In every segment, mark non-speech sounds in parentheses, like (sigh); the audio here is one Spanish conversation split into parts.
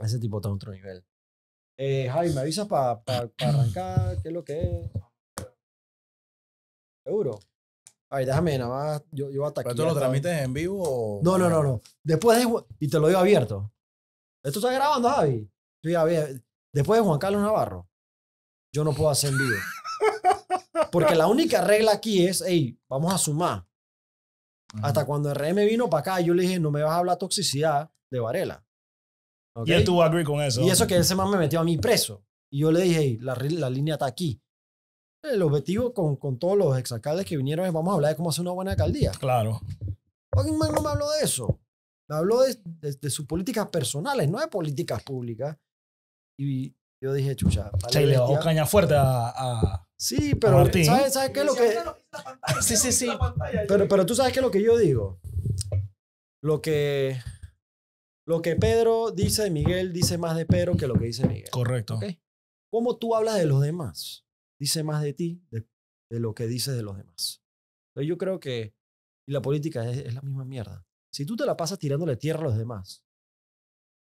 Ese tipo está en otro nivel. Eh, Javi, ¿me avisas para arrancar? ¿Qué es lo que es? ¿Seguro? Ay, déjame nada más. Yo, yo ¿Pero tú lo transmites en vivo o.? No, no, no, no. Después de. Y te lo digo abierto. Esto está grabando, Javi. después de Juan Carlos Navarro, yo no puedo hacer en vivo. Porque la única regla aquí es, hey, vamos a sumar. Hasta cuando RM vino para acá, yo le dije, no me vas a hablar toxicidad de Varela. Y él tuvo agree con eso. Y eso que ese man me metió a mí preso. Y yo le dije, la, la, línea está aquí. El objetivo con, con todos los exalcaldes que vinieron es vamos a hablar de cómo hacer una buena alcaldía. Claro. Fucking man no me habló de eso. Me habló de, de, sus políticas personales, no de políticas públicas. Y yo dije, chucha. Vale, le caña fuerte a, a Sí, pero ¿sabes, qué es lo que...? sí, sí, sí. Pero, pero tú sabes qué es lo que yo digo. Lo que lo que Pedro dice de Miguel dice más de Pedro que lo que dice Miguel. Correcto. ¿Cómo tú hablas de los demás? Dice más de ti de, lo que dices de los demás. Entonces yo creo que y la política es, la misma mierda. Si tú te la pasas tirándole tierra a los demás,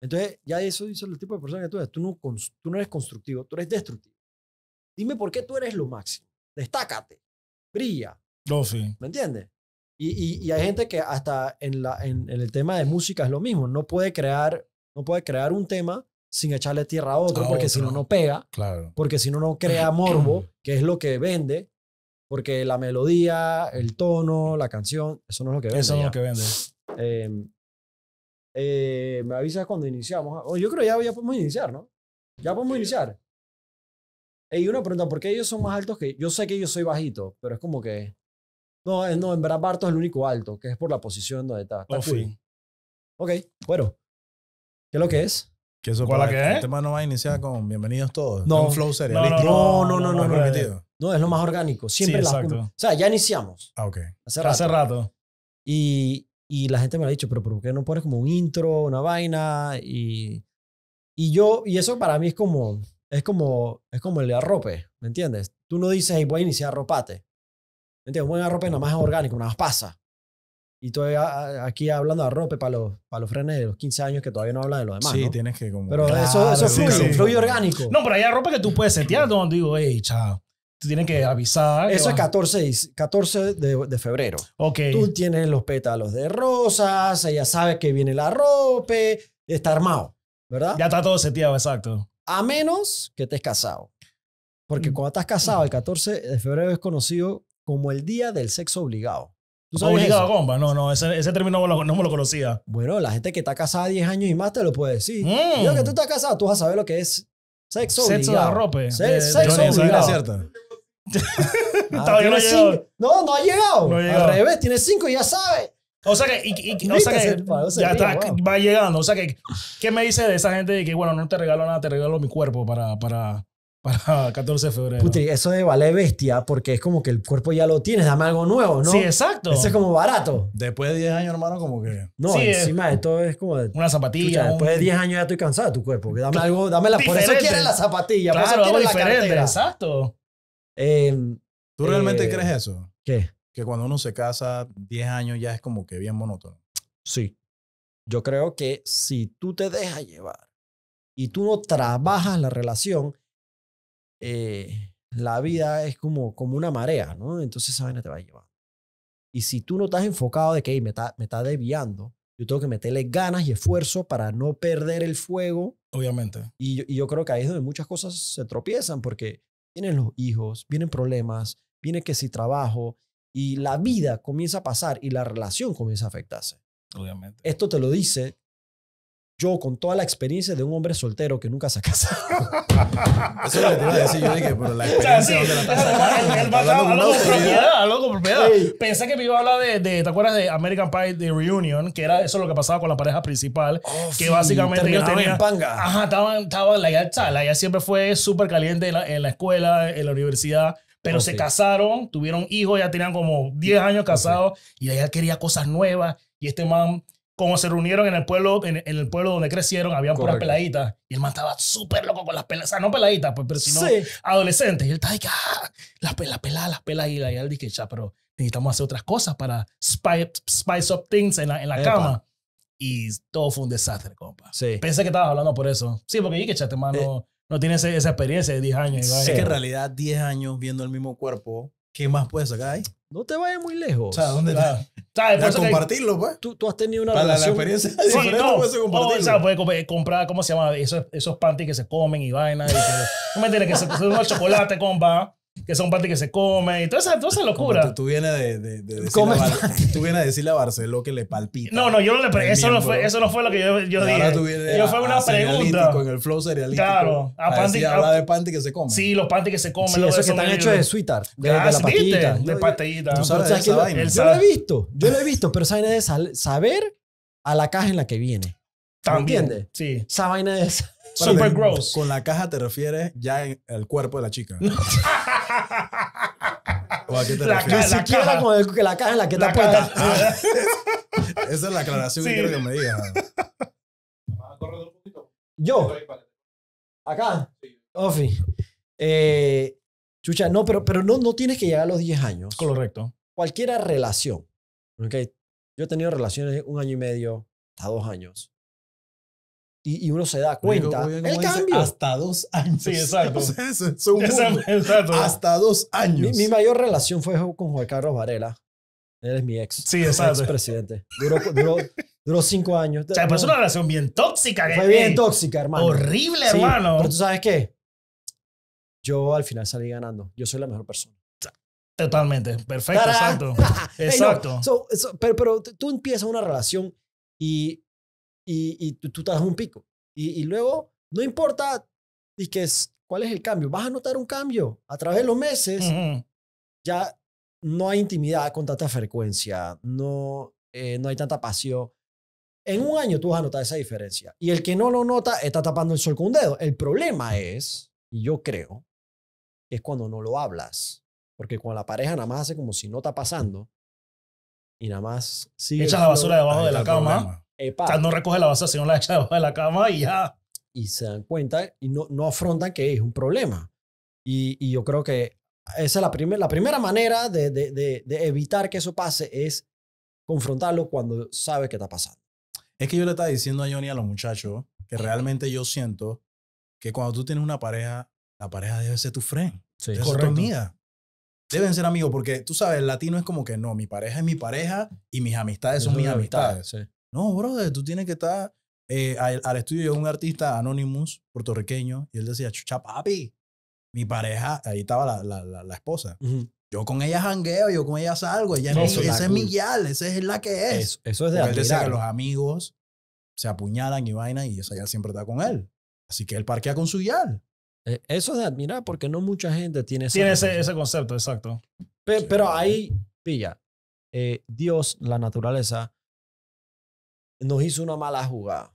entonces ya eso dice el tipo de persona que tú eres. Tú no, tú no eres constructivo, tú eres destructivo. Dime por qué tú eres lo máximo. Destácate, brilla. No, sí. ¿Me entiendes? Y, y, hay gente que hasta en, la, en, el tema de música es lo mismo, no puede crear, no puede crear un tema sin echarle tierra a otro, porque si no, no pega, claro. porque si no, no crea morbo, (clears throat) que es lo que vende, porque la melodía, el tono, la canción, eso no es lo que vende. Eso es lo que vende. Em, eh, me avisas cuando iniciamos. yo creo que ya, ya, podemos iniciar, ¿no? Ya podemos iniciar. Y una pregunta, ¿por qué ellos son más altos que yo? Yo sé que yo soy bajito, pero es como que... No, no, en verdad Bartos es el único alto, que es por la posición donde está. está Ok, bueno. ¿Qué es lo que es? ¿Qué eso que es? El tema no va a iniciar con bienvenidos todos. No, No, no, no, no, es lo más orgánico. Siempre sí, exacto. o sea, ya iniciamos. Ah, ok. Hace rato. Y, y la gente me ha dicho, pero ¿por qué no pones como un intro, una vaina? Y, y yo, y eso para mí es como, es como, es como el arrope, ¿me entiendes? Tú no dices, hey, voy a iniciar arropate. Un Buen arrope nada más es orgánico, nada más pasa. Y estoy aquí hablando de arrope para los, para los frenes de los 15 años que todavía no habla de los demás. Sí, tienes que Pero eso, eso fluye, orgánico. No, pero hay arrope que tú puedes setear donde digo, hey, chao. Tú tienes que avisar. eso es 14, 14 de, febrero. Ok. Tú tienes los pétalos de rosas, ella sabe que viene el arrope, está armado, ¿verdad? Ya está todo seteado, exacto. A menos que estés casado. Porque mm. cuando estás casado, el 14 de febrero es conocido como el día del sexo obligado. ¿Tú obligado eso? compa. No, no, ese, ese término no, me lo conocía. Bueno, la gente que está casada 10 años y más te lo puede decir. Mm. Yo que tú estás casado, tú vas a saber lo que es sexo obligado. Sexo de arrope. Se, sexo obligado. cierto. (laughs) no, no ha llegado. Al revés, tiene 5 y ya sabe. O sea que, o sea que ya está, va llegando. O sea que, ¿qué me dice de esa gente de que, bueno, no te regalo nada, te regalo mi cuerpo para, para, 14 (laughs) de febrero. Putri, eso de vale bestia, porque es como que el cuerpo ya lo tienes, dame algo nuevo, ¿no? Sí, exacto. Eso es como barato. Después de 10 años, hermano, como que. No, encima esto es como. una zapatilla. Después de 10 años ya estoy cansado de tu cuerpo. dame algo, dame la. Por eso quieres la zapatilla. Claro, exacto. Eh, ¿Tú realmente eh, crees eso? ¿Qué? Que cuando uno se casa, 10 años ya es como que bien monótono. Sí. Yo creo que si tú te dejas llevar y tú no trabajas la relación, eh, la vida es como, como una marea, ¿no? Entonces esa vaina te va a llevar. Y si tú no estás enfocado de que me, está, me está desviando, yo tengo que meterle ganas y esfuerzo para no perder el fuego. Obviamente. Y, y yo creo que ahí es donde muchas cosas se tropiezan porque vienen los hijos, vienen problemas, viene que si trabajo y la vida comienza a pasar y la relación comienza a afectarse. Obviamente. Esto te lo dice yo con toda la experiencia de un hombre soltero que nunca se ha casado. (laughs) Eso es lo que te iba a decir. Yo dije, pero la experiencia o sea, la Él va a con propiedad, con propiedad. Pensé que me iba a hablar de, ¿te acuerdas de American Pie de Reunion? Que era eso lo que pasaba con la pareja principal. Oh, que básicamente ellos tenían... En panga. Ajá, estaban, estaban, la ya, la ya siempre fue súper caliente en la, escuela, en la universidad pero oh, se casaron, tuvieron hijos, ya tenían como 10 años oh, casados Y y ella quería cosas nuevas y este man como se reunieron en el pueblo, en, el pueblo donde crecieron, habían puras peladitas. Y el man estaba súper loco con las pelas. O sea, no peladitas, pues, pero sino sí. adolescentes. Y él estaba ahí, ah, las pelas, las pelas. Y él que ya, pero necesitamos hacer otras cosas para spice, up things en la, en la cama. Y todo fue un desastre, compa. Sí. Pensé que estabas hablando por eso. Sí, porque dije, chate, este mano, eh. no tiene esa experiencia de 10 años. Sé que en realidad 10 años viendo el mismo cuerpo ¿qué más puedes sacar ahí? No te vayas muy lejos. O sea, ¿dónde está sea, Para compartirlo, pues. Tú, tú, has tenido una relación. la experiencia sí, pues, no, o sea, puedes eh, comprar, ¿cómo se llama? Esos, esos panties que se comen y vainas. no me entiendes, que se, se el chocolate, compa que son patis que se comen y toda esa, toda esa locura. Tú, vienes de, de, de a, (laughs) tú vienes a decirle a Barceló que le palpita. No, no, yo no le eso no, fue, eso no fue lo que yo, yo dije. yo a, fue una pregunta. En el flow cerealístico. Claro. A, habla de panty que se come. Sí, los panty que se comen. Sí, los que están hechos de sweetheart. De, ah, la patita. De patita. ¿Tú sabes Yo lo he visto. Yo lo he visto, pero esa vaina es saber a la caja en la que viene. entiendes? Sí. Esa vaina es... Super gross. Con la caja te refieres ya en el cuerpo de la chica. ¿O a te la refieres? Ni siquiera con que la caja en la que está puesta. Ah. (laughs) Esa es la aclaración que quiero que me digas. Yo. Acá. Ofi. Eh, chucha, no, pero, pero no, no tienes que llegar a los 10 años. Correcto. Cualquier relación. Okay. Yo he tenido relaciones un año y medio, hasta dos años y, uno se da cuenta. el cambio. Hasta dos años. Sí, exacto. (laughs) es, Hasta dos años. Mi, mayor relación fue con Juan Carlos Varela. Él es mi ex. Sí, exacto. Ex presidente. Duró, duró, cinco años. O sea, no, pues una relación bien tóxica. Fue bien tóxica, hermano. Horrible, hermano. Pero tú sabes qué? Yo al final salí ganando. Yo soy la mejor persona. Totalmente, perfecto, exacto. (laughs) exacto. pero, pero tú empiezas una relación y y, tú, te das un pico. Y, luego, no importa y que es, cuál es el cambio, vas a notar un cambio a través de los meses. Ya no hay intimidad con tanta frecuencia, no, eh, no hay tanta pasión. En un año tú vas a notar esa diferencia. Y el que no lo nota está tapando el sol con un dedo. El problema es, y yo creo, es cuando no lo hablas. Porque cuando la pareja nada más hace como si no está pasando y nada más sigue. Echas la basura debajo de la, cama no recoge la basura sino la echa de la cama y ya. Y se dan cuenta y no, no afrontan que es un problema. Y, yo creo que esa es la, la primera manera de, de, evitar que eso pase es confrontarlo cuando sabes que está pasando. Es que yo le estaba diciendo a Johnny a los muchachos que realmente yo siento que cuando tú tienes una pareja, la pareja debe ser tu friend. debe ser tu amiga. Deben ser amigos, porque tú sabes, el latino es como que no, mi pareja es mi pareja y mis amistades son, mis amistades. No, brother, tú tienes que estar eh, al, estudio de un artista Anonymous, puertorriqueño, y él decía, chucha, papi, mi pareja, ahí estaba la, la, esposa. Yo con ella jangueo, yo con ella salgo, ella ese es mi yal, esa es la que es. Eso, es de admirar. que los amigos se apuñalan y vaina y esa yal siempre está con él. Así que él parquea con su yal. Eh, eso es de admirar porque no mucha gente tiene ese Tiene ese, concepto, exacto. Pero, ahí, pilla, eh, Dios, la naturaleza, nos hizo una mala jugada.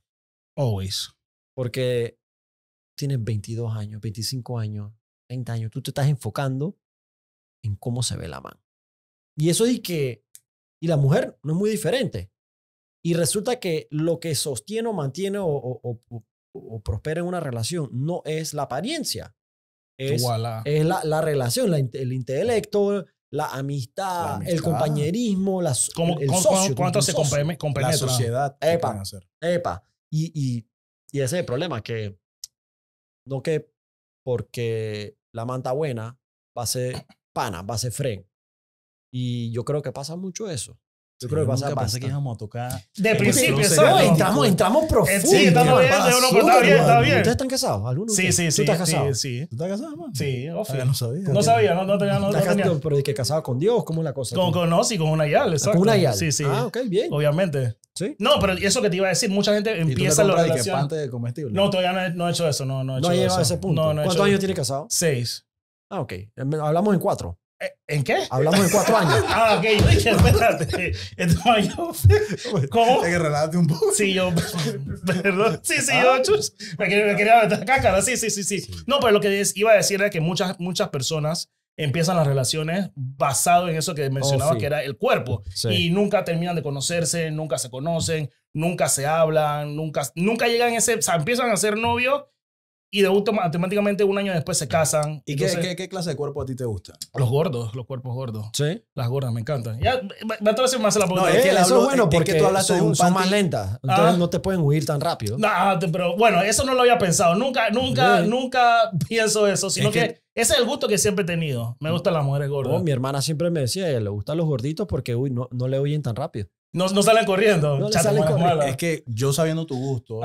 Always. Porque tienes 22 años, 25 años, 30 años, tú te estás enfocando en cómo se ve la mano. Y eso es que, y la mujer no es muy diferente. Y resulta que lo que sostiene o mantiene o, prospera en una relación no es la apariencia. Es, la, relación, el intelecto, la amistad, el compañerismo, la, se La sociedad. Epa, epa. Y, y, y, ese es el problema, que no que porque la manta buena va a ser pana, va a ser fren. Y yo creo que pasa mucho eso. Yo creo que pasa que íbamos a tocar. De principio, ¿sabes? Entramos, entramos profundo. Sí, estamos bien. Está bien, está bien. ¿Ustedes están casados? ¿Alguno? Sí, sí, sí. ¿Tú estás casado? Sí. ¿Tú estás casado, Sí, No sabía. No sabía, no, tenía. No tenía. Pero de que casado con Dios, ¿cómo es la cosa? Con, no, sí, con una Yal, ah, exacto. Con una Yal. Sí, sí. Ah, ok, bien. Obviamente. ¿Sí? No, pero eso que te iba a decir, mucha gente empieza a tú la de comestible? No, todavía no he, hecho eso, no, no he hecho no llegado a ese punto. ¿Cuántos años tiene casado? Seis. Ah, ok. Hablamos en cuatro. Eh, ¿En qué? Hablamos de cuatro años. (laughs) ah, ok, yo dije, espérate. Entonces yo. ¿Cómo? Hay que un poco. Sí, yo. (laughs) Perdón. Sí, sí, yo. Ah. me quería, meter cácara. Sí, sí, sí, sí, No, pero lo que iba a decir es que muchas, muchas personas empiezan las relaciones basado en eso que mencionaba, oh, que era el cuerpo. Y nunca terminan de conocerse, nunca se conocen, nunca se hablan, nunca, nunca llegan a ese, o sea, empiezan a ser novios y de automáticamente un año después se casan. ¿Y ¿qué, clase de cuerpo a ti te gusta? Los gordos, los cuerpos gordos. Sí. Las gordas me encantan. Ya, va a más la No, eh, eso es bueno porque tú hablas de un son más lentas. Entonces ah. no te pueden huir tan rápido. No, ah, pero bueno, eso no lo había pensado. Nunca, nunca, nunca pienso eso, sino que, ese es el gusto que siempre he tenido. Me mm. gustan las mujeres gordas. Oh, mi hermana siempre me decía, le gustan los gorditos porque uy, no, le oyen tan rápido. No, salen corriendo. No salen corriendo. Es que yo sabiendo tus gustos,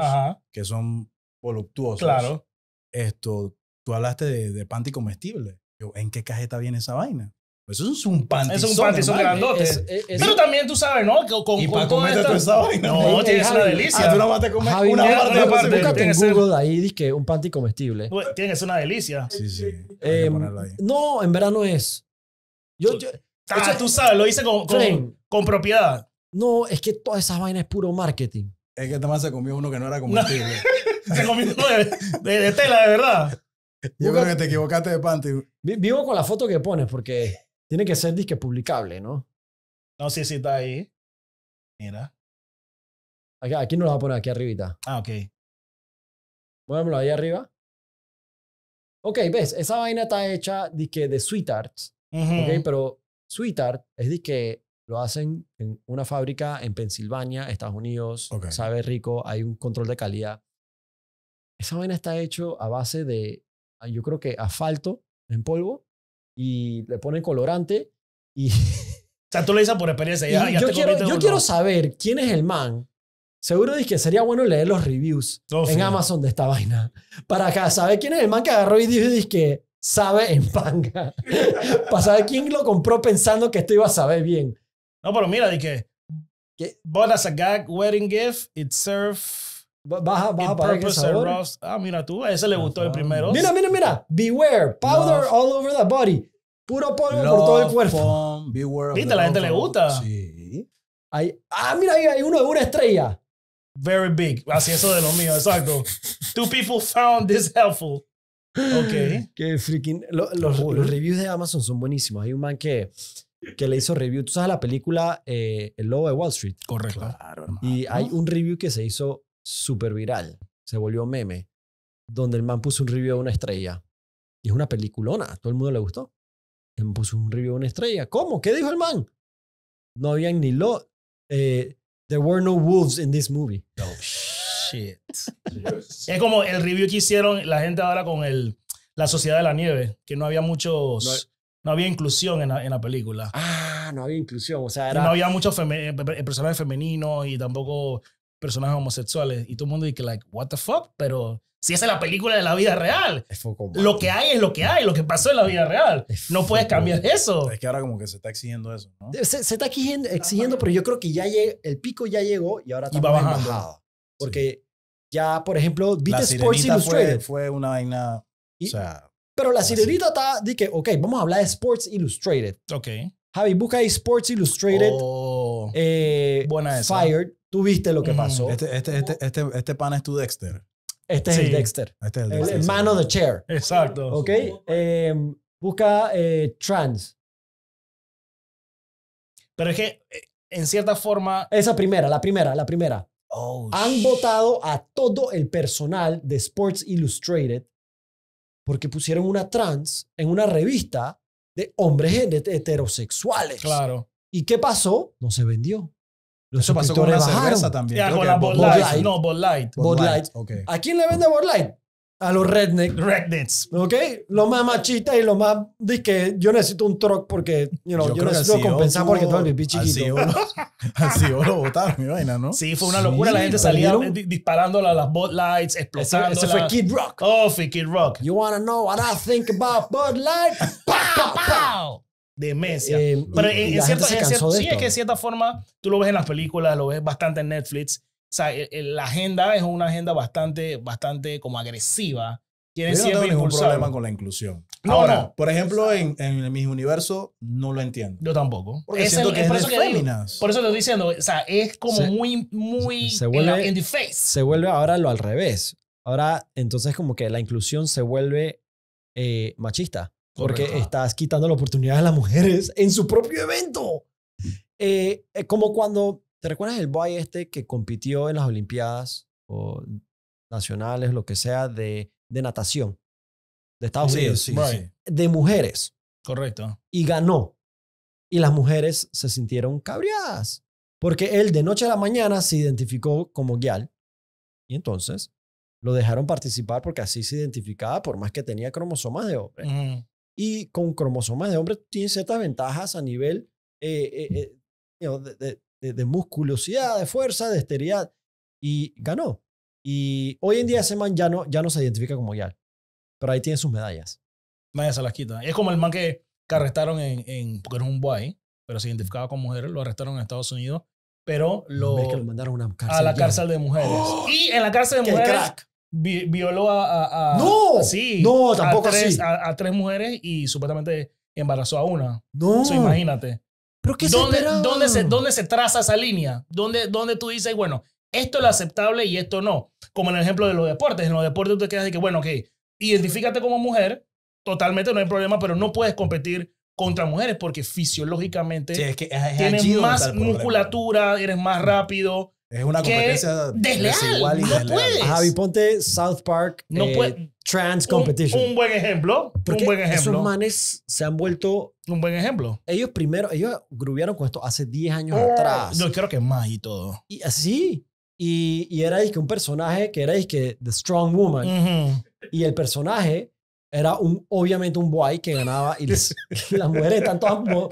que son voluptuosos. Claro esto, tú hablaste de, de panty comestible. ¿en qué cajeta viene esa vaina? eso es un panty. Es un panty, son grandotes. Es, Pero también tú sabes, ¿no? Con, y para comerte vaina. No, tienes una delicia. Ah, tú no vas a comer una parte. de parte. Búscate en Google ahí, dice un panty comestible. Pues, tiene una delicia. Sí, sí. Eh, no, en verano es. Yo, ah, tú sabes, lo hice con, con, propiedad. No, es que todas esas vainas es puro marketing. Es que además se comió uno que no era comestible. (laughs) Se de, tela, de verdad. Yo creo que te equivocaste de panty. Vivo con la foto que pones porque tiene que ser disque publicable, ¿no? No, sí, sí, está ahí. Mira. Aquí, aquí no lo va a poner, aquí arribita. Ah, ok. Muévemelo ahí arriba. Ok, ves, esa vaina está hecha disque de Sweet Uh Ok, pero sweetheart es disque lo hacen en una fábrica en Pensilvania, Estados Unidos. Okay. Sabe rico, hay un control de calidad. Esa vaina está hecho a base de, ah, yo creo que asfalto en polvo y le ponen colorante y... O sea, tú lo dices por experiencia. yo, quiero, yo quiero, saber quién es el man. Seguro dije que sería bueno leer los reviews oh, en Amazon de esta vaina. Para acá, saber quién es el man que agarró y dijo que sabe en panga. (laughs) Para saber quién lo compró pensando que esto iba a saber bien. No, pero mira, dije. Bought as a gag wedding gift, it served Baja, baja para sabor. Ah, mira tú, a ese le gustó el primero. Mira, mira, mira. Beware. Powder all over the body. Puro polvo por todo el cuerpo. Viste, a Viste, la gente le gusta. Sí. ah, mira, ahí hay uno de una estrella. Very big. Así, eso de lo mío, exacto. Two people found this helpful. Ok. (gasps) Qué freaking. los, reviews de Amazon son buenísimos. Hay un man que, que le hizo review. Tú sabes la película eh, El Lobo de Wall Street. Correcto. Y hay un review que se hizo Super viral, se volvió meme, donde el man puso un review de una estrella. Y es una peliculona, todo el mundo le gustó. El puso un review de una estrella. ¿Cómo? ¿Qué dijo el man? No había ni lo... Eh, there were no wolves in this movie. No, oh, shit. (laughs) es como el review que hicieron la gente ahora con el, la Sociedad de la Nieve, que no había muchos... No había inclusión en la, película. Ah, no había inclusión. O sea, No había muchos eh, personajes femeninos y tampoco personajes homosexuales y todo el mundo dice, like, what the fuck, pero si esa es la película de la vida real, lo que hay es lo que hay, lo que pasó en la vida real, no puedes cambiar eso. Es que ahora como que se está exigiendo eso, ¿no? Se, está exigiendo, exigiendo, pero yo creo que ya llegó el pico ya llegó y ahora y va bajando. Porque ya, por ejemplo, Vite Sports Illustrated. Fue, fue una vaina, o sea... Pero la sirenita está, di que, ok, vamos a hablar de Sports Illustrated. Ok. Javi, busca ahí Sports Illustrated. Oh, eh, buena esa. Fired. Tú viste lo que mm. pasó. Este, este, este, este, este pan es tu Dexter. Este es el Dexter. Este es el, Dexter. el the de chair. Exacto. Ok. Em, busca eh, trans. Pero es que, eh, en cierta forma. Esa primera, la primera, la primera. Oh, Han votado a todo el personal de Sports Illustrated porque pusieron una trans en una revista de hombres heterosexuales. Claro. ¿Y qué pasó? No se vendió. Los Eso pasó con la bajaron. cerveza también. Ya, con la Bud Light. No, Bud Light. Light. Okay. ¿A quién le vende Bud Light? A los rednecks. Rednecks. ¿Ok? lo más machista y lo más... Dice que yo necesito un truck porque, you know, yo, necesito compensar porque todo el bicho Así o lo botaron, mi vaina, ¿no? Sí, fue una locura. la gente salía disparándola a las Bud Lights, explotando. Ese, fue Kid Rock. Oh, fue Kid Rock. You wanna know what I think about Bud Light? (laughs) ¡Pow, pow demencia. Eh, eh pero en, sí, es que de cierta forma tú lo ves en las películas, lo ves bastante en Netflix. O sea, e, e, la agenda es una agenda bastante, bastante como agresiva. Yo no tengo ningún problema con la inclusión. Ahora, por ejemplo, en, en mis universos no lo entiendo. Yo tampoco. Porque siento que es, por, eso de por eso te estoy diciendo, o sea, es como muy, muy se vuelve, en the face. Se vuelve ahora lo al revés. Ahora, entonces, como que la inclusión se vuelve eh, machista. Porque estás quitando la oportunidad a las mujeres en su propio evento. Eh, eh, como cuando, ¿te recuerdas el boy este que compitió en las Olimpiadas o nacionales, lo que sea, de, de natación de Estados Unidos? De mujeres. Correcto. Y ganó. Y las mujeres se sintieron cabreadas. Porque él de noche a la mañana se identificó como guial. Y entonces lo dejaron participar porque así se identificaba, por más que tenía cromosomas de hombre. Y con cromosomas de hombre tiene ciertas ventajas a nivel eh, eh, eh, de, musculosidad, de fuerza, de esteridad. Y ganó. Y hoy en día ese man ya no, ya no se identifica como Yal. Pero ahí tiene sus medallas. Medallas se las quita. Es como el man que, arrestaron en, en, Porque era un boy, pero se identificaba como mujer. Lo arrestaron en Estados Unidos. Pero lo. mandaron a, la cárcel de mujeres. ¡Oh! Y en la cárcel de mujeres violó a, no, sí, no, tampoco a tres, mujeres y supuestamente embarazó a una. No. imagínate. ¿Pero qué ¿Dónde, se ¿dónde se, traza esa línea? ¿Dónde, tú dices, bueno, esto es lo aceptable y esto no? Como en el ejemplo de los deportes. En los deportes tú te quedas de que, bueno, ok, identifícate como mujer, totalmente no hay problema, pero no puedes competir contra mujeres porque fisiológicamente tienes más musculatura, eres más rápido, es una competencia desleal. Desigual y Javi, ponte South Park no eh, Trans Competition. Un, buen ejemplo. Porque un buen ejemplo. Esos manes se han vuelto. Un buen ejemplo. Ellos primero, ellos grubiaron con esto hace 10 años oh, atrás. Yo creo que más y todo. Y así. Ah, y, y era que un personaje que era que The Strong Woman. Y el personaje era un, obviamente un boy que ganaba y, (laughs) (laughs) las mujeres están todas como...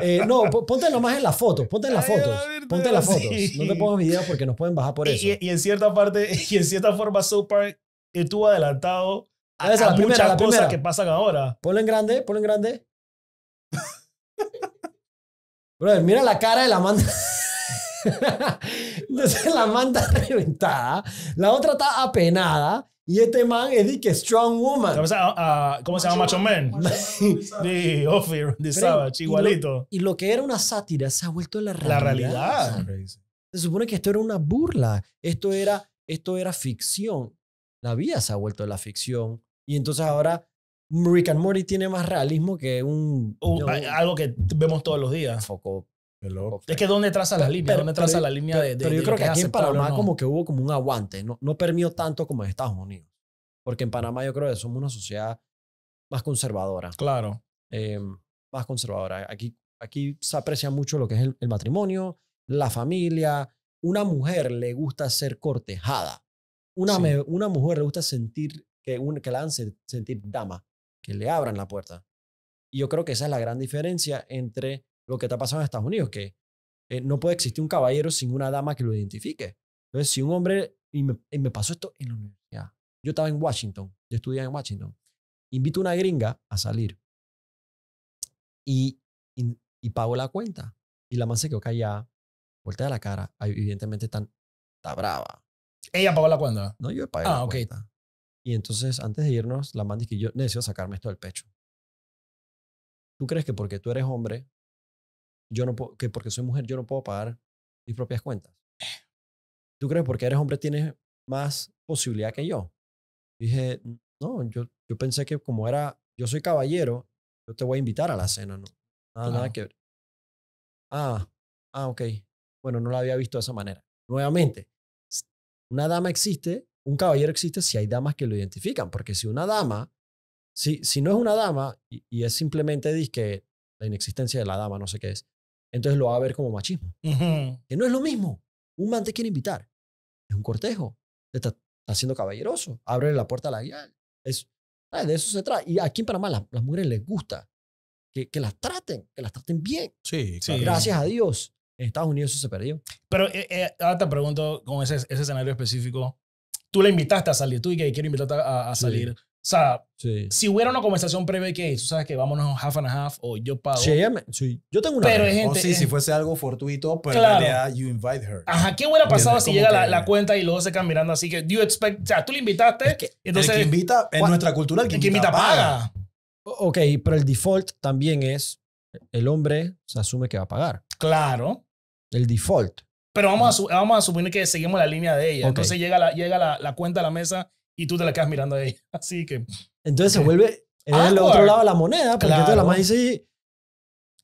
Eh, no, ponte nomás en las fotos, ponte en las fotos, ponte en las fotos. No te pongas videos porque nos pueden bajar por eso. Y, en cierta parte, (laughs) y en cierta forma, South Park estuvo eh, adelantado a, la muchas primera, cosas que pasan ahora. Ponlo en grande, ponlo en grande. Brother, mira la cara de la manta. la manta reventada, la otra está apenada y este man es de que Strong Woman. ¿Cómo se llama, Macho, Man? de de Savage, igualito. Y lo, que era una sátira se ha vuelto la realidad. La realidad. Se supone que esto era una burla. Esto era, esto era ficción. La vida se ha vuelto la ficción. Y entonces ahora Rick and Morty tiene más realismo que un... Uh, algo que vemos todos los días. Es que dónde traza la línea, traza la línea de, Pero yo creo que, aquí en Panamá como que hubo como un aguante, no, no permió tanto como en Estados Unidos. Porque en Panamá yo creo que somos una sociedad más conservadora. Claro. Eh, más conservadora. Aquí, aquí se aprecia mucho lo que es el, matrimonio, la familia. Una mujer le gusta ser cortejada. Una, una mujer le gusta sentir que, un, que la hagan sentir dama, que le abran la puerta. Y yo creo que esa es la gran diferencia entre lo que está pasando en Estados Unidos, que eh, no puede existir un caballero sin una dama que lo identifique. Entonces, si un hombre, y me, pasó esto en la universidad, yo estaba en Washington, yo estudiaba en Washington, invito a una gringa a salir y, y, pago la cuenta. Y la man se quedó callada, voltea la cara, evidentemente está brava. ¿Ella pagó la cuenta? No, yo pagué ah, okay. Y entonces, antes de irnos, la man dice que yo necesito sacarme esto del pecho. ¿Tú crees que porque tú eres hombre, yo no puedo, que porque soy mujer yo no puedo pagar mis propias cuentas. ¿Tú crees porque eres hombre tienes más posibilidad que yo? Dije, no, yo, yo pensé que como era, yo soy caballero, yo te voy a invitar a la cena, ¿no? Nada, que Ah, ah, ok. Bueno, no la había visto de esa manera. Nuevamente, una dama existe, un caballero existe si hay damas que lo identifican, porque si una dama, si, si no es una dama y, es simplemente dice la inexistencia de la dama, no sé qué es, entonces lo va a ver como machismo. Que no es lo mismo. Un man te quiere invitar. Es un cortejo. está haciendo caballeroso. Abre la puerta a la guía. Es, de eso se trata. Y aquí en Panamá las, las mujeres les gusta que, que, las traten, que las traten bien. Sí, sí. Gracias a Dios. En Estados Unidos eso se perdió. Pero eh, eh, ahora te pregunto, con ese, escenario específico, tú la invitaste a salir, tú y que quiero invitarte a, salir. O sea, si hubiera una conversación previa que tú sabes que vámonos half and half o yo pago. Sí, yo tengo una. Pero gente, sí, eh, si fuese algo fortuito, pues la idea you invite her. Ajá, ¿qué hubiera pasado si llega la, cuenta y luego se quedan mirando así que you expect, o sea, tú le invitaste, entonces el que invita en nuestra cultura el que, invita, paga. Okay, Ok, pero el default también es el hombre se asume que va a pagar. Claro. El default. Pero vamos, a, vamos a asumir que seguimos la línea de ella. Entonces llega, la, llega la, la cuenta a la mesa y tú te la quedas mirando ahí. (laughs) Así que... Entonces se vuelve en el otro lado de la moneda, porque tú la más dice...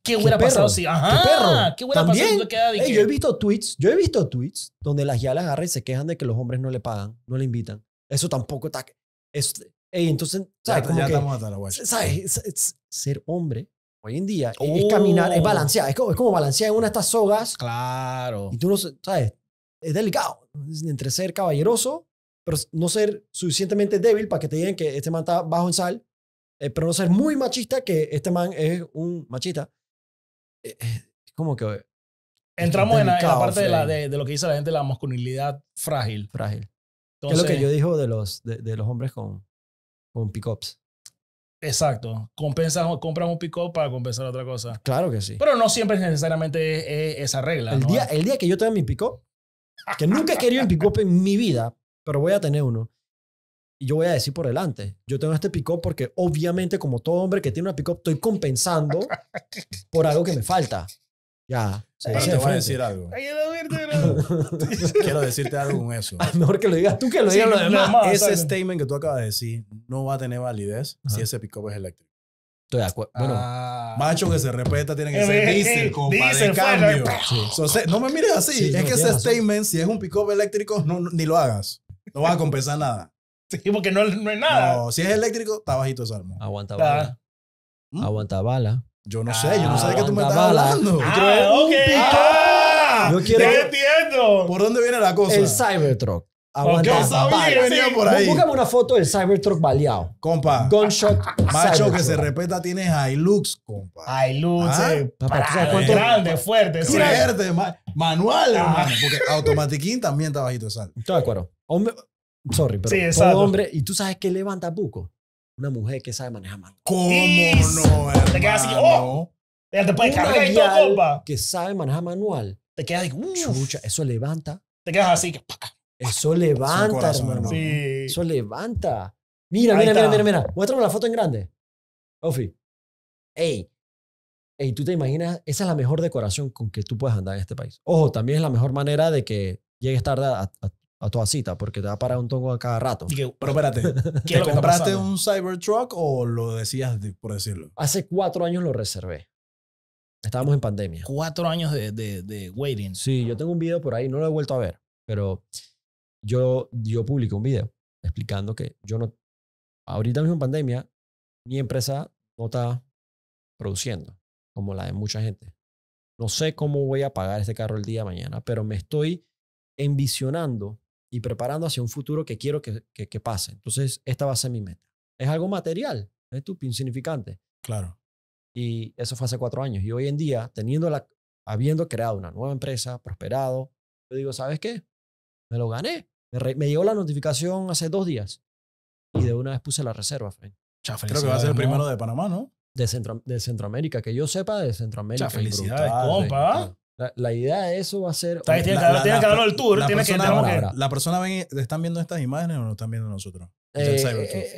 ¿Qué hubiera pasado si? Ajá, ¿qué, perro? hubiera También, pasado si Yo he visto tweets, yo he visto tweets donde las yalas agarran y se quejan de que los hombres no le pagan, no le invitan. Eso tampoco está... es entonces, ¿sabes? Ser hombre hoy en día es, oh. caminar, es balancear, es como, balancear en una de estas sogas. Claro. Y tú no sabes, es delicado entre ser caballeroso pero no ser suficientemente débil para que te digan que este man está bajo en sal, eh, pero no ser muy machista que este man es un machista. Eh, como que... Entramos en la, parte de, la, de, lo que dice la gente, la masculinidad frágil. Frágil. es lo que yo dijo de los, de, los hombres con, con pickups? Exacto. Compensas, compras un pick para compensar otra cosa. Claro que sí. Pero no siempre es necesariamente esa regla. El, día, el día que yo tenga mi pick que nunca he querido un pick en mi vida, pero voy a tener uno. Y yo voy a decir por delante, yo tengo este pick-up porque obviamente como todo hombre que tiene una pick-up estoy compensando (laughs) por algo que me falta. Ya. te voy a decir algo. (laughs) Quiero decirte algo con eso. A (laughs) mejor que lo digas tú que lo digas sí, demás. ese statement que tú acabas de decir no va a tener validez si ese pick-up es eléctrico. Estoy de acuerdo. Bueno, ah. macho que se respeta tiene que eh, ser eh, diésel, eh, compa, cambio. no me mires así. es que ese statement, si es un pick-up eléctrico, no, ni lo hagas. No vas a compensar nada. (laughs) Sí, porque no, no es nada. No, si es eléctrico, está bajito ese arma. Aguanta bala. ¿Mm? Aguanta bala. Yo no sé, yo no sé de qué tú me estás hablando. Ah, yo ah, entiendo. ¿Por dónde viene la cosa? El Cybertruck. Aguanta okay, sabía, venía por ahí. Búscame una foto del Cybertruck baleado. Compa. Gunshot. Macho que se respeta, tiene Hilux, compa. Hilux. lux ah, eh, grande, fuerte. Fuerte, fuerte manual, ah. hermano. Porque automatiquín también está bajito de sal. Estoy de acuerdo. Hombre, sorry, pero todo hombre. ¿Y tú sabes que levanta buco? Una mujer que sabe manejar manual. ¿Cómo no, Te quedas así, ¡oh! te Que sabe manejar manual. Te quedas así, eso levanta. Te quedas así. Que, eso levanta, hermano. Eso levanta. Mira, mira, mira, mira, mira. Muéstrame la foto en grande. Ofi. Ey. Ey, tú te imaginas, esa es la mejor decoración con que tú puedes andar en este país. Ojo, también es la mejor manera de que llegues tarde a a toda cita, porque te va a parar un tongo a cada rato. pero espérate, (laughs) ¿qué compraste un Cybertruck o lo decías por decirlo? Hace cuatro años lo reservé. Estábamos en pandemia. Cuatro años de, de, de waiting. Sí, yo tengo un video por ahí, no lo he vuelto a ver, pero yo, yo un video explicando que yo no, ahorita mismo en pandemia, mi empresa no está produciendo como la de mucha gente. No sé cómo voy a pagar este carro el día de mañana, pero me estoy envisionando y preparando hacia un futuro que quiero que, que, pase. Entonces, esta va a ser mi meta. Es algo material, es tu insignificante. Claro. Y eso fue hace cuatro años. Y hoy en día, teniendo la, habiendo creado una nueva empresa, prosperado, yo digo, ¿sabes qué? Me lo gané. Me, llegó la notificación hace dos días y de una vez puse la reserva. Creo que va a ser el primero de Panamá, ¿no? De, de Centroamérica, que yo sepa de Centroamérica. Cha, felicidades, compa. ¿ah? La, idea de eso va a ser. Tiene que, darlo el tour. La, tiene persona, que, la persona ven, ¿están viendo estas imágenes o no están viendo nosotros? Eh,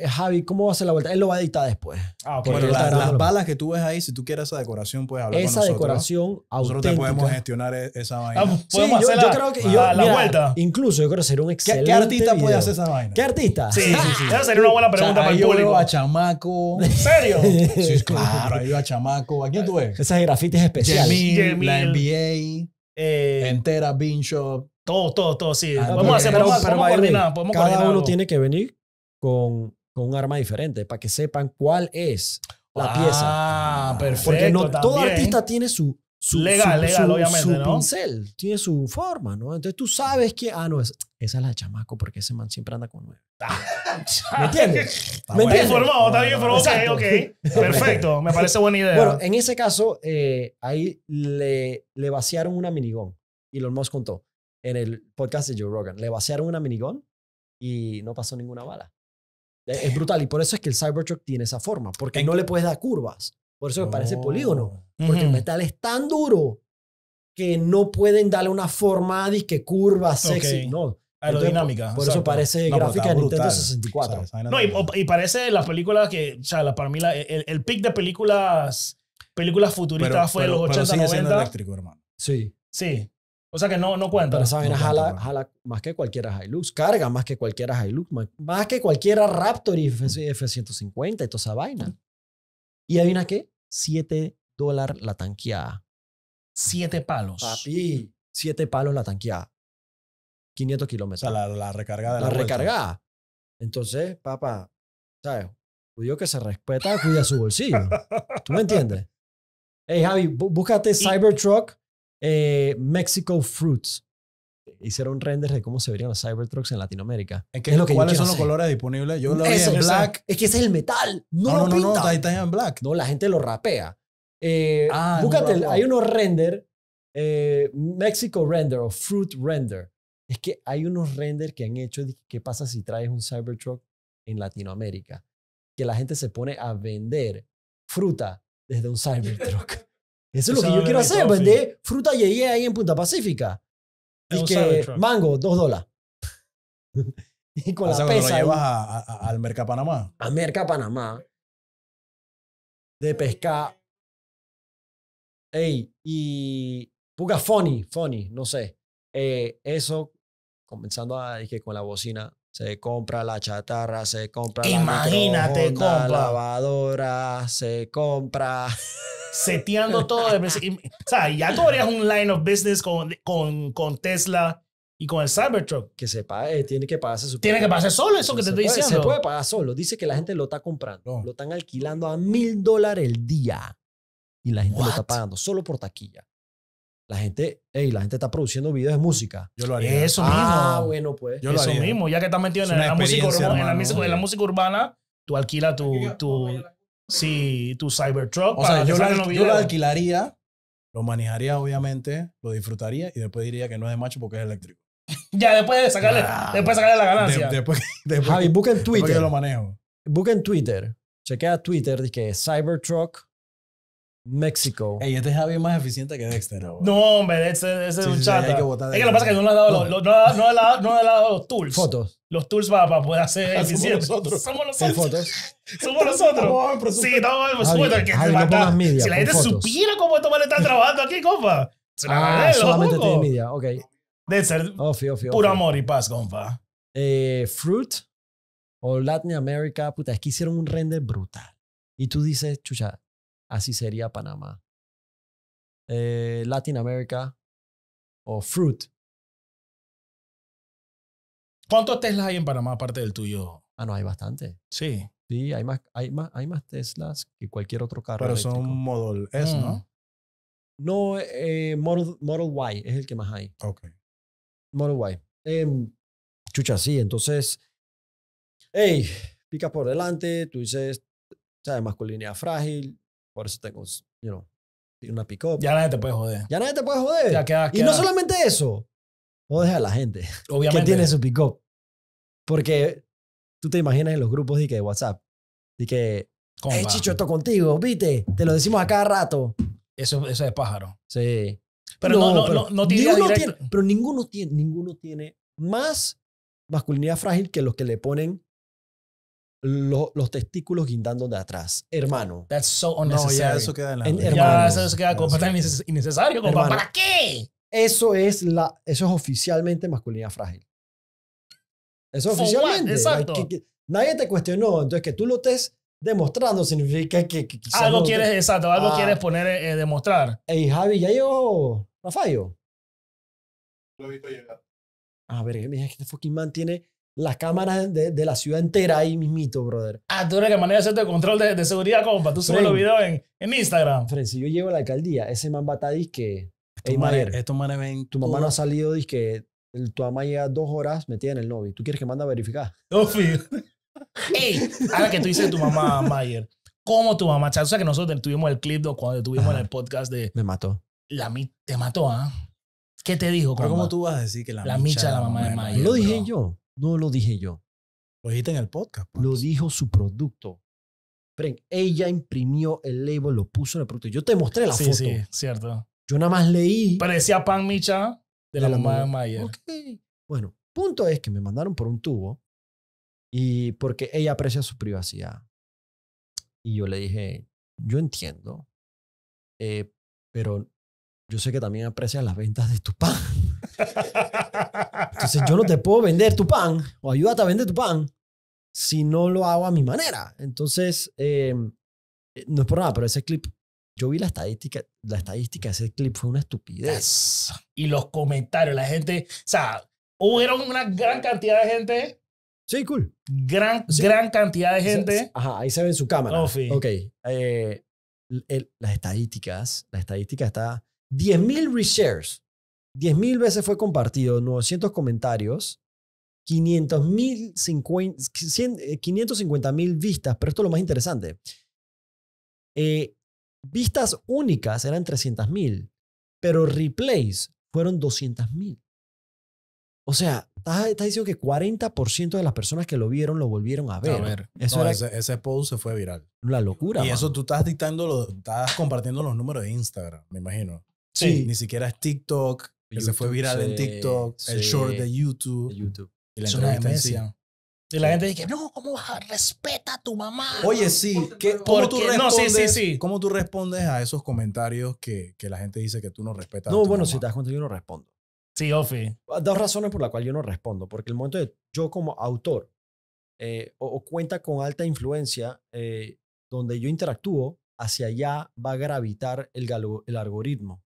eh, Javi, ¿cómo va a ser la vuelta? Él lo va a editar después. Ah, las balas que tú ves ahí, si tú quieres esa decoración, puedes hablar con nosotros. Esa decoración auténtica. Nosotros te podemos gestionar e-, esa ah, vaina. podemos sí, yo, creo que la vuelta. Incluso yo creo que sería un excelente ¿Qué, artista puede hacer esa vaina? ¿Qué artista? Sí, sí, Esa sería una buena pregunta para el público. Yo a Chamaco. ¿En serio? sí, claro. Ahí a Chamaco. ¿A quién tú ves? Esas grafitis especiales. la NBA entera, eh, bincho Todo, todo, todo, sí. Ah, vamos a hacer, Cada uno tiene que venir con, con un arma diferente para que sepan cuál es la pieza. Ah, perfecto. Porque no, todo artista tiene su, su, legal, legal, pincel, tiene su forma, ¿no? Entonces tú sabes que, ah, no, es, esa es la chamaco porque ese man siempre anda con nueve. Ah. (laughs) ¿Me entiendes? (laughs) ¿Me entiendes? formado, está bien formado, (laughs) Perfecto, me parece buena idea. Bueno, en ese caso, eh, ahí le, le vaciaron una minigón. lo hemos contó en el podcast de Joe Rogan. Le vaciaron una minigón y no pasó ninguna bala. Es brutal y por eso es que el Cybertruck tiene esa forma, porque no le puedes dar curvas. Por eso me parece oh. polígono. Porque el metal es tan duro que no pueden darle una forma que curva, sexy. No. Aerodinámica. por, eso parece gráfica de Nintendo 64. no, y, y, parece las películas que, o sea, para mí la, el, el, pic de películas películas futuristas fue pero, los 80, pero sigue 90. eléctrico, hermano. Sí. Sí. O sea que no, no cuenta. Pero esa vaina jala, más que cualquiera Hilux, carga más que cualquiera Hilux, más, que cualquiera Raptor y F 150 y toda esa vaina. Y hay una que 7 dólares la tanqueada. 7 palos. Papi. 7 palos la tanqueada. 500 kilómetros. la, recargada. la, recargada. Entonces, papá, ¿sabes? Cuidado pues que se respeta, cuida su bolsillo. (laughs) ¿Tú me entiendes? Hey, Javi, búscate Cybertruck eh, Mexico Fruits hicieron renders de cómo se verían los Cybertrucks en Latinoamérica. ¿Cuáles son los colores disponibles? Yo lo vi en black. Es que ese es el metal. No, lo no, pinta. no, está en black. No, la gente lo rapea. Eh, ah, búscate, hay unos render, eh, Mexico render o fruit render. Es que hay unos render que han hecho de qué pasa si traes un Cybertruck en Latinoamérica. Que la gente se pone a vender fruta desde un Cybertruck. (laughs) Eso es lo que yo quiero hacer, vender fruta y ahí en Punta Pacífica. Y que, mango, dos dólares. (laughs) y con la pesa. lo llevas al Merca Panamá. A Merca Panamá. De pescar. Ey, y. Puga funny, funny, no sé. Eh, eso, comenzando a. Dije, con la bocina. Se compra la chatarra, se compra Imagínate, la, compra. lavadora, se compra seteando todo. o sea, ya tú harías un line of business con, con, Tesla y con el Cybertruck. Que se tiene que pagarse Tiene que solo eso que te estoy diciendo. Se puede pagar solo. Dice que la gente lo está comprando. Lo están alquilando a mil dólares el día. Y la gente lo está pagando solo por taquilla. La gente, hey, la gente está produciendo videos de música. Yo lo haría. Eso ah, mismo. Ah, bueno, pues. Yo eso mismo. Ya que estás metido en, la música, urbana, en, la, música, urbana, tú alquilas tu, tu, si tu Cybertruck. O sea, yo, lo, alquilaría, lo manejaría obviamente, lo disfrutaría y después diría que no es de macho porque es eléctrico. ya, después de sacarle, después sacarle la ganancia. después, (laughs) Javi, busca en Twitter. Yo lo manejo. Busca en Twitter. Chequea Twitter, dice Cybertruck México. Ey, este es es más eficiente que Dexter. ¿no? No, hombre, ese, es un sí, es que lo que pasa es que no le ha dado, los, no, ha dado los tools. Fotos. Los tools para, para poder hacer ah, eficiente. Somos nosotros. Somos nosotros. sí, estamos Si la gente supiera cómo estos manes están trabajando aquí, compa. Ah, solamente tiene media, ok. Dexter, ofi, puro amor y paz, compa. Eh, Fruit o Latin America, puta, es que hicieron un render brutal. Y tú dices, chucha, así sería Panamá. Eh, Latinoamérica o Fruit. ¿Cuántos Teslas hay en Panamá aparte del tuyo? Ah, no, hay bastante. Sí. Sí, hay más, hay más, hay más Teslas que cualquier otro carro. Pero son Model S, ¿no? Mm. No, eh, Model, Y es el que más hay. Ok. Model Y. Em, chucha, sí, entonces, hey, pica por delante, tú dices, sabes, masculinidad frágil, por eso tengo, you know, una pick -up. Ya nadie te puede joder. Ya nadie te puede joder. Y no solamente eso, jodes a la gente Obviamente. que tiene su pick -up. Porque tú te imaginas en los grupos de WhatsApp, de que, hey, Chicho, esto contigo, viste, te lo decimos a cada rato. Eso, eso es pájaro. Sí. Pero no, no, no, tiene, tiene, Pero ninguno tiene, ninguno tiene más masculinidad frágil que los que le ponen los testículos guindando de atrás. Hermano. That's so No, ya eso queda en la... hermano, ya eso, queda completamente innecesario. Hermano, ¿Para qué? Eso es, la, eso es oficialmente masculinidad frágil. Eso es oficialmente. Exacto. nadie te cuestionó. Entonces, que tú lo estés demostrando significa que, que quizás... Algo quieres, exacto. Algo ah. quieres poner, eh, eh, demostrar. Ey, Javi, ya llegó Rafael. Lo he visto llegar. A ah, ver, mira, este fucking man tiene las cámaras de, la ciudad entera ahí mismito, brother. Ah, tú eres que manejas este control de, de, seguridad, compa. Tú subes los videos en, en, Instagram. Fren, si yo llevo a la alcaldía, ese man bata que que... tu mamá no ha salido, Dice que tu mamá llega dos horas metida en el lobby. ¿Tú quieres que manda a verificar? (laughs) Ey, ahora que tú dices tu mamá, Mayer, ¿cómo tu mamá? O sea, que nosotros tuvimos el clip cuando tuvimos en el podcast de... Me mató. La, te mató, ¿ah? ¿Qué te dijo? Pero ¿cómo tú vas a decir que la, la micha, la mamá de Mayer? Lo dije yo. No lo dije yo. Lo dijiste en el podcast. Pues. Lo dijo su producto. ella imprimió el label, lo puso en el producto. Yo te mostré la foto. Sí, cierto. Yo nada más leí. Parecía pan micha de, la, mamá de Mayer. Bueno, punto es que me mandaron por un tubo y porque ella aprecia su privacidad. Y yo le dije, yo entiendo, eh, pero yo sé que también aprecias las ventas de tu pan. Entonces yo no te puedo vender tu pan o ayúdate a vender tu pan si no lo hago a mi manera. Entonces, em, eh, no es por nada, pero ese clip, yo vi la estadística, la estadística de ese clip fue una estupidez. Y los comentarios, la gente, o sea, hubo una gran cantidad de gente. Sí, cool. Gran, gran cantidad de gente. Ajá, ahí se ve en su cámara. Oh, ok. Eh, las estadísticas, la estadística está 10.000 reshares, 10.000 veces fue compartido, 900 comentarios, 550.000 eh, mil vistas, pero esto es lo más interesante. Eh, vistas únicas eran 300.000. pero replays fueron 200.000. O sea, estás, diciendo que 40% de las personas que lo vieron lo volvieron a ver. ese, post se fue viral. La locura. Y eso tú estás dictando, estás compartiendo los números de Instagram, me imagino. Sí. Ni siquiera es TikTok, que se fue viral en TikTok, el short de YouTube. YouTube. Y la Y la gente dice, no, ¿cómo vas a respeta a tu mamá? Oye, sí, ¿cómo, tú respondes, ¿cómo tú respondes a esos comentarios que, que la gente dice que tú no respetas? No, a tu bueno, si te das cuenta, yo no respondo. Sí, Ofi. Ah, dos razones por las cuales yo no respondo. Porque el momento de yo como autor eh, o, cuenta con alta influencia, eh, donde yo interactúo, hacia allá va a gravitar el, el algoritmo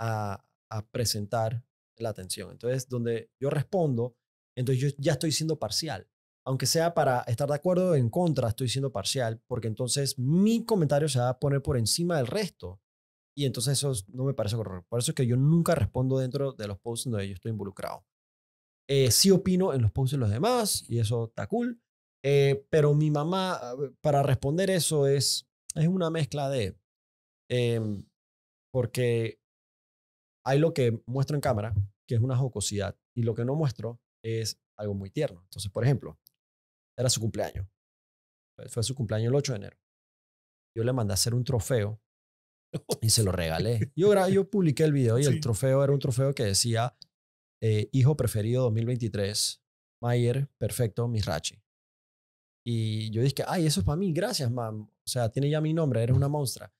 a, presentar la atención. Entonces, donde yo respondo, entonces yo ya estoy siendo parcial. Aunque sea para estar de acuerdo o en contra, estoy siendo parcial, porque entonces mi comentario se va a poner por encima del resto. Y entonces eso no me parece correcto. Por eso es que yo nunca respondo dentro de los posts donde yo estoy involucrado. Eh, sí opino en los posts de los demás y eso está cool. Eh, pero mi mamá, para responder eso, es, es una mezcla de... Em, porque hay lo que muestro en cámara, que es una jocosidad, y lo que no muestro es algo muy tierno. Entonces, por ejemplo, era su cumpleaños. Fue su cumpleaños el 8 de enero. Yo le mandé a hacer un trofeo (laughs) y se lo regalé. Yo, yo publiqué el video y el trofeo era un trofeo que decía eh, Hijo preferido 2023, Mayer, perfecto, Misrachi. Y yo dije, ay, eso es para mí, gracias, mam. O sea, tiene ya mi nombre, eres una monstrua.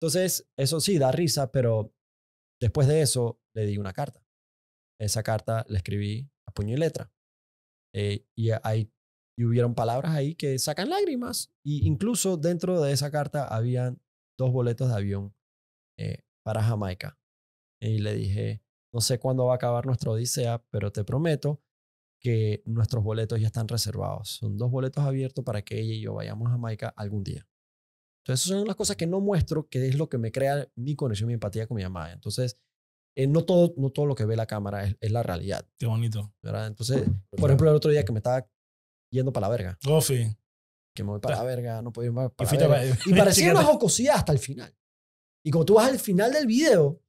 Entonces, eso sí, da risa, pero Después de eso, le di una carta. Esa carta la escribí a puño y letra. Eh, y, ahí hubieron palabras ahí que sacan lágrimas. Y incluso dentro de esa carta habían dos boletos de avión eh, para Jamaica. Y le dije, no sé cuándo va a acabar nuestra odisea, pero te prometo que nuestros boletos ya están reservados. Son dos boletos abiertos para que ella y yo vayamos a Jamaica algún día. Entonces, esas son las cosas que no muestro, que es lo que me crea mi conexión, mi empatía con mi amada Entonces, eh, no, todo, no todo lo que ve la cámara es, la realidad. Qué bonito. ¿verdad? Entonces, (laughs) por ejemplo, el otro día que me estaba yendo para la verga. Oh, que me voy para la ah. verga, no puedo ir para Y (laughs) parecía una jocosidad hasta el final. Y cuando tú vas al final del video,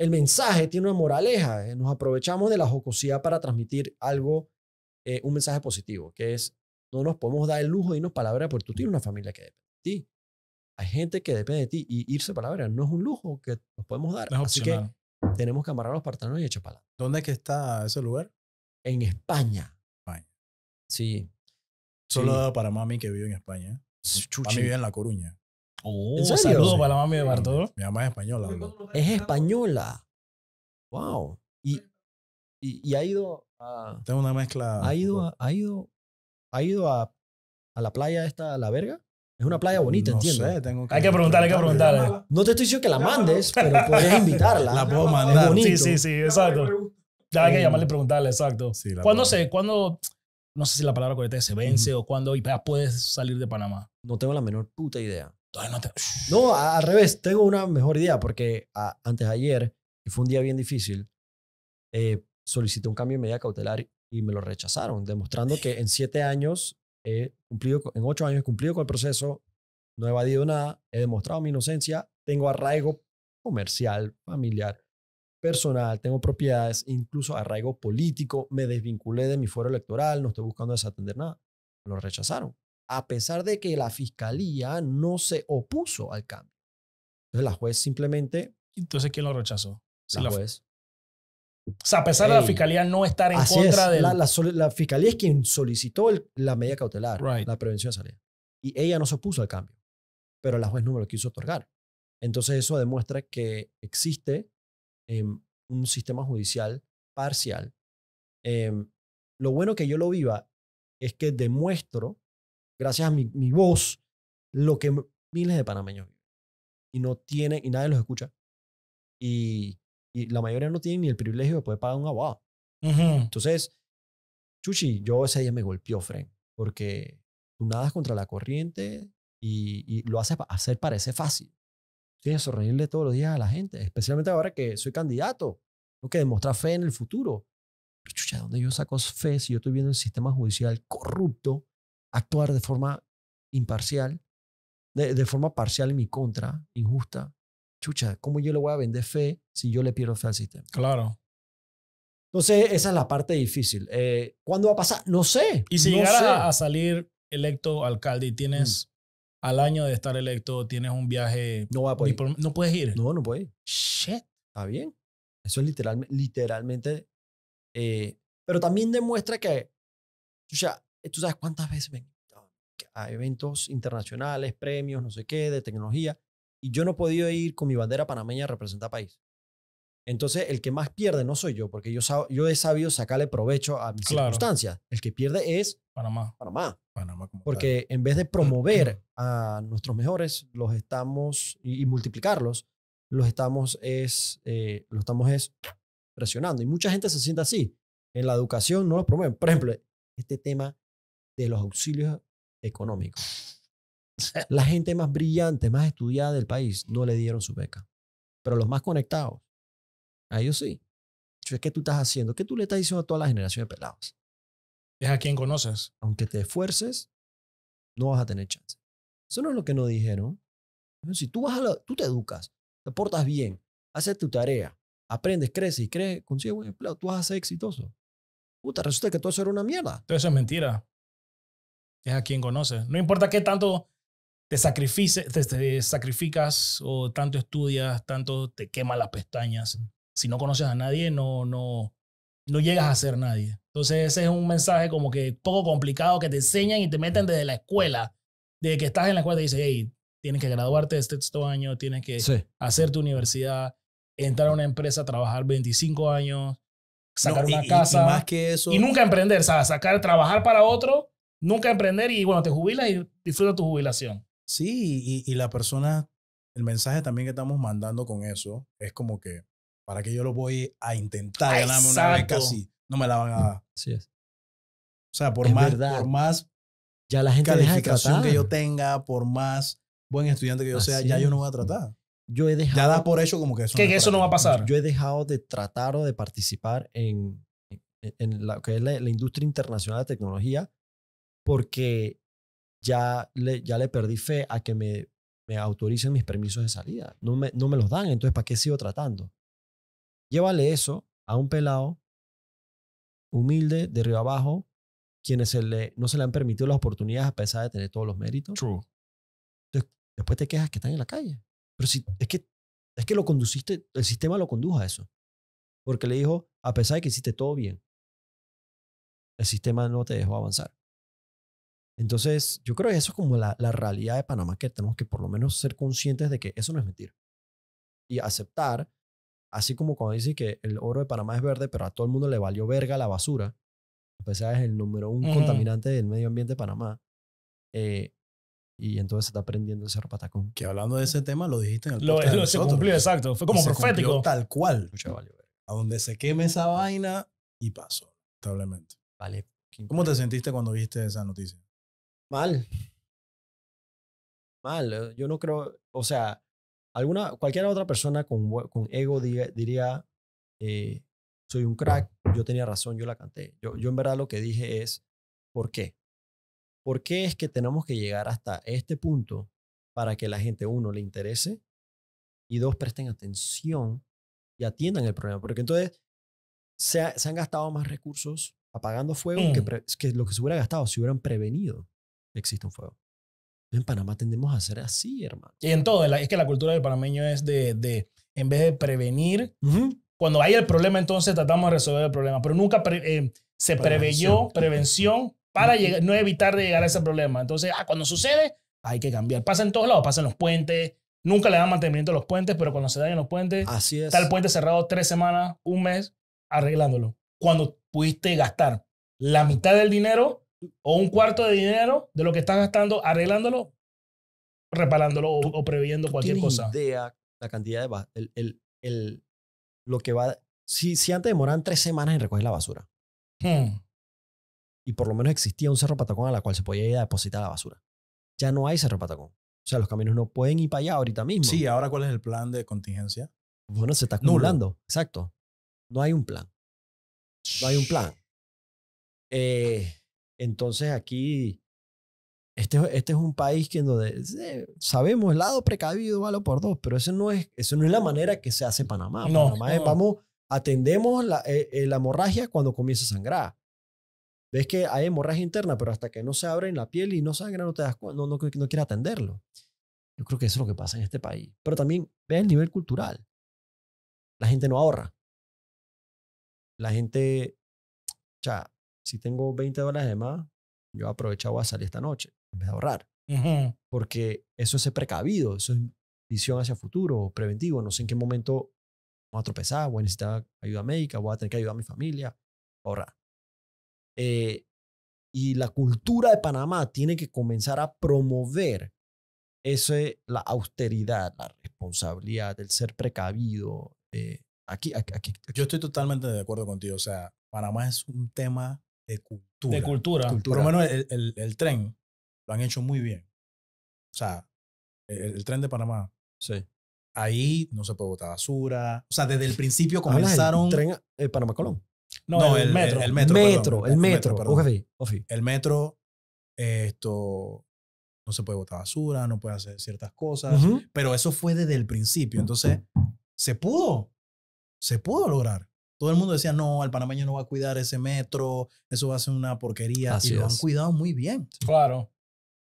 el mensaje tiene una moraleja. Eh. nos aprovechamos de la jocosía para transmitir algo, eh, un mensaje positivo, que es no nos podemos dar el lujo de irnos para la verga porque tú tienes una familia que depende de ti gente que depende de ti y irse para la vera no es un lujo que nos podemos dar. Así que tenemos que amarrar los partanos y echar para ¿Dónde que está ese lugar? En España. España. Sí. Solo para mami que vive en España. ¿eh? Chuchi. Mami vive en La Coruña. Oh, Saludo para la mami de Bartolo. Mi mamá es española. Es española. Wow. Y, y, ha ido a. Tengo una mezcla. Ha ido, ha ido, ha ido a, a la playa esta, a la verga. Es una playa bonita, entiendo. hay que preguntarle, hay que preguntarle. No te estoy diciendo que la mandes, pero puedes (laughs) invitarla. La puedo mandar. Sí, sí, sí, exacto. Ya hay que llamarle y preguntarle, exacto. ¿Cuándo sé? cuándo, no sé si la palabra correcta se vence o cuándo y puedes salir de Panamá? No tengo la menor puta idea. No, al revés, tengo una mejor idea porque antes ayer, que fue un día bien difícil, eh, solicité un cambio de medida cautelar y me lo rechazaron, demostrando que en siete años cumplido, en ocho años he cumplido con el proceso, no he evadido nada, he demostrado mi inocencia, tengo arraigo comercial, familiar, personal, tengo propiedades, incluso arraigo político, me desvinculé de mi fuero electoral, no estoy buscando desatender nada. Lo rechazaron, a pesar de que la fiscalía no se opuso al cambio. Entonces la juez simplemente... Entonces, ¿quién lo rechazó? Si la, juez. O sea, a pesar de la fiscalía no estar en contra de. La, la, fiscalía es quien solicitó la medida cautelar, la prevención de salida. Y ella no se opuso al cambio, pero la juez no me lo quiso otorgar. Entonces, eso demuestra que existe em, un sistema judicial parcial. Eh, lo bueno que yo lo viva es que demuestro, gracias a mi, mi voz, lo que miles de panameños viven. Y no tiene, y nadie los escucha. Y y la mayoría no tiene ni el privilegio de poder pagar un abogado. Entonces, Chuchi, yo ese día me golpeó, Fren, porque tú nadas contra la corriente y, y lo haces hacer parece fácil. Tienes que sonreírle todos los días a la gente, especialmente ahora que soy candidato. Tengo que demostrar fe en el futuro. Pero chucha, ¿dónde yo saco fe si yo estoy viendo el sistema judicial corrupto actuar de forma imparcial, de, de forma parcial en mi contra, injusta? chucha, ¿cómo yo le voy a vender fe si yo le pierdo fe al sistema? Claro. Entonces, esa es la parte difícil. Eh, ¿Cuándo va a pasar? No sé. Y si llegara a salir electo alcalde y tienes mm. al año de estar electo, tienes un viaje. No va no puedes ir. No, no puedes ir. Shit. Está bien. Eso es literal, literalmente. Eh, pero también demuestra que. O sea, eh, tú sabes cuántas veces Hay a eventos internacionales, premios, no sé qué, de tecnología y yo no he podido ir con mi bandera panameña a representar país. Entonces, el que más pierde no soy yo, porque yo, yo he sabido sacarle provecho a mis circunstancias. El que pierde es Panamá. Panamá. Panamá porque en vez de promover (clears throat) a nuestros mejores, los estamos y, multiplicarlos, los estamos es, eh, los estamos es presionando. Y mucha gente se siente así. En la educación no los promueven. Por ejemplo, este tema de los auxilios económicos. (laughs) La gente más brillante, más estudiada del país, no le dieron su beca. Pero los más conectados, a ellos sí. ¿qué tú estás haciendo? ¿Qué tú le estás diciendo a toda la generación de pelados? Es a quien conoces. Aunque te esfuerces, no vas a tener chance. Eso no es lo que nos dijeron. Si tú, vas a tú te educas, te portas bien, haces tu tarea, aprendes, creces y crees, consigues un empleo, tú vas a ser exitoso. Puta, resulta que todo eso era una mierda. Todo eso es mentira. Es a quien conoces. No importa qué tanto te, sacrificas o tanto estudias, tanto te quemas las pestañas. Si no conoces a nadie, no, no, no llegas a ser nadie. Entonces ese es un mensaje como que poco complicado que te enseñan y te meten desde la escuela. Desde que estás en la escuela te dicen, hey, tienes que graduarte este sexto este año, tienes que hacer tu universidad, entrar a una empresa, trabajar 25 años, sacar una casa. Y, más que eso. Y nunca emprender, o sea, sacar, trabajar para otro, nunca emprender y bueno, te jubilas y disfruta tu jubilación. Sí, y, y la persona, el mensaje también que estamos mandando con eso es como que, ¿para qué yo lo voy a intentar una No me la van a mm, dar. es. O sea, por más, por más ya la gente calificación que yo tenga, por más buen estudiante que yo sea, ya yo no voy a tratar. Yo he ya da por hecho como que eso, que no, eso no va a pasar. Yo he dejado de tratar o de participar en, en, que es la, industria internacional de tecnología porque ya le, ya le perdí fe a que me, me autoricen mis permisos de salida. No me, no me los dan, entonces ¿para qué sigo tratando? Llévale eso a un pelado humilde, de río abajo, quienes se le, no se le han permitido las oportunidades a pesar de tener todos los méritos. True. Entonces, después te quejas que están en la calle. Pero si es que, es que lo conduciste, el sistema lo condujo a eso. Porque le dijo, a pesar de que hiciste todo bien, el sistema no te dejó avanzar. Entonces, yo creo que eso es como la, realidad de Panamá, que tenemos que por lo menos ser conscientes de que eso no es mentira. Y aceptar, así como cuando dice que el oro de Panamá es verde, pero a todo el mundo le valió verga la basura, a pesar de es el número un mm. contaminante del medio ambiente de Panamá, eh, y entonces se está prendiendo ese patacón. Que hablando de ese tema, lo dijiste en el lo, Lo, se cumplió, exacto. Fue como profético. tal cual. a donde se queme esa vaina y pasó, lamentablemente. Vale. ¿Cómo te sentiste cuando viste esa noticia? Mal. Mal. Eh, yo no creo, o sea, alguna, cualquier otra persona con, ego diría, eh, soy un crack, yo tenía razón, yo la canté. Yo, yo en verdad lo que dije es, ¿por qué? ¿Por qué es que tenemos que llegar hasta este punto para que la gente, uno, le interese y dos, presten atención y atiendan el problema? Porque entonces se, han gastado más recursos apagando fuego que lo que se hubiera gastado si hubieran prevenido existe un fuego. En Panamá tendemos a ser así, hermano. Y en todo, es que la cultura del panameño es de, en vez de prevenir, cuando hay el problema, entonces tratamos de resolver el problema, pero nunca eh, se preveyó (laughs) prevención, para no evitar de llegar a ese problema. Entonces, ah, cuando sucede, hay que cambiar. Pasa en todos lados, pasa en los puentes, nunca le dan mantenimiento a los puentes, pero cuando se dañan los puentes, está el puente cerrado tres semanas, un mes, arreglándolo. Cuando pudiste gastar la mitad del dinero o un cuarto de dinero de lo que están gastando arreglándolo, reparándolo o, previendo cualquier cosa. idea la cantidad de... El, el, lo que va... Si, si antes demoraban tres semanas en recoger la basura. Hmm. Y por lo menos existía un cerro patacón a la cual se podía ir a depositar la basura. Ya no hay cerro patacón. O sea, los caminos no pueden ir para allá ahorita mismo. Sí, ahora cuál es el plan de contingencia? Bueno, se está acumulando. Exacto. No hay un plan. No hay un plan. Eh, entonces aquí, este, este es un país que en donde eh, sabemos el lado precavido vale por dos, pero eso no es, eso no es la manera que se hace Panamá. No, Panamá vamos, atendemos la, eh, eh, la hemorragia cuando comienza a sangrar. Ves que hay hemorragia interna, pero hasta que no se abre en la piel y no sangra, no te das cuenta, no, no, no quieres atenderlo. Yo creo que eso es lo que pasa en este país. Pero también ve el nivel cultural. La gente no ahorra. La gente, o sea, si tengo 20 dólares de más, yo aprovecho voy a salir esta noche en vez de ahorrar. Porque eso es precavido, eso es visión hacia futuro, preventivo. No sé en qué momento voy a tropezar, voy a necesitar ayuda médica, voy a tener que ayudar a mi familia, ahorrar. Eh, y la cultura de Panamá tiene que comenzar a promover ese, la austeridad, la responsabilidad, el ser precavido. Eh, aquí, aquí, Yo estoy totalmente de acuerdo contigo. O sea, Panamá es un tema de cultura. De cultura. Por lo menos el, el, tren lo han hecho muy bien. O sea, e, e, el, tren de Panamá. Sí. Ahí no se puede botar basura. O sea, desde el principio comenzaron. El tren Panamá Colón. No, el, metro. El metro. el metro. El metro, esto, no se puede botar basura, no puede hacer ciertas cosas. Pero eso fue desde el principio. Entonces, se pudo. Se pudo lograr. Todo el mundo decía, no, el panameño no va a cuidar ese metro, eso va a ser una porquería. y lo han cuidado muy bien. Claro.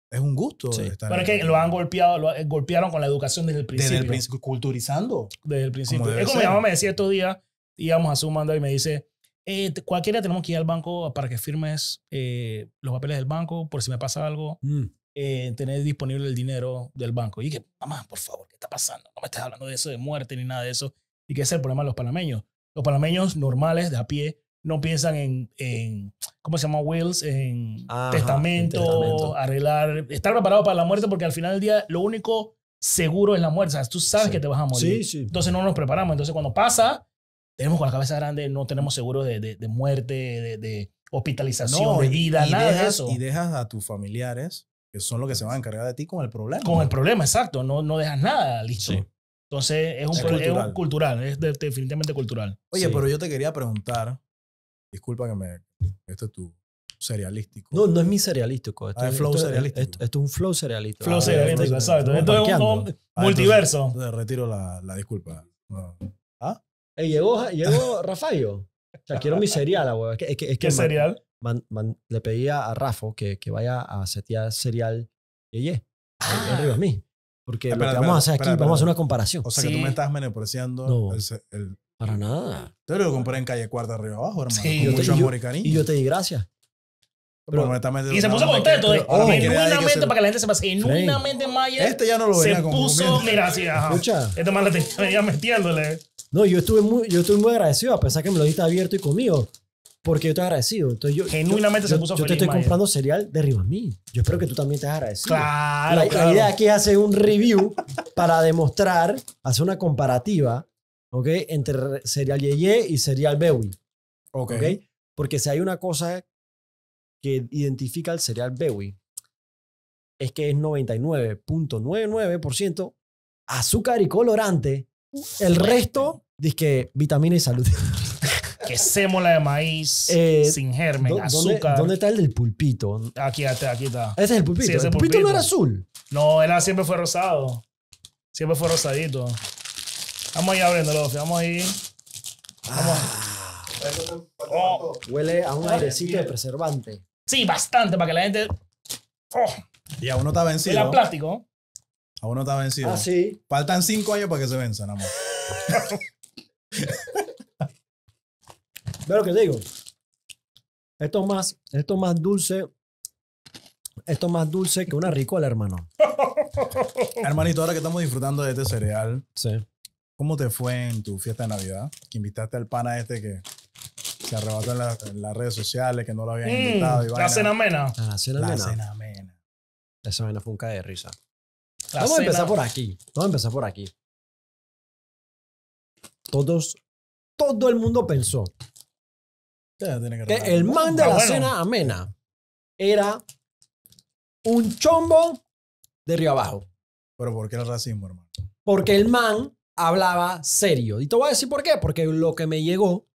Es un gusto. Estar Pero es que lo han golpeado, lo eh, golpearon con la educación desde el principio. Desde el principio, culturizando. Desde el principio. es como mi mamá me decía estos días, íbamos a su mando y me dice, eh, cualquiera tenemos que ir al banco para que firmes eh, los papeles del banco por si me pasa algo. Mm. Eh, tener disponible el dinero del banco. Y que, mamá, por favor, ¿qué está pasando? No me estás hablando de eso, de muerte ni nada de eso. Y que es el problema de los panameños. Los panameños normales, de a pie, no piensan en, en ¿cómo se llama? Wills, en testamento, arreglar, estar preparado para la muerte, porque al final del día lo único seguro es la muerte. O sea, tú sabes que te vas a morir. Sí, sí. Entonces no nos preparamos. Entonces cuando pasa, tenemos con la cabeza grande, no tenemos seguro de, de, muerte, de, hospitalización, de vida, nada de eso. Y dejas a tus familiares, que son los que se van a encargar de ti con el problema. Con el problema, exacto. No, no dejas nada, listo. Entonces es un, es cultural. Es definitivamente cultural. Oye, pero yo te quería preguntar, disculpa que me, esto es tu serialístico No, no es mi serialístico ah, Esto, es flow es un flow serialístico. Flow ah, exacto. Esto es un ah, multiverso. Entonces, retiro la, la disculpa. ¿Ah? llegó llegó O sea, quiero mi cereal, güey. Es que, ¿Qué le pedía a Rafa que, que, vaya a setear cereal y Yeah, Ah. En Ríos Mí. Porque vamos a hacer aquí, vamos a hacer una comparación. O sea, que tú me estás menospreciando el, Para nada. Yo lo compré en calle cuarta arriba abajo, hermano. Sí, mucho amor y, cariño. Y yo te di gracias. Pero, y se puso contento, oh, para que la gente sepa, genuinamente Maya este ya no lo venía se puso, mira, sí, Escucha. Este mal le tenía metiéndole. No, yo estuve, muy, yo estuve muy agradecido, a pesar que me lo diste abierto y conmigo porque yo te agradecido. Entonces yo, Genuinamente se puso yo, te estoy comprando cereal de mí. Yo espero que tú también te agradecido. Claro, la, idea aquí es hacer un review para demostrar, hacer una comparativa, ¿ok? Entre cereal Yeye y cereal Bewi. Ok. Porque si hay una cosa que identifica el cereal Bewi, es que es 99.99% azúcar y colorante. El resto, dice que vitamina y salud que sémola de maíz eh, sin germen, azúcar. ¿Dónde está el del pulpito? Aquí, está, aquí está. Ese es el pulpito. el pulpito, no era azul. No, él siempre fue rosado. Siempre fue rosadito. Vamos a ir abriéndolo, vamos a Vamos. Ah. Oh. huele a un airecito de preservante. Sí, bastante, para que la gente. Oh. Y a uno está vencido. Era plástico. Aún uno está vencido. Ah, sí. Faltan cinco años para que se venzan, amor. (laughs) Veo lo que digo? Esto es más, esto más dulce. Esto más dulce que una ricola, hermano. (laughs) Hermanito, ahora que estamos disfrutando de este cereal, ¿cómo te fue en tu fiesta de Navidad? Que invitaste al pana este que se arrebató en, las redes sociales, que no lo habían mm, invitado. y la cena amena. Ah, cena La cena Esa fue un cae de risa. Vamos a empezar por aquí. Vamos a empezar por aquí. Todos, todo el mundo pensó eh, el man de ah, la cena amena era un chombo de río abajo. Pero ¿por qué era racismo, hermano? Porque el man hablaba serio. Y te voy a decir por qué. Porque lo que me llegó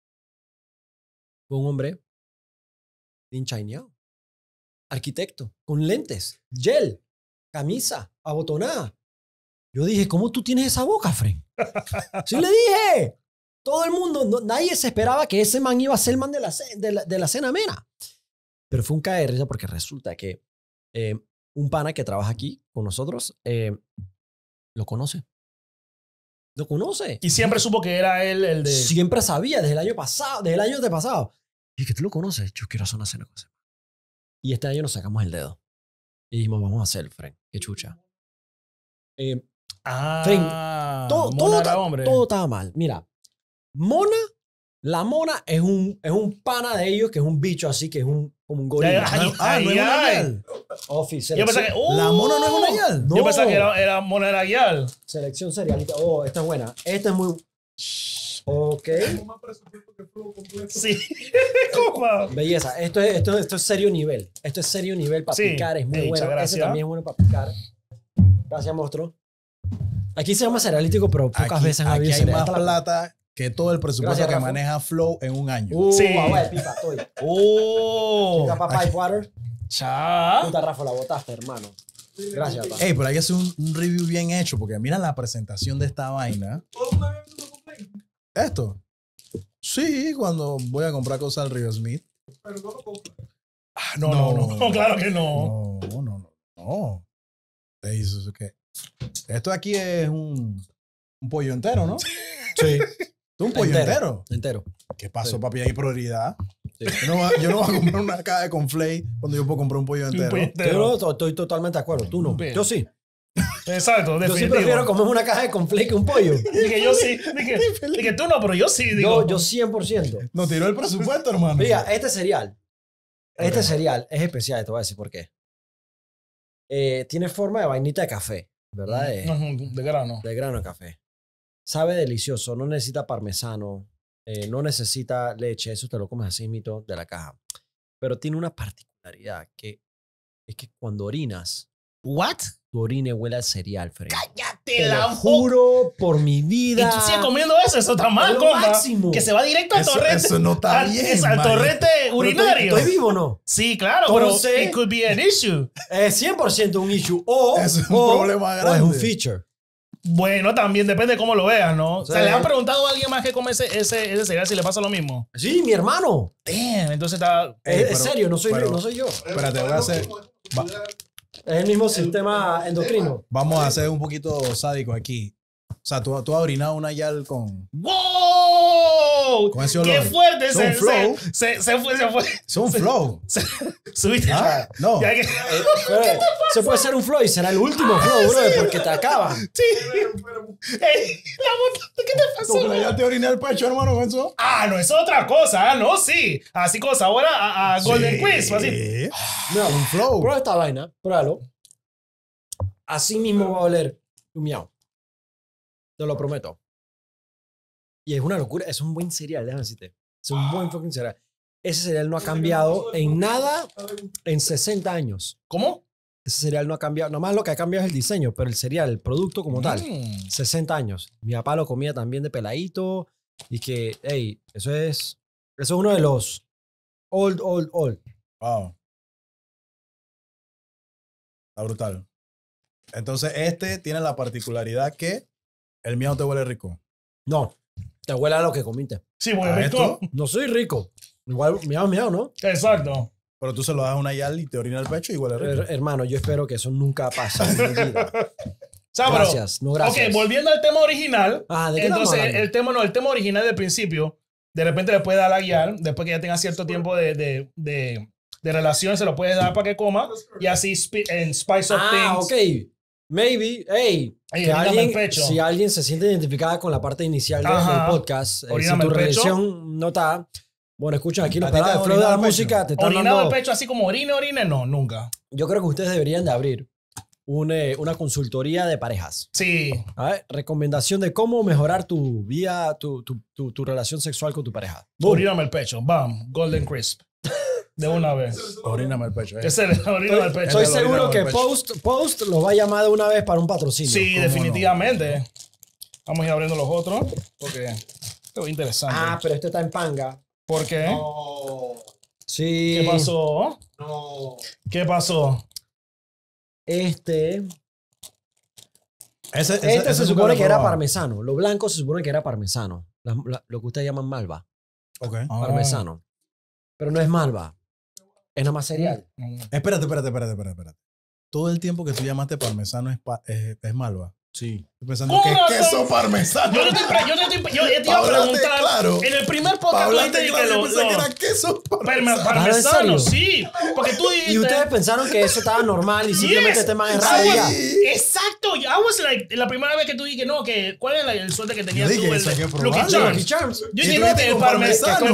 fue un hombre hinchaineado, arquitecto, con lentes, gel, camisa, abotonada. Yo dije, ¿cómo tú tienes esa boca, Fren? (laughs) sí le dije todo el mundo, nadie se esperaba que ese man iba a ser el man de la, de la, cena mera Pero fue un caer, risa porque resulta que eh, un pana que trabaja aquí con nosotros eh, lo conoce. Lo conoce. Y siempre supo que era él el de. Siempre sabía, desde el año pasado, desde el año de pasado. Y que tú lo conoces, yo quiero hacer una cena con ese man. Y este año nos sacamos el dedo. Y dijimos, vamos a hacer, Fren, qué chucha. Eh, ah, Fren, todo, estaba mal. Mira, Mona, la mona es un, es un pana de ellos que es un bicho así, que es un, como un gorila. ah, no es una Yo que, la mona no es una ¡Uh! guial. Yo pensaba que era, mona era guial. Selección serialita. Oh, esta es buena. Esta es muy... Ok. Sí. (laughs) Belleza. Esto es, esto, esto es serio nivel. Esto es serio nivel para picar. Es muy bueno. Gracias. Ese también es bueno para picar. Gracias, monstruo. Aquí se llama cerealítico, pero pocas veces había Aquí hay más plata que todo el presupuesto que maneja Flow en un año. Uh, sí. de pipa, estoy. Oh. Chica, para y water. Chao. Puta, Rafa, la botaste, hermano. Gracias, papá. Ey, pero hay que hacer un, review bien hecho, porque mira la presentación de esta vaina. ¿Esto? Sí, cuando voy a comprar cosas al Río Smith. Pero no lo compras. Ah, no, no, no, no, (laughs) claro que no. No, no, no. no. Esto aquí es un, un pollo entero, ¿no? (laughs) Sí un pollo entero? Entero. ¿Qué pasó, papi? Hay prioridad. Yo, no, voy a comprar una caja de conflay cuando yo puedo comprar un pollo entero. Yo no, estoy totalmente de acuerdo. Tú no. Yo sí. Exacto, Yo sí prefiero comer una caja de conflay que un pollo. Dije, yo sí. Dije, (laughs) tú no, pero yo sí. Digo. yo 100%. No tiró el presupuesto, hermano. Mira, este cereal. Este cereal es especial, te voy a decir por qué. Eh, tiene forma de vainita de café, ¿verdad? De, mm, eh, de grano. De grano de café sabe delicioso, no necesita parmesano, eh, no necesita leche, eso te lo comes así, mito, de la caja. Pero tiene una particularidad que es que cuando orinas, ¿What? Tu orina huele a cereal, Freddy. ¡Cállate Te la lo juro por mi vida. Y tú sigues comiendo eso, eso está mal, lo máximo. Que se va directo al torrete torrente. eso no está bien, Es al torrete urinario. ¿Estoy vivo o no? Sí, claro, pero it could be an issue. Es 100% un issue. O, Es un o- problema o es un feature. Bueno, también depende de cómo lo veas, ¿no? ¿Se le han preguntado a alguien más que come ese, ese, cereal si le pasa lo mismo. Sí, mi hermano. Damn, entonces está. es, serio, no soy, yo, no soy yo. Espérate, voy a hacer. Es el mismo sistema endocrino. Vamos a hacer un poquito sádico aquí. O sea, tú, tú has orinado una yal con. ¡Wow! ¡Qué fuerte! ese flow. Se, se, fue, se fue. Es un flow. subiste. Ah, no. Que... Eh, (laughs) eh, eh, se puede ser un flow y será el último flow, ah, bro, porque te acaba. Sí. la moto, ¿qué te pasó? Bro? ya te oriné el pecho, hermano, con Ah, no, es otra cosa. Ah, no, sí. Así cosa, ahora a, Golden Quiz así. No, ah. un flow. Prueba esta vaina, pruébalo. Así mismo va a oler tu miau. Te lo prometo. Y es una locura. Es un buen cereal, déjame decirte. Es un buen ¡Ah! fucking cereal. Ese cereal no ha cambiado en nada en 60 años. ¿Cómo? Ese cereal no ha cambiado. Nomás lo que ha cambiado es el diseño, pero el cereal, el producto como tal, 60 mm. años. Mi papá lo comía también de peladito. Y que, hey, eso es. Eso es uno de los old, old, old. Wow. Está brutal. Entonces, este tiene la particularidad que ¿El mío te huele rico? No, te huele a lo que comiste. Sí, huele Esto? No soy rico. Igual, miau, miau, ¿no? Exacto. Pero tú se lo das una yal y te orina el pecho y huele rico. hermano, yo espero que eso nunca pase en mi vida. (laughs) Gracias, no gracias. Ok, volviendo al tema original. Ah, ¿de qué entonces, el, tema, no, el tema original del principio, de repente le puedes dar la guiar, después que ya tenga cierto tiempo de, de, de, de relación, se lo puedes dar para que coma, y así en Spice of ah, Things. Ah, ok. Maybe, hey, si alguien se siente identificada con la parte inicial del este podcast, eh, si tu relación no está, bueno, escucha aquí los palabras de de la música, te el pecho así como orina, orine, no, nunca. Yo creo que ustedes deberían de abrir una, eh, una consultoría de parejas. Sí. A ver, recomendación de cómo mejorar tu vida, tu, tu, tu, relación sexual con tu pareja. Oríname el pecho, bam, Golden Crisp. De una vez. Oríname el pecho. Eh. pecho. Estoy seguro que Post, Post lo va a llamar de una vez para un patrocinio. Sí, definitivamente. Vamos a ir abriendo los otros porque esto es interesante. Ah, pero este está en panga. ¿Por qué? Sí. ¿Qué pasó? No. ¿Qué pasó? Este. este se supone que era parmesano. Lo blanco se supone que era parmesano. lo que ustedes llaman malva. Ok. Ah. Parmesano. Pero no es malva. Es nada más cereal. Espérate, espérate, espérate, espérate, Todo el tiempo que tú llamaste parmesano es, malo, es, es Sí. Estoy pensando que queso parmesano. Yo, te, iba a preguntar. en el primer podcast Yo que, era queso parmesano. parmesano sí. Porque tú dijiste. Y ustedes pensaron que eso estaba normal y simplemente yes, te Exacto. Yo was la primera vez que tú dije no, que ¿cuál era el suerte que tenías tú? El, que Charms. Yo dije, no, el parmesano.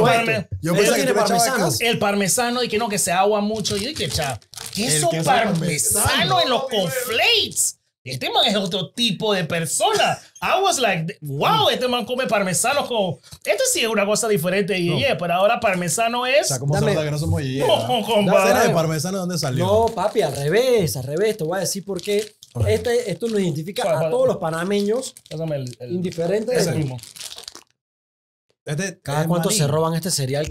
Yo pensaba que parmesano. El parmesano y que no, que se agua mucho. Y dije, cha, queso parmesano en los conflates este man es otro tipo de persona. I was like, wow, mm. este man come parmesano con... Esto sí es una cosa diferente de pero ahora parmesano es... O sea, ¿cómo se que no somos Yeye? No, de parmesano dónde salió? No, papi, al revés, al revés. Te voy a decir por qué. Este, esto nos identifica a todos los panameños, el, indiferente mismo. Este, ¿Cada cuánto se roban este cereal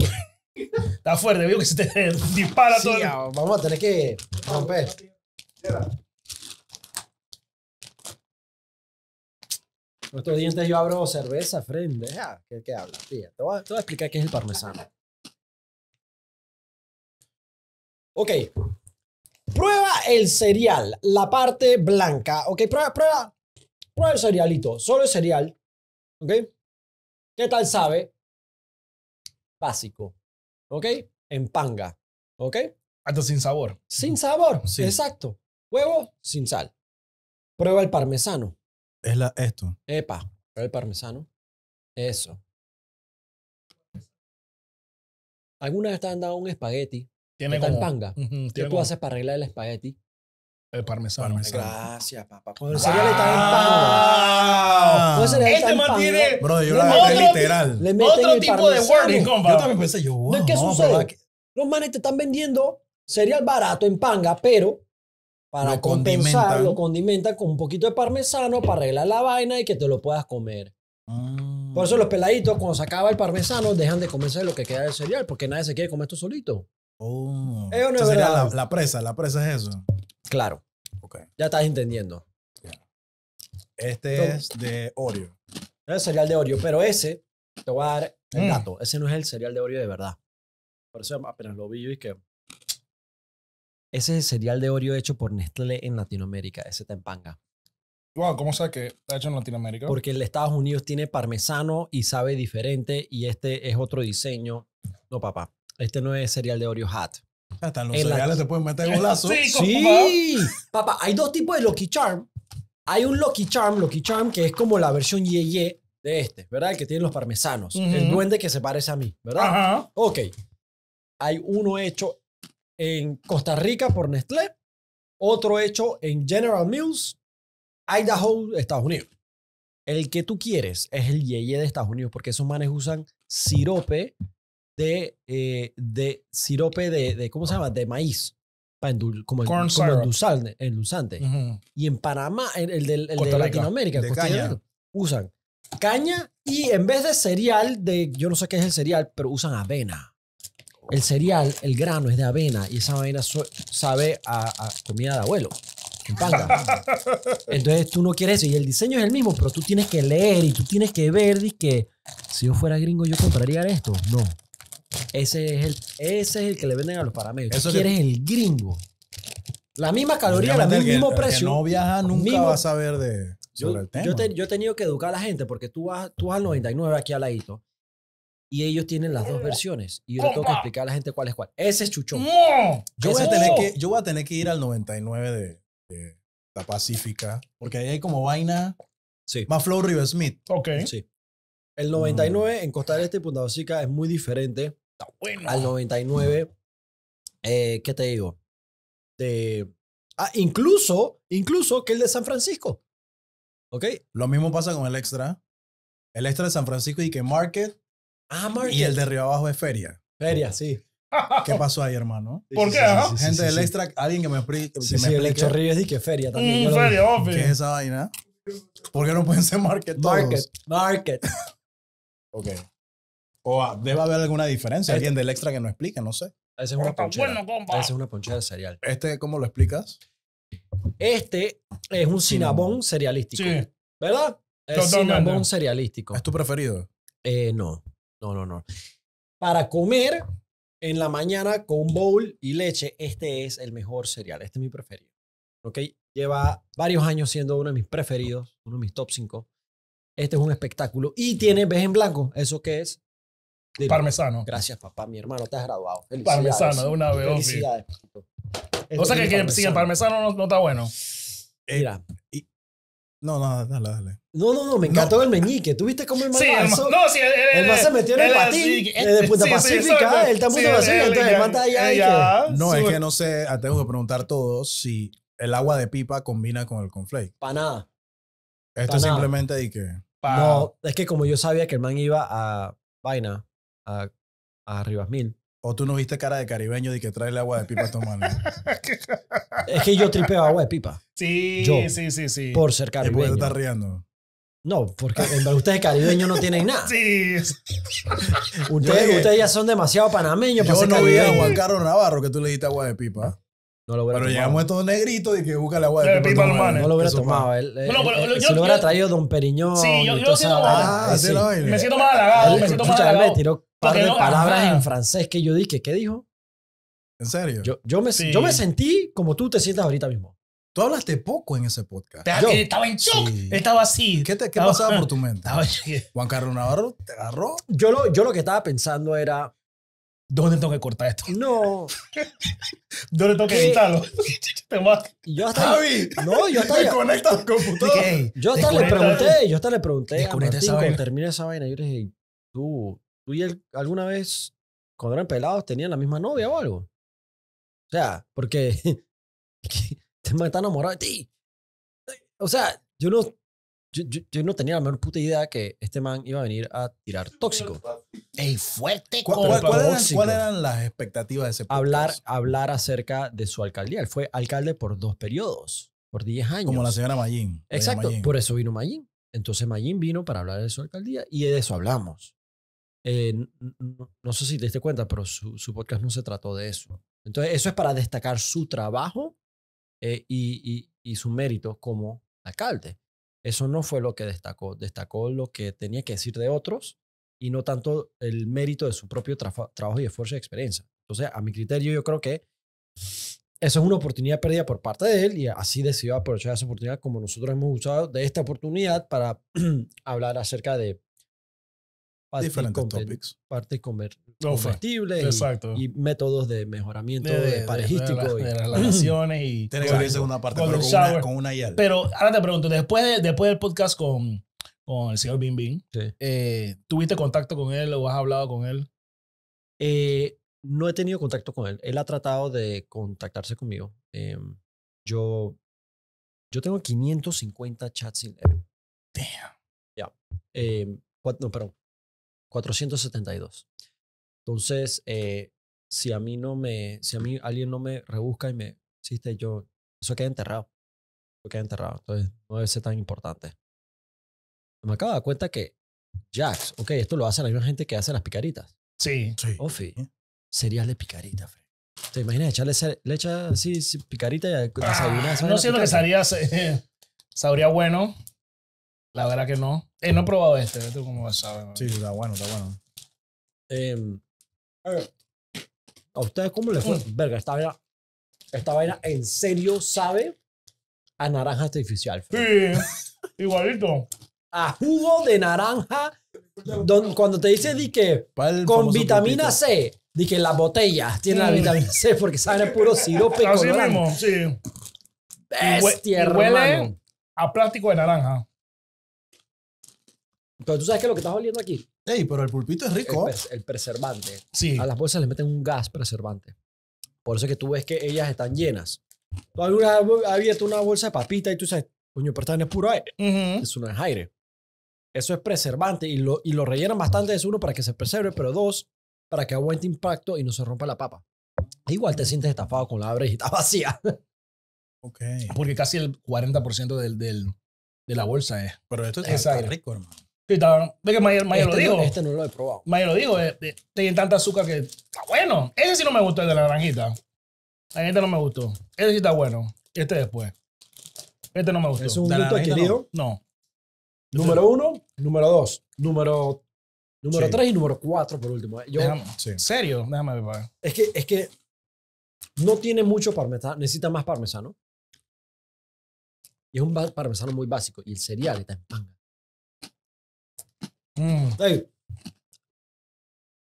Está fuerte, veo que se te (laughs) dispara todo. vamos a tener que romper. Nuestros dientes yo abro cerveza, friend. ¿qué, hablas, Te voy, a, explicar qué es el parmesano. Ok. Prueba el cereal, la parte blanca. Ok, prueba, prueba, prueba el cerealito, solo el cereal. Ok. ¿Qué tal sabe? Básico. Ok. En panga. Ok. Hasta sin sabor. Sin sabor. Sí. Exacto. Huevo sin sal. Prueba el parmesano. Es la, esto. Epa, el parmesano. Eso. algunas vez te han dado un espagueti? Tiene como, panga. ¿Qué tú haces para arreglar el espagueti? El parmesano. Gracias, papá. Cuando el cereal está en panga. Wow. este man tiene. Bro, yo la literal. otro tipo de wording, compa. Yo también pensé, yo, qué sucede? Los manes te están vendiendo cereal barato en panga, pero para lo lo condimenta con un poquito de parmesano para arreglar la vaina y que te lo puedas comer. Ah. Por eso los peladitos, cuando se acaba el parmesano, dejan de comerse lo que queda del cereal, porque nadie se quiere comer esto solito. Oh. Eso no es la, presa, la presa es eso. Claro. Ya estás entendiendo. Este es de Oreo. Es el cereal de Oreo, pero ese, te voy a dar el mm. dato, ese no es el cereal de Oreo de verdad. Por eso apenas lo vi y que ese es el cereal de Oreo hecho por Nestlé en Latinoamérica, ese tempanga. Wow, ¿cómo sabes que está hecho en Latinoamérica? Porque el Estados Unidos tiene parmesano y sabe diferente y este es otro diseño. No, papá, este no es cereal de Oreo Hat. Hasta los cereales te pueden meter golazos. (laughs) sí, sí. (laughs) papá, hay dos tipos de Lucky Charm. Hay un Lucky Charm, Lucky Charm, que es como la versión ye de este, ¿verdad? El que tiene los parmesanos. El duende que se parece a mí, ¿verdad? Ajá. Ok. Hay uno hecho en Costa Rica por Nestlé, otro hecho en General Mills, Idaho, Estados Unidos. El que tú quieres es el yeye de Estados Unidos, porque esos manes usan sirope de, eh, de sirope de, de, ¿cómo se llama? De maíz. como el, endulzante. Y en Panamá, el, el, de Latinoamérica, de usan caña y en vez de cereal, de yo no sé qué es el cereal, pero usan avena el cereal, el grano es de avena y esa avena sabe a, comida de abuelo. En (laughs) Entonces tú no quieres eso y el diseño es el mismo, pero tú tienes que leer y tú tienes que ver y que si yo fuera gringo yo compraría esto. No. Ese es el, ese es el que le venden a los paramédicos. Eso tú quieres el gringo. La misma caloría, el mismo precio. no viaja nunca mismo... a saber de, sobre yo, el tema. Yo, he tenido que educar a la gente porque tú vas, tú vas al 99 aquí al ladito y ellos tienen las dos versiones. Y yo tengo que explicar a la gente cuál es cuál. Ese es Chuchón. Yo voy, a tener que, yo voy a tener que ir al 99 de, la Pacífica. Porque ahí hay como vaina. Sí. Más Flow River Smith. Ok. Sí. El 99 en Costa del Este y Punta Básica es muy diferente. Está bueno. Al 99, eh, ¿qué te digo? De, ah, incluso, incluso que el de San Francisco. ¿Ok? Lo mismo pasa con el extra. El extra de San Francisco y que Market Ah, y el de arriba Abajo es Feria. Feria, sí. ¿Qué pasó ahí, hermano? ¿Por qué? Ah? Gente del extra, alguien que me explique. Sí, el hecho Río es que Feria mm, también. feria, ¿Qué es esa vaina? ¿Por qué no pueden ser Market todos? Market, Market. ok. O ah, debe haber alguna diferencia. Este alguien del extra que nos explique, no sé. Esa es una ponchera. Bueno, es una ponchera de cereal. ¿Este cómo lo explicas? Este es un sinabón mm. cerealístico. ¿Verdad? Es un cerealístico. ¿Es tu preferido? Eh, no. No, no, no. Para comer en la mañana con bowl y leche, este es el mejor cereal. Este es mi preferido. ¿Ok? Lleva varios años siendo uno de mis preferidos, uno de mis top 5. Este es un espectáculo. Y tiene, ves en blanco, ¿eso que es? Parmesano. Gracias, papá. Mi hermano, te has graduado. Parmesano, de una vez. Felicidades. O sea que, si este el parmesano no, está bueno. Mira. No, no, dale, dale. No, no, no, me encantó el meñique. ¿Tuviste cómo el man sí, El, no, sí, el, man se metió en el, patín eh, de Punta Pacífica, eh, el está en Punta Pacífica, entonces el man allá No, es que no sé, ah, tengo que preguntar todos si el agua de pipa combina con el conflake. Para nada. Esto es simplemente y que... No, es que como yo sabía que el man iba a vaina, a, a Rivas Mil, ¿O tú no viste cara de caribeño de que trae el agua de pipa a tu mano? (laughs) es que yo tripeo agua de pipa. Sí, sí, sí, sí. Por ser caribeño. ¿Y por estar riendo? No, porque ustedes caribeños no tienen nada. (laughs) Sí. Ustedes, ustedes ya son demasiado panameños. para ser no vi a Juan Carlos Navarro que tú le diste agua de pipa. No lo hubiera pero llegamos a todos negritos y que busca el agua de pipa. pipa no, no lo hubiera tomado. Él, si lo hubiera traído Don Periñón. Sí, yo, lo ah, siento mal. Me siento mal halagado. Me siento mal halagado par de palabras en francés que yo dije. ¿Qué dijo? ¿En serio? Yo, me, sentí como tú te sientes ahorita mismo. Tú hablaste poco en ese podcast. Yo, estaba en shock. Estaba así. ¿Qué, te, pasaba por tu (laughs) mente? Juan Carlos Navarro te agarró. Yo lo, yo lo que estaba pensando era. ¿Dónde tengo que cortar esto? No. (laughs) ¿Dónde tengo que editarlo? (laughs) yo estaba. ¡Javi! No, yo estaba Desconecta la computador Yo hasta le pregunté. Yo hasta le pregunté. Desconecta a Martín, esa vaina. esa vaina, yo le dije, tú, ¿tú y él alguna vez, cuando eran pelados, tenían la misma novia o algo? O sea, porque (laughs) te este está enamorado de ti. O sea, yo no, yo, no tenía la menor puta idea que este man iba a venir a tirar tóxico. ¡Ey, fuerte! ¿Cuáles eran, las expectativas de ese Hablar, hablar acerca de su alcaldía. Él fue alcalde por dos periodos, por 10 años. Como la señora Mayín. Exacto, por eso vino Mayín. Entonces Mayín vino para hablar de su alcaldía y de eso hablamos. Eh, no, sé si te diste cuenta, pero su, podcast no se trató de eso. Entonces, eso es para destacar su trabajo eh, y, su mérito como alcalde. Eso no fue lo que destacó. Destacó lo que tenía que decir de otros y no tanto el mérito de su propio trabajo y esfuerzo y experiencia. Entonces, a mi criterio, yo creo que eso es una oportunidad perdida por parte de él y así decidió aprovechar esa oportunidad como nosotros hemos usado de esta oportunidad para (clears throat) hablar acerca de diferentes topics. Parte comer, y, métodos de mejoramiento de, parejístico. De, (clears throat) relaciones y... Tiene que segunda parte, con con una, con una Pero ahora te pregunto, después, después del podcast con, con el señor Bim Bim, eh, ¿tuviste contacto con él o has hablado con él? Eh, no he tenido contacto con él. Él ha tratado de contactarse conmigo. Eh, yo, yo tengo 550 chats sin él Damn. Ya. Em, no, perdón. 472. Entonces, eh, si a mí no me, si a mí alguien no me rebusca y me hiciste yo, eso queda enterrado. Eso queda enterrado. Entonces, no debe ser tan importante. Me acabo de dar cuenta que Jax, ok, esto lo hacen, la misma gente que hace las picaritas. Sí. sí. Ofi, sería de picarita, Fred. ¿Te imaginas echarle echa así, picarita y ah, desayunar? Ah, no lo que sabría, (laughs) sabría bueno, la verdad que no. Eh, no he probado este, cómo Sí, está bueno, está bueno. Em, a, ustedes cómo les fue? Mm. esta vaina, esta vaina en serio sabe a naranja artificial. Sí, (laughs) igualito. A jugo de naranja. cuando te dice di que con vitamina C, di que las botellas tienen la mm. vitamina C porque saben puro sirope. Así mismo, sí. huele a plástico de naranja. Pero tú sabes que lo que estás oliendo aquí. Ey, pero el pulpito es rico. El, el preservante. Sí. A las bolsas le meten un gas preservante. Por eso es que tú ves que ellas están llenas. Tú alguna vez una bolsa de papita y tú sabes, coño, pero esta no es puro aire. Eso no es aire. Eso es preservante y lo, y lo rellenan bastante. Es uno para que se preserve, pero dos, para que aguante impacto y no se rompa la papa. Igual te sientes estafado con la abre y está (laughs) vacía. Ok. Porque casi el 40% del, del, de la bolsa es. Pero esto es está rico, hermano este lo este No, lo he probado. Mayer lo dijo. Eh, eh, tiene tanta azúcar que está bueno. Ese sí no me gustó, el de la naranjita. A este no me gustó. Ese sí está bueno. Este después. Este no me gustó. ¿Es un gusto adquirido? No. Número uno, número dos, número, número tres y número cuatro por último. Eh. Yo, ¿Serio? Déjame ver. Es que, es que no tiene mucho parmesano. Necesita más parmesano. Y es un parmesano muy básico. Y el cereal está en panga. Hey, mm.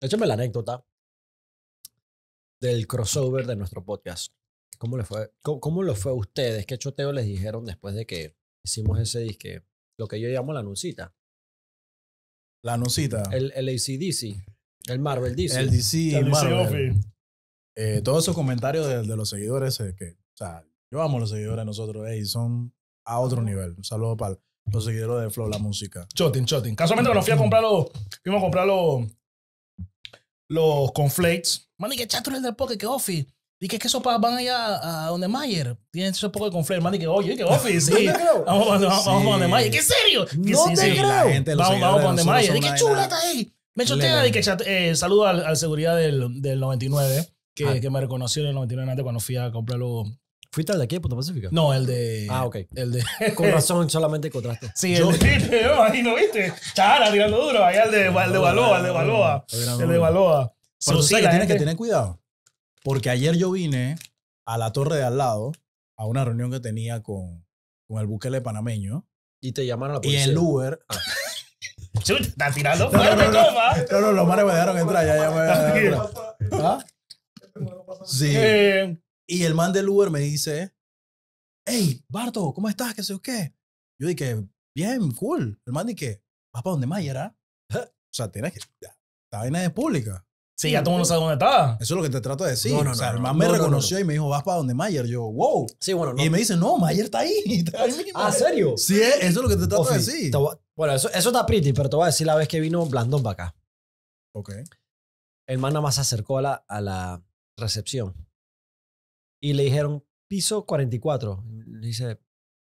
échame la anécdota del crossover de nuestro podcast. ¿Cómo, le fue, cómo, lo fue a ustedes? ¿Qué choteo les dijeron después de que hicimos ese disque? Lo que yo llamo la nuncita. La nuncita. El, el ACDC. El Marvel DC. El DC. El Marvel. Eh, todos esos comentarios de, los seguidores, eh, que, o sea, yo amo a los seguidores nosotros, y son a otro nivel. Un saludo para los seguidores de Flow, la música. Chotin, chotin. Casualmente cuando fui a comprar los, fuimos a comprar los, los conflates. Mani, que chato del poke, que offi. Y que, que esos van allá a donde Mayer. Tienen esos poco de conflates. Mani, que oye, que offi, sí. Vamos, (laughs) vamos, a donde Mayer. ¿Qué serio? No sí, te creo. vamos, vamos a donde Mayer. qué chula ahí. Me chotea y que eh, saludo al, seguridad del, del 99. Que, ah. que, me reconoció en el 99 antes cuando fui a comprar los, ¿Fuiste al de aquí de Punta Pacífica? No, el de. Ah, ok. El de. Con razón, solamente contraste. Sí, Yo, el de. ahí (laughs) no viste. Chara, tirando duro. Ahí al de, de Baloa, al de Baloa. El de Baloa. Pero sí, que tienes que tener cuidado. Porque ayer yo vine a la torre de al lado a una reunión que tenía con, el buquele panameño. Y te llamaron a la policía. Y el Uber. Ah. Shut, (laughs) Chuta, está tirando (laughs) fuerte, no, no, toma. No, no, los mares me dejaron entrar, ya, ya me dejaron entrar. ¿Ah? Sí. Eh, y el man del Uber me dice, hey, Barto, ¿cómo estás? ¿Qué sé yo qué? Yo dije, bien, cool. El man dije, vas para donde Mayer, ¿ah? (laughs) O sea, tienes que... Esta vaina es pública. Sí, ya todo el mundo sabe dónde está. Eso es lo que te trato de decir. el man me reconoció y me dijo, vas para donde Mayer. Yo, wow. Sí, bueno, Y me dice, no, Mayer está ahí. (laughs) ¿Ah, serio? Sí, eso es lo que te trato de decir. bueno, eso, está pretty, pero te voy a decir la vez que vino Blandón para acá. Ok. El man nada más se acercó la, a la recepción y le dijeron piso 44. Le dice,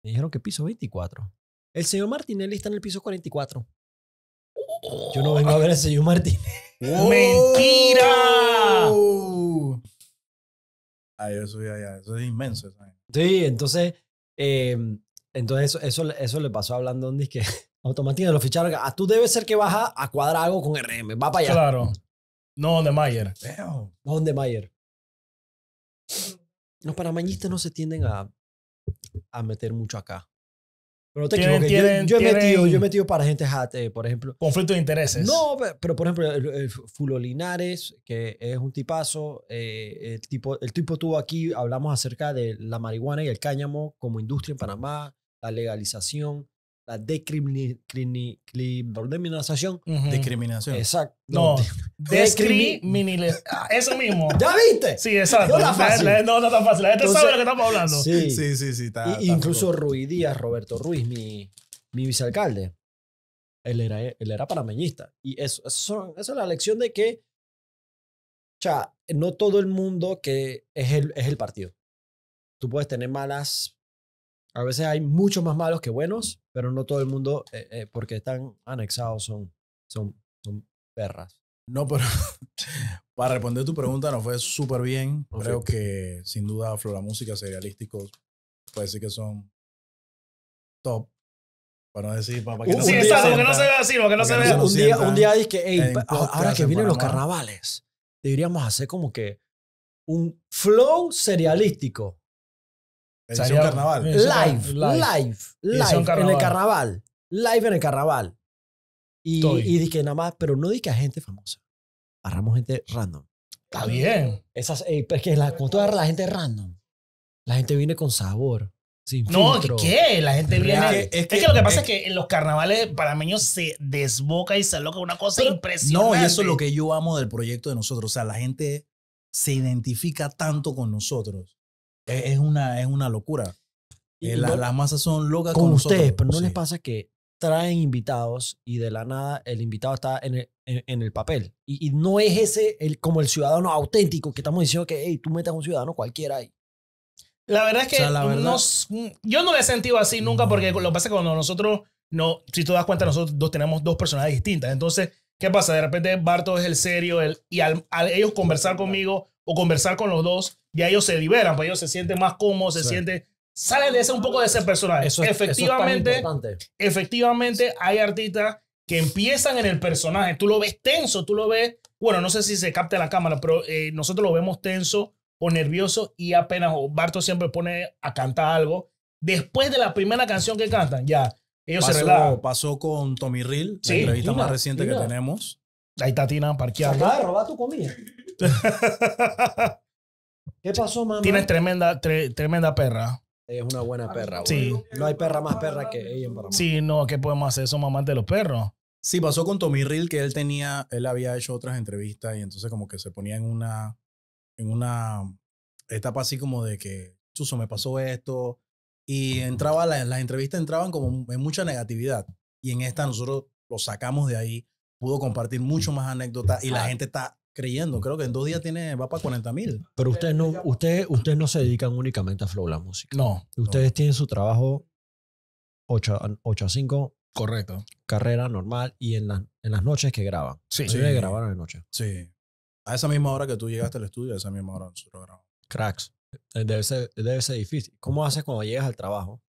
me dijeron que piso 24. El señor Martinelli está en el piso 44. Yo no vengo a ver al señor Martinelli. (laughs) ¡Oh! ¡Mentira! Ay, Eso es inmenso. Sí, entonces, em, entonces eso, eso, le pasó hablando de que (laughs) Automáticamente lo ficharon. Ah, tú debes ser que baja a cuadrado con RM. Va para allá. Claro. No, donde Mayer. No, donde Mayer los panamañistas no se tienden a, a meter mucho acá. Pero te yo, he metido, yo he metido para gente jate, eh, por ejemplo. Conflicto de intereses. No, pero, por ejemplo, el, que es un tipazo, eh, el, tipo, el tipo tuvo aquí, hablamos acerca de la marihuana y el cáñamo como industria en Panamá, la legalización la decriminalización. Discriminación. Exacto. No, descriminalización. Ah, eso mismo. (laughs) ¿Ya viste? Sí, exacto. No, no, tan fácil. La gente sabe de lo que estamos hablando. Sí, sí, sí. sí incluso Ruiz Díaz, Roberto Ruiz, mi, mi vicealcalde, él era, él era panameñista. Y eso, eso, es la lección de que, o sea, no todo el mundo que es el, es el partido. Tú puedes tener malas a veces hay muchos más malos que buenos, pero no todo el mundo, eh, eh, porque están anexados, son, son, son perras. No, pero (laughs) para responder tu pregunta, nos fue súper bien. Creo que sin duda Flora Música, Serialísticos, puede decir que son top para no decir, para, que, no no se vea así, no se vea. Un día, un día dije, ahora que vienen los carnavales, deberíamos hacer como que un flow serialístico. Edición un carnaval. Live, live, live, en el carnaval. Live en el carnaval. Y, dije nada más, pero no dije a gente famosa. Agarramos gente random. Está bien. Esas, eh, la, tú agarras la gente random, la gente viene con sabor. Sin No, ¿qué? La gente viene. Es que, lo que pasa es, que en los carnavales panameños se desboca y se loca una cosa impresionante. No, y eso es lo que yo amo del proyecto de nosotros. O sea, la gente se identifica tanto con nosotros es una, es una locura. Eh, las masas son locas con, ustedes, pero ¿no les pasa que traen invitados y de la nada el invitado está en el, en, el papel? Y, no es ese el, como el ciudadano auténtico que estamos diciendo que hey, tú metas a un ciudadano cualquiera ahí. La verdad es que mm, yo no lo he sentido así nunca porque lo que pasa es que cuando nosotros, no, si tú das cuenta, nosotros dos tenemos dos personajes distintas. Entonces, ¿qué pasa? De repente Barto es el serio el, y ellos conversar conmigo o conversar con los dos, ya ellos se liberan, pues ellos se sienten más cómodos, se siente sienten sale de ese un poco de ese personaje. Eso es, efectivamente, efectivamente hay artistas que empiezan en el personaje. Tú lo ves tenso, tú lo ves. Bueno, no sé si se capta la cámara, pero eh, nosotros lo vemos tenso o nervioso y apenas o Barto siempre pone a cantar algo. Después de la primera canción que cantan, ya ellos se relajan. Pasó con Tommy Reel, sí, la entrevista más reciente que tenemos. Ahí está Tina parqueada. Roba tu comida. (laughs) ¿Qué pasó, mamá? Tienes tremenda, tremenda perra. es una buena perra, Sí. No hay perra más perra que ella en Sí, no, ¿qué podemos hacer? Somos mamás de los perros. Sí, pasó con Tommy Reel que él tenía, él había hecho otras entrevistas y entonces como que se ponía en una, en una etapa así como de que, chuso, me pasó esto. Y entraba, las, las entrevistas entraban como en mucha negatividad. Y en esta nosotros lo sacamos de ahí, pudo compartir mucho más anécdotas y la ah. gente está creyendo. Creo que en dos días tiene, va para 40 mil. Pero ustedes no, usted ustedes no se dedican únicamente a Flow la música. No. Ustedes tienen su trabajo 8 a, 5. Correcto. Carrera normal y en, en las noches que graban. Sí. Ustedes grabaron en noche. Sí. A esa misma hora que tú llegaste al estudio, a esa misma hora nosotros grabamos. Cracks. Eh, debe ser, debe ser difícil. ¿Cómo haces cuando llegas al trabajo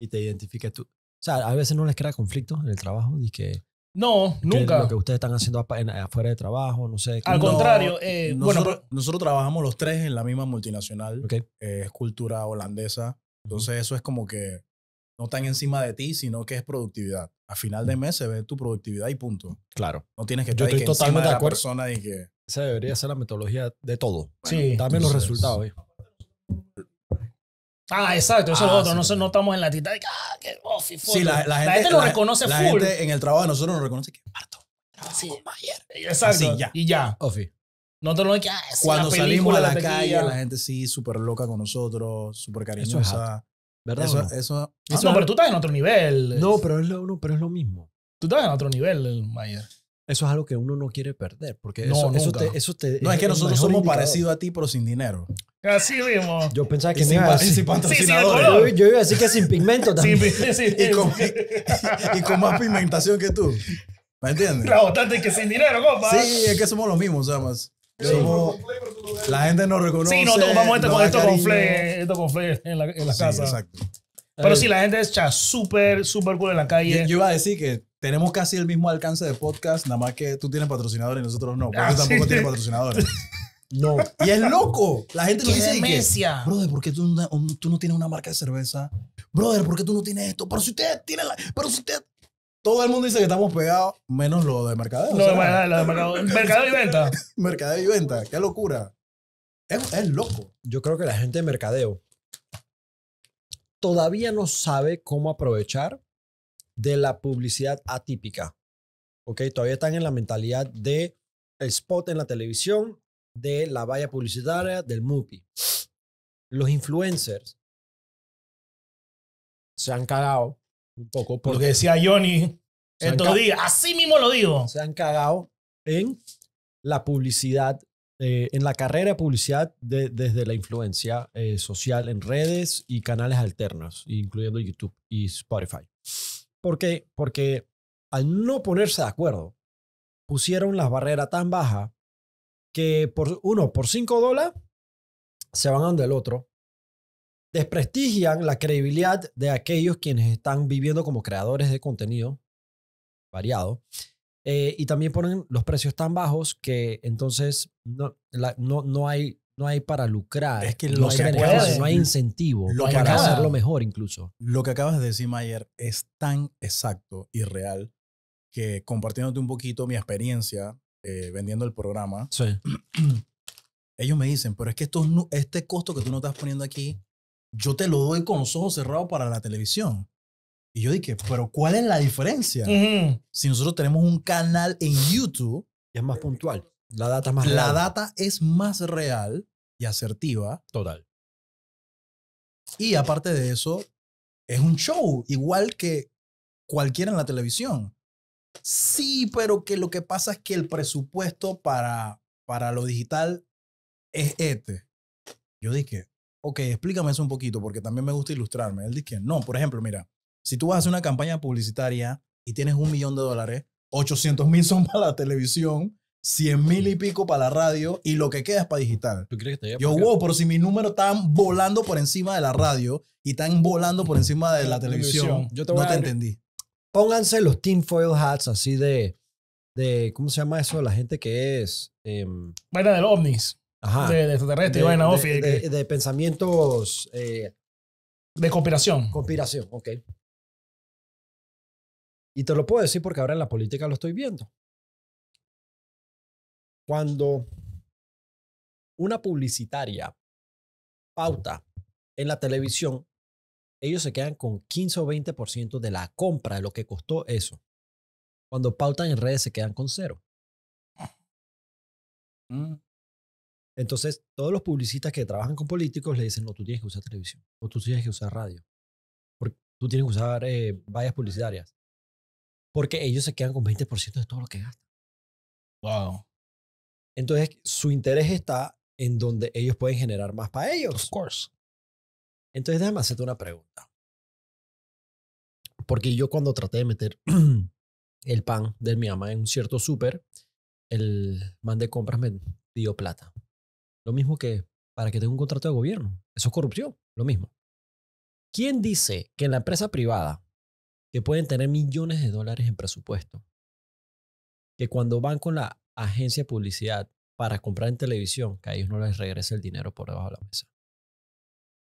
y te identificas tú? O sea, a veces no les crea conflicto en el trabajo. Y que, no, nunca. Lo que ustedes están haciendo afuera de trabajo, no sé. Al contrario, eh, nosotros, bueno, nosotros trabajamos los tres en la misma multinacional. Okay. Eh, es cultura holandesa. Entonces, eso es como que no están encima de ti, sino que es productividad. A final de mes se ve tu productividad y punto. Claro. No tienes que estar Yo estoy totalmente de, acuerdo. persona y que. Esa debería ser la metodología de todo. sí. Dame los resultados. Ah, exacto, eso es lo ah, otro. Nosotros no estamos en la tita de que, ah, qué oh, full. sí, la, gente, lo la, reconoce la Gente en el trabajo de nosotros nos reconoce que parto. Sí. Mayer, Exacto. Así, ya. Y ya. Ofi. Nosotros no hay que ah, es Cuando salimos a la, calle, la gente sí, súper loca con nosotros, súper cariñosa. Eso es ¿Verdad? Eso, no? eso, no, pero ah, tú estás en otro nivel. No, pero es lo, no, pero es lo mismo. Tú estás en otro nivel, Mayer. Eso es algo que uno no quiere perder, porque no, eso, te, No, es, que nosotros somos parecidos a ti, pero sin dinero. Así mismo. Yo pensaba que sin, pigmento (laughs) yo, iba a decir que sin pigmento también. y, con, más pigmentación que tú. ¿Me entiendes? Claro, bastante que sin dinero, compa. Sí, es que somos los mismos, además. la gente nos reconoce. Sí, no, tomamos esto, con, esto con en la, en casa. Exacto. Pero eh. sí, la gente está súper, súper cool en la calle. yo iba a decir que tenemos casi el mismo alcance de podcast, nada más que tú tienes patrocinadores y nosotros no, porque ah, tampoco tienes patrocinadores. No. Y es loco. La gente lo dice. Que, brother, ¿por qué tú, no tienes una marca de cerveza? Brother, ¿por qué tú no tienes esto? Pero si usted tiene la. Pero si usted. Todo el mundo dice que estamos pegados, menos lo de mercadeo. No, lo de mercadeo. (laughs) mercadeo y venta. mercadeo y venta. Qué locura. Es, es loco. Yo creo que la gente de mercadeo todavía no sabe cómo aprovechar de la publicidad atípica. ¿Ok? Todavía están en la mentalidad de spot en la televisión, de la valla publicitaria, del MUPI. Los influencers se han cagado un poco. Porque, decía Johnny estos días, así mismo lo digo. Se han cagado en la publicidad, eh, en la carrera de publicidad desde la influencia eh, social en redes y canales alternos, incluyendo YouTube y Spotify. ¿Por qué? Porque al no ponerse de acuerdo, pusieron las barreras tan bajas que por uno, por 5 dólares, se van a el otro, desprestigian la credibilidad de aquellos quienes están viviendo como creadores de contenido variado. Eh, y también ponen los precios tan bajos que entonces no, no, no hay no hay para lucrar, es que no, hay no hay incentivo lo para hacerlo mejor incluso. Lo que acabas de decir, Mayer, es tan exacto y real que compartiéndote un poquito mi experiencia eh, vendiendo el programa, (clears throat) ellos me dicen, pero es que esto, este costo que tú no estás poniendo aquí, yo te lo doy con los ojos cerrados para la televisión. Y yo dije, pero ¿cuál es la diferencia? Si nosotros tenemos un canal en YouTube. que es más puntual. La data más La data es más real y asertiva. Total. Y aparte de eso, es un show, igual que cualquiera en la televisión. Sí, pero que lo que pasa es que el presupuesto para, para lo digital es este. Yo dije, ok, explícame eso un poquito, porque también me gusta ilustrarme. Él dice, no, por ejemplo, mira, si tú vas a hacer una campaña publicitaria y tienes un millón de dólares, 800 mil son para la televisión 100 mil y pico para la radio y lo que queda es para digital. Yo, wow, pero si mis números están volando por encima de la radio y están volando por encima de la televisión, Yo te no te entendí. Pónganse los tinfoil hats así de, de, ¿cómo se llama eso? La gente que es... Eh, vaina de ovnis. Ajá. De, extraterrestre, de, vaina De, pensamientos... Eh, de conspiración. Conspiración, ok. Y te lo puedo decir porque ahora en la política lo estoy viendo. Cuando una publicitaria pauta en la televisión, ellos se quedan con 15 o 20% de la compra de lo que costó eso. Cuando pautan en redes se quedan con cero. Mm. Entonces, todos los publicistas que trabajan con políticos le dicen, no, tú tienes que usar televisión, o tú tienes que usar radio, porque tú tienes que usar eh, varias vallas publicitarias, porque ellos se quedan con 20% de todo lo que gastan. Wow. Entonces, su interés está en donde ellos pueden generar más para ellos. Of course. Entonces, déjame hacerte una pregunta. Porque yo cuando traté de meter (clears throat) el pan de mi ama en un cierto súper, el man de compras me dio plata. Lo mismo que para que tenga un contrato de gobierno. Eso es corrupción, lo mismo. ¿Quién dice que en la empresa privada, que pueden tener millones de dólares en presupuesto, que cuando van con la agencia de publicidad para comprar en televisión, que a ellos no les regresa el dinero por debajo de la mesa.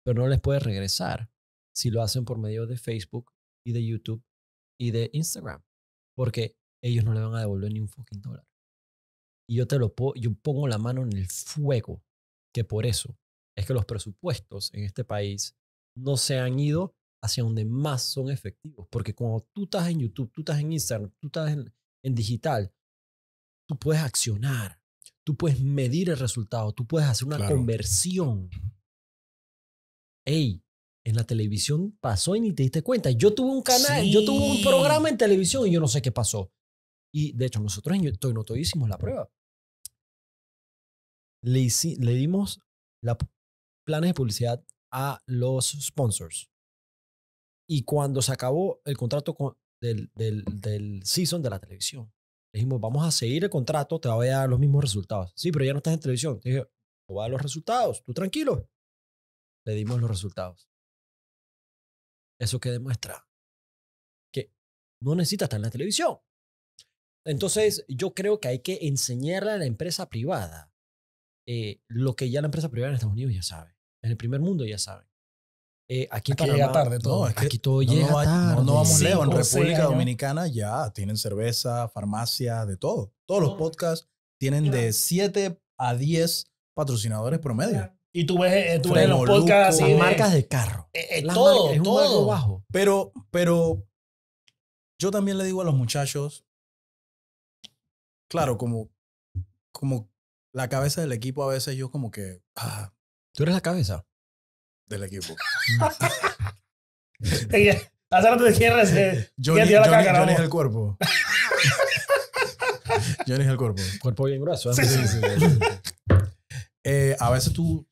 Pero no les puede regresar si lo hacen por medio de Facebook y de YouTube y de Instagram, porque ellos no le van a devolver ni un fucking dólar. Y yo te lo yo pongo la mano en el fuego, que por eso es que los presupuestos en este país no se han ido hacia donde más son efectivos, porque cuando tú estás en YouTube, tú estás en Instagram, tú estás en, en digital, tú puedes accionar, tú puedes medir el resultado, tú puedes hacer una conversión. Hey, en la televisión pasó y ni te diste cuenta. Yo tuve un canal, yo tuve un programa en televisión y yo no sé qué pasó. Y de hecho, nosotros en YouTube hicimos la prueba. Le, dimos los planes de publicidad a los sponsors. Y cuando se acabó el contrato con, del, del, del season de la televisión, le dijimos, vamos a seguir el contrato, te voy a dar los mismos resultados. Sí, pero ya no estás en televisión. Te dije, te voy a dar los resultados, tú tranquilo. Le dimos los resultados. ¿Eso que demuestra? Que no necesitas estar en la televisión. Entonces, yo creo que hay que enseñarle a la empresa privada eh, lo que ya la empresa privada en Estados Unidos ya sabe. En el primer mundo ya sabe eh, aquí, llega tarde todo. No, aquí todo llega tarde. No, vamos sí, lejos. En República Dominicana ya tienen cerveza, farmacia, de todo. Todos los podcasts tienen de 7 a 10 patrocinadores promedio. Y tú ves, eh, tú ves los podcasts marcas de carro. Eh, eh todo, todo. Bajo. Pero, pero yo también le digo a los muchachos, claro, como, como la cabeza del equipo a veces yo como que... Ah, ¿Tú eres la cabeza? del equipo. (laughs) Hace rato Johnny, es el cuerpo. (laughs) Johnny es el cuerpo. Cuerpo bien grueso. ¿eh? (laughs) Eh, a veces tú,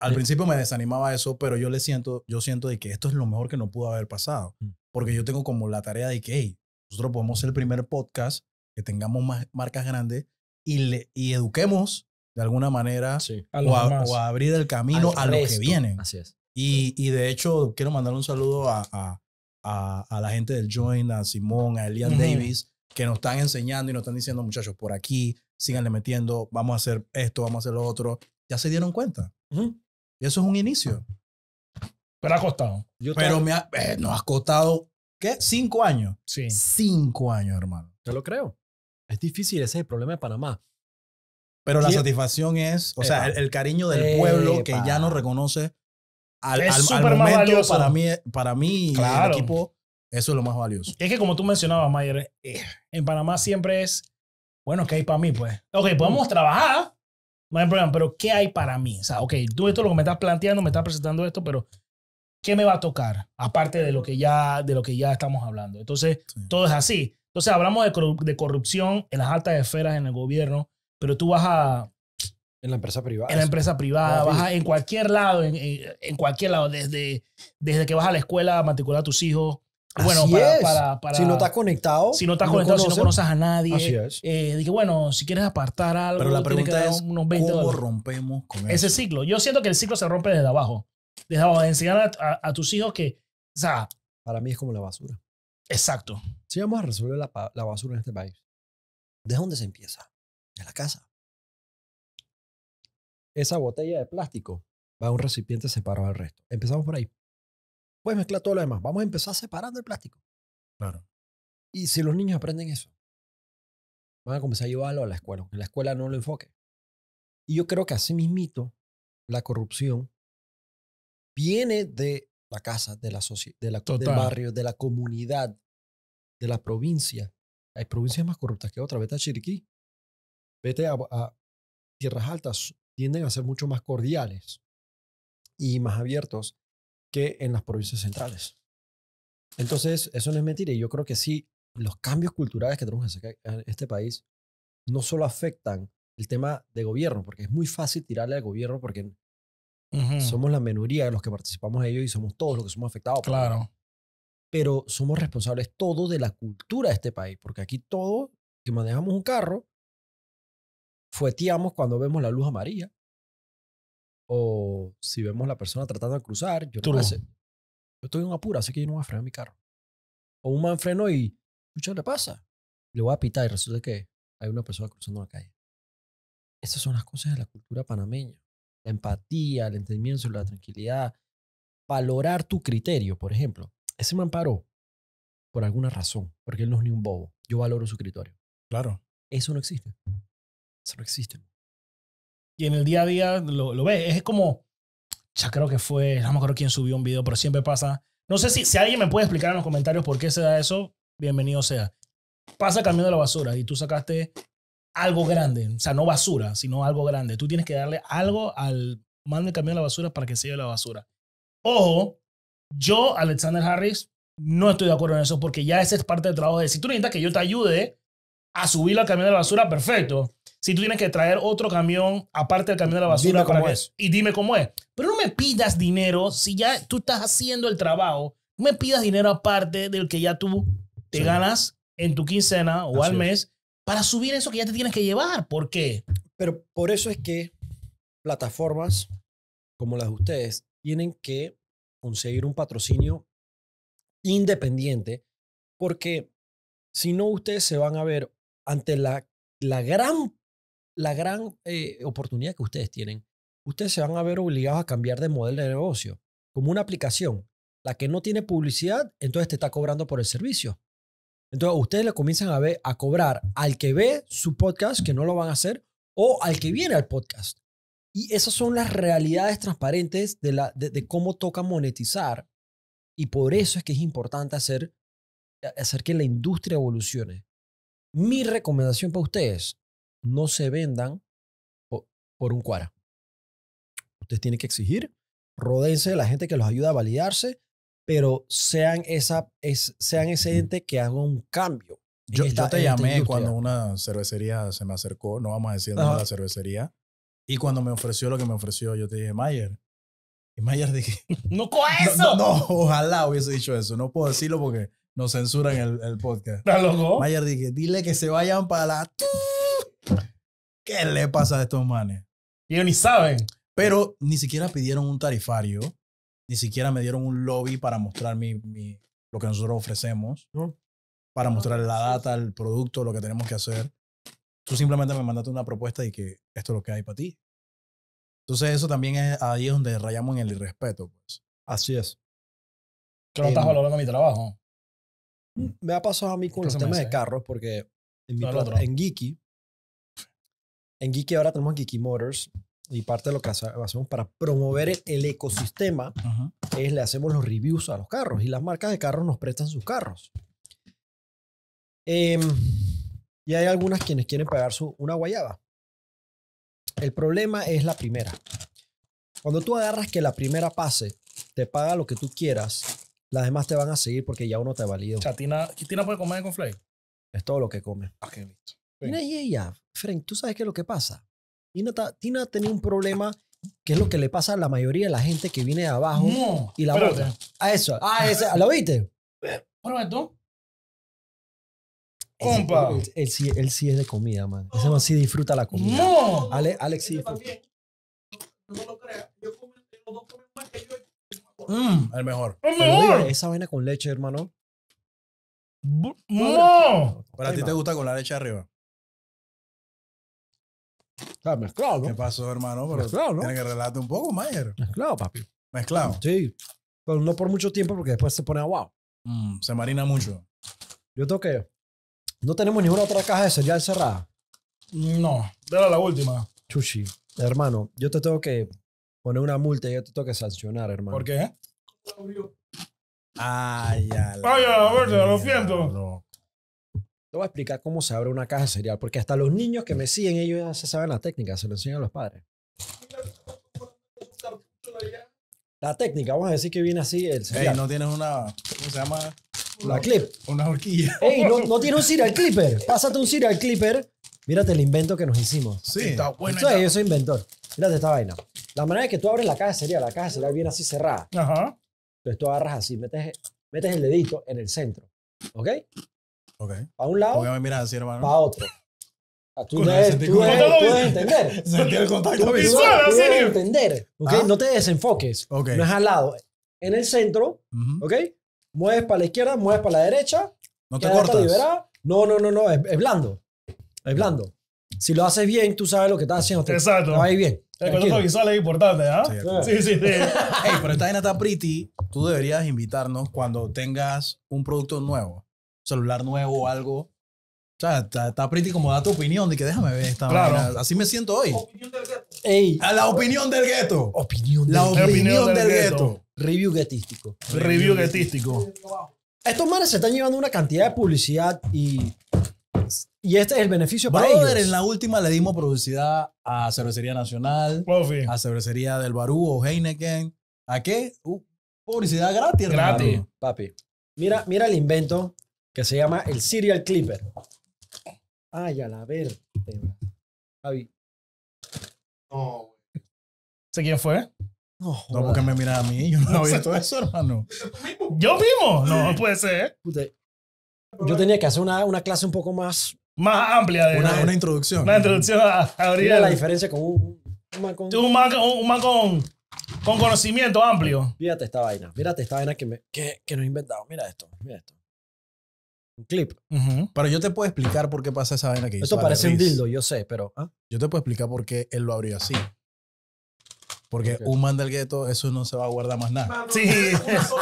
al principio me desanimaba eso, pero yo le siento, yo siento de que esto es lo mejor que no pudo haber pasado. Mm. Porque yo tengo como la tarea de que, nosotros podemos ser el primer podcast que tengamos más marcas grandes y, le, y eduquemos de alguna manera o, abrir el camino a lo que viene Así es. Y, de hecho, quiero mandar un saludo a, a, la gente del Join, a Simón, a Elian Davis, que nos están enseñando y nos están diciendo, muchachos, por aquí, síganle metiendo, vamos a hacer esto, vamos a hacer lo otro. Ya se dieron cuenta. Y eso es un inicio. Pero ha costado. Pero me eh, nos ha costado, ¿qué? Cinco años. Sí. Cinco años, hermano. Te lo creo. Es difícil, ese es el problema de Panamá. Pero la satisfacción es, o sea, el, cariño del pueblo que ya no reconoce al, es momento, para mí, para mí el equipo, eso es lo más valioso. Es que como tú mencionabas, Mayer, eh, en Panamá siempre es, bueno, ¿qué hay para mí? Pues, ok, podemos trabajar, no hay problema, pero ¿qué hay para mí? O sea, ok, tú esto lo que me estás planteando, me estás presentando esto, pero ¿qué me va a tocar? Aparte de lo que ya, de lo que ya estamos hablando. Entonces, todo es así. Entonces, hablamos de, corrupción en las altas esferas en el gobierno, pero tú vas a, en la empresa privada. En la empresa privada, en cualquier lado, en, cualquier lado, desde, desde que vas a la escuela a matricular a tus hijos. Bueno, si no estás conectado. Si no estás conectado, si no conoces a nadie. Así es. Eh, dije, bueno, si quieres apartar algo. Pero la pregunta ¿cómo rompemos con ese ciclo? Yo siento que el ciclo se rompe desde abajo. Desde abajo, enseñar a, tus hijos que. O Para mí es como la basura. Exacto. Si vamos a resolver la, la basura en este país, ¿de dónde se empieza? En la casa esa botella de plástico va a un recipiente separado al resto. Empezamos por ahí. Puedes mezclar todo lo demás. Vamos a empezar separando el plástico. Claro. Y si los niños aprenden eso, van a comenzar a llevarlo a la escuela, aunque la escuela no lo enfoque. Y yo creo que así mismito la corrupción viene de la casa, de la de del barrio, de la comunidad, de la provincia. Hay provincias más corruptas que otras. Vete a Chiriquí, vete a Tierras Altas, tienden a ser mucho más cordiales y más abiertos que en las provincias centrales. Entonces, eso no es mentira. Y yo creo que sí, los cambios culturales que tenemos en este país no solo afectan el tema de gobierno, porque es muy fácil tirarle al gobierno porque somos la minoría de los que participamos en ello y somos todos los que somos afectados. Claro. Pero somos responsables todos de la cultura de este país, porque aquí todo que manejamos un carro fueteamos cuando vemos la luz amarilla. O si vemos la persona tratando de cruzar, yo no sé Yo estoy en un apuro, así que yo no voy a frenar mi carro. O un man freno y, ¿qué le pasa. Le voy a pitar y resulta que hay una persona cruzando la calle. esas son las cosas de la cultura panameña. La empatía, el entendimiento, la tranquilidad. Valorar tu criterio, por ejemplo. Ese man paró por alguna razón, porque él no es ni un bobo. Yo valoro su criterio. Claro. Eso no existe. Y en el día a día lo, lo ves. Es como, ya creo que fue, no me acuerdo quién subió un video, pero siempre pasa. No sé si, si alguien me puede explicar en los comentarios por qué se da eso, bienvenido sea. Pasa el de la basura y tú sacaste algo grande, o sea, no basura, sino algo grande. Tú tienes que darle algo al mando el camión de la basura para que se lleve la basura. Ojo, yo, Alexander Harris, no estoy de acuerdo en eso porque ya esa es parte del trabajo de si tú necesitas que yo te ayude a subir al camión de la basura, perfecto. Si tú tienes que traer otro camión aparte del camión de la basura, dime cómo es. Y dime cómo es. Pero no me pidas dinero si ya tú estás haciendo el trabajo. No me pidas dinero aparte del que ya tú te ganas en tu quincena o al mes para subir eso que ya te tienes que llevar. ¿Por qué? Pero por eso es que plataformas como las de ustedes tienen que conseguir un patrocinio independiente porque si no ustedes se van a ver ante la, gran, la gran eh, oportunidad que ustedes tienen, ustedes se van a ver obligados a cambiar de modelo de negocio, como una aplicación. La que no tiene publicidad, entonces te está cobrando por el servicio. Entonces ustedes le comienzan a, ver, a cobrar al que ve su podcast, que no lo van a hacer, o al que viene al podcast. Y esas son las realidades transparentes de, la, de cómo toca monetizar. Y por eso es que es importante hacer, hacer que la industria evolucione. Mi recomendación para ustedes, no se vendan por un cuara. Ustedes tienen que exigir, rodense de la gente que los ayuda a validarse, pero sean, esa, es, sean ese ente que haga un cambio. Yo, te llamé cuando una cervecería se me acercó, no vamos a decir nada de la cervecería, y cuando me ofreció lo que me ofreció, yo te dije, Mayer. Y Mayer dije, (laughs) ¡No con eso! no, ojalá hubiese dicho eso, no puedo decirlo porque nos censuran el, el podcast. ¿Estás loco? Mayer dije, dile que se vayan para la... ¿Qué le pasa a estos manes? Ellos ni saben. Pero ni siquiera pidieron un tarifario, ni siquiera me dieron un lobby para mostrar mi, mi lo que nosotros ofrecemos, para mostrar la data, el producto, lo que tenemos que hacer. Tú simplemente me mandaste una propuesta y que esto es lo que hay para ti. Entonces eso también es ahí donde rayamos en el irrespeto. Pues. Así es. Que no estás em, valorando mi trabajo. Me ha pasado a mí con el los de carros, porque en, mi en Geeky, en Geeky ahora tenemos Geeky Motors, y parte de lo que hacemos para promover el, ecosistema es le hacemos los reviews a los carros y las marcas de carros nos prestan sus carros. Em, y hay algunas quienes quieren pagar su, una guayaba. El problema es la primera. Cuando tú agarras que la primera pase, te paga lo que tú quieras las demás te van a seguir porque ya uno te valido. O sea, Tina, ¿Tina puede comer con Flay? Es todo lo que come. Ah, qué listo. Tina y ella, Frank, tú sabes qué es lo que pasa. Tina, Tina un problema que es lo que le pasa a la mayoría de la gente que viene de abajo y la boca. A eso, a eso, ¿lo viste? ¿Pero tú. Compa. Él, sí, sí, es de comida, man. Ese man sí disfruta la comida. No. Ale, Alex sí este No lo creas. Yo como dos comen más que yo mmm, el mejor. El mejor. esa vaina con leche, hermano. ¡No! Pero ti te gusta con la leche arriba. Está mezclado, ¿no? ¿Qué pasó, hermano? mezclado, ¿no? que un poco, Mayer. Mezclado, papi. Mezclado. Sí. Pero no por mucho tiempo porque después se pone agua. Mm, se marina mucho. Yo tengo que. No tenemos ninguna otra caja de cereal cerrada. No, De la última. Chuchi, hermano, yo te tengo que poner una multa y yo te que sancionar, hermano. ¿Por qué? Ay, ya. Vaya, ya, lo siento. No. Te voy a explicar cómo se abre una caja de cereal, porque hasta los niños que me siguen, ellos ya se saben la técnica, se lo enseñan a los padres. La técnica, vamos a decir que viene así el cereal. Ey, no tienes una, ¿cómo se llama? La clip. Una horquilla. Ey, no, (laughs) no tienes un cereal clipper. Pásate un cereal clipper. Mírate el invento que nos hicimos. Sí, está bueno. Yo soy inventor. Mira esta vaina. La manera en que tú abres la caja sería la caja sería bien así cerrada. Entonces tú agarras así, metes, metes el dedito en el centro. ¿Ok? Ok. Para un lado. así, hermano. Para otro. Tú entender. (laughs) el contacto entender. ¿ok? No te desenfoques. No es al lado. En el centro, ¿ok? Mueves para la izquierda, mueves para la derecha. No te cortas. No, no, no, no. Es, blando. Es blando. Si lo haces bien, tú sabes lo que estás haciendo. Exacto. bien. El producto visual es importante, ¿ah? Sí, sí, sí. (laughs) Ey, pero esta vaina está pretty. Tú deberías invitarnos cuando tengas un producto nuevo, celular nuevo o algo. O sea, está, pretty como da tu opinión de que déjame ver esta claro. Así me siento hoy. Opinión del gueto. Ey. A la opinión del gueto. Opinión la opinión del, del gueto. Review guetístico. Review guetístico. Estos manes se están llevando una cantidad de publicidad y y este es el beneficio para ellos. en la última le dimos publicidad a Cervecería Nacional, a Cervecería del Barú o Heineken. ¿A qué? Uh, publicidad gratis. Gratis. Papi, mira, mira el invento que se llama el Serial Clipper. Ay, a la ver Javi. No. ¿Sé quién fue? No, no porque me mira a mí. Yo no, había (laughs) visto eso, hermano. ¿Yo mismo? No, puede ser. yo tenía que hacer una, una clase un poco más más amplia. De, una, una introducción. Una introducción a, Mira la diferencia con un, un man con... Un man, con, conocimiento amplio. Fíjate esta vaina. Mírate esta vaina que, me, que, que nos inventado. Mira esto. Mira esto. Un clip. Pero yo te puedo explicar por qué pasa esa vaina que hizo Esto parece un dildo, yo sé, pero... ¿ah? Yo te puedo explicar por qué él lo abrió así. Porque un man del gueto, eso no se va a guardar más nada. sí.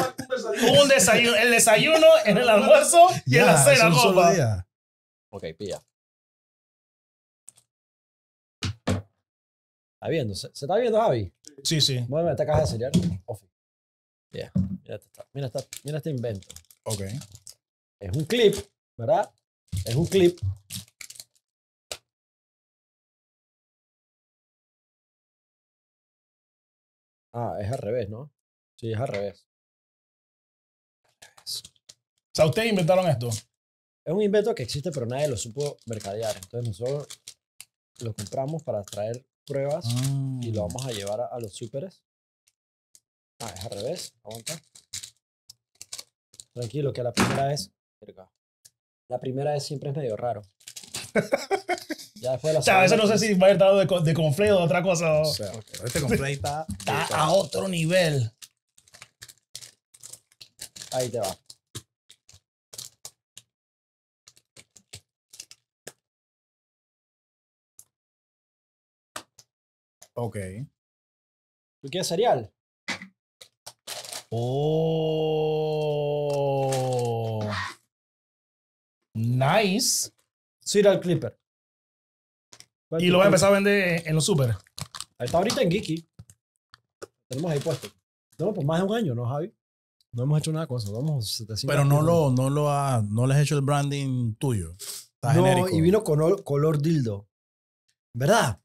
(laughs) un desayuno. El desayuno, en el almuerzo y en la cena, Ok, pilla. ¿Está viendo? ¿Se, está viendo, Javi? Sí, sí. Mueve esta caja de serial. Mira, mira, mira este invento. Ok. Es un clip, ¿verdad? Es un clip Ah, es al revés, ¿no? Sí, es al revés. O sea, ustedes inventaron esto. Es un invento que existe, pero nadie lo supo mercadear. Entonces nosotros lo compramos para traer pruebas y lo ah. vamos a llevar a, los superes. Ah, es al revés. Aguanta. Tranquilo, que la primera es... La primera vez siempre es medio raro. (laughs) ya fue la o sea, veces no sé si va a haber dado de, de o otra cosa. Este conflay está a otro nivel. Ahí te va. Ok. ¿Tú quieres cereal? Oh. Nice. Cereal Clipper. Y lo va a empezar a vender en los super. Ahí está ahorita en Geeky. Tenemos ahí puesto. No, pues más de un año, ¿no, Javi? No hemos hecho nada cosa. Vamos, Pero no lo, no lo ha, no le has hecho el branding tuyo. Está genérico. y vino con color dildo. ¿Verdad?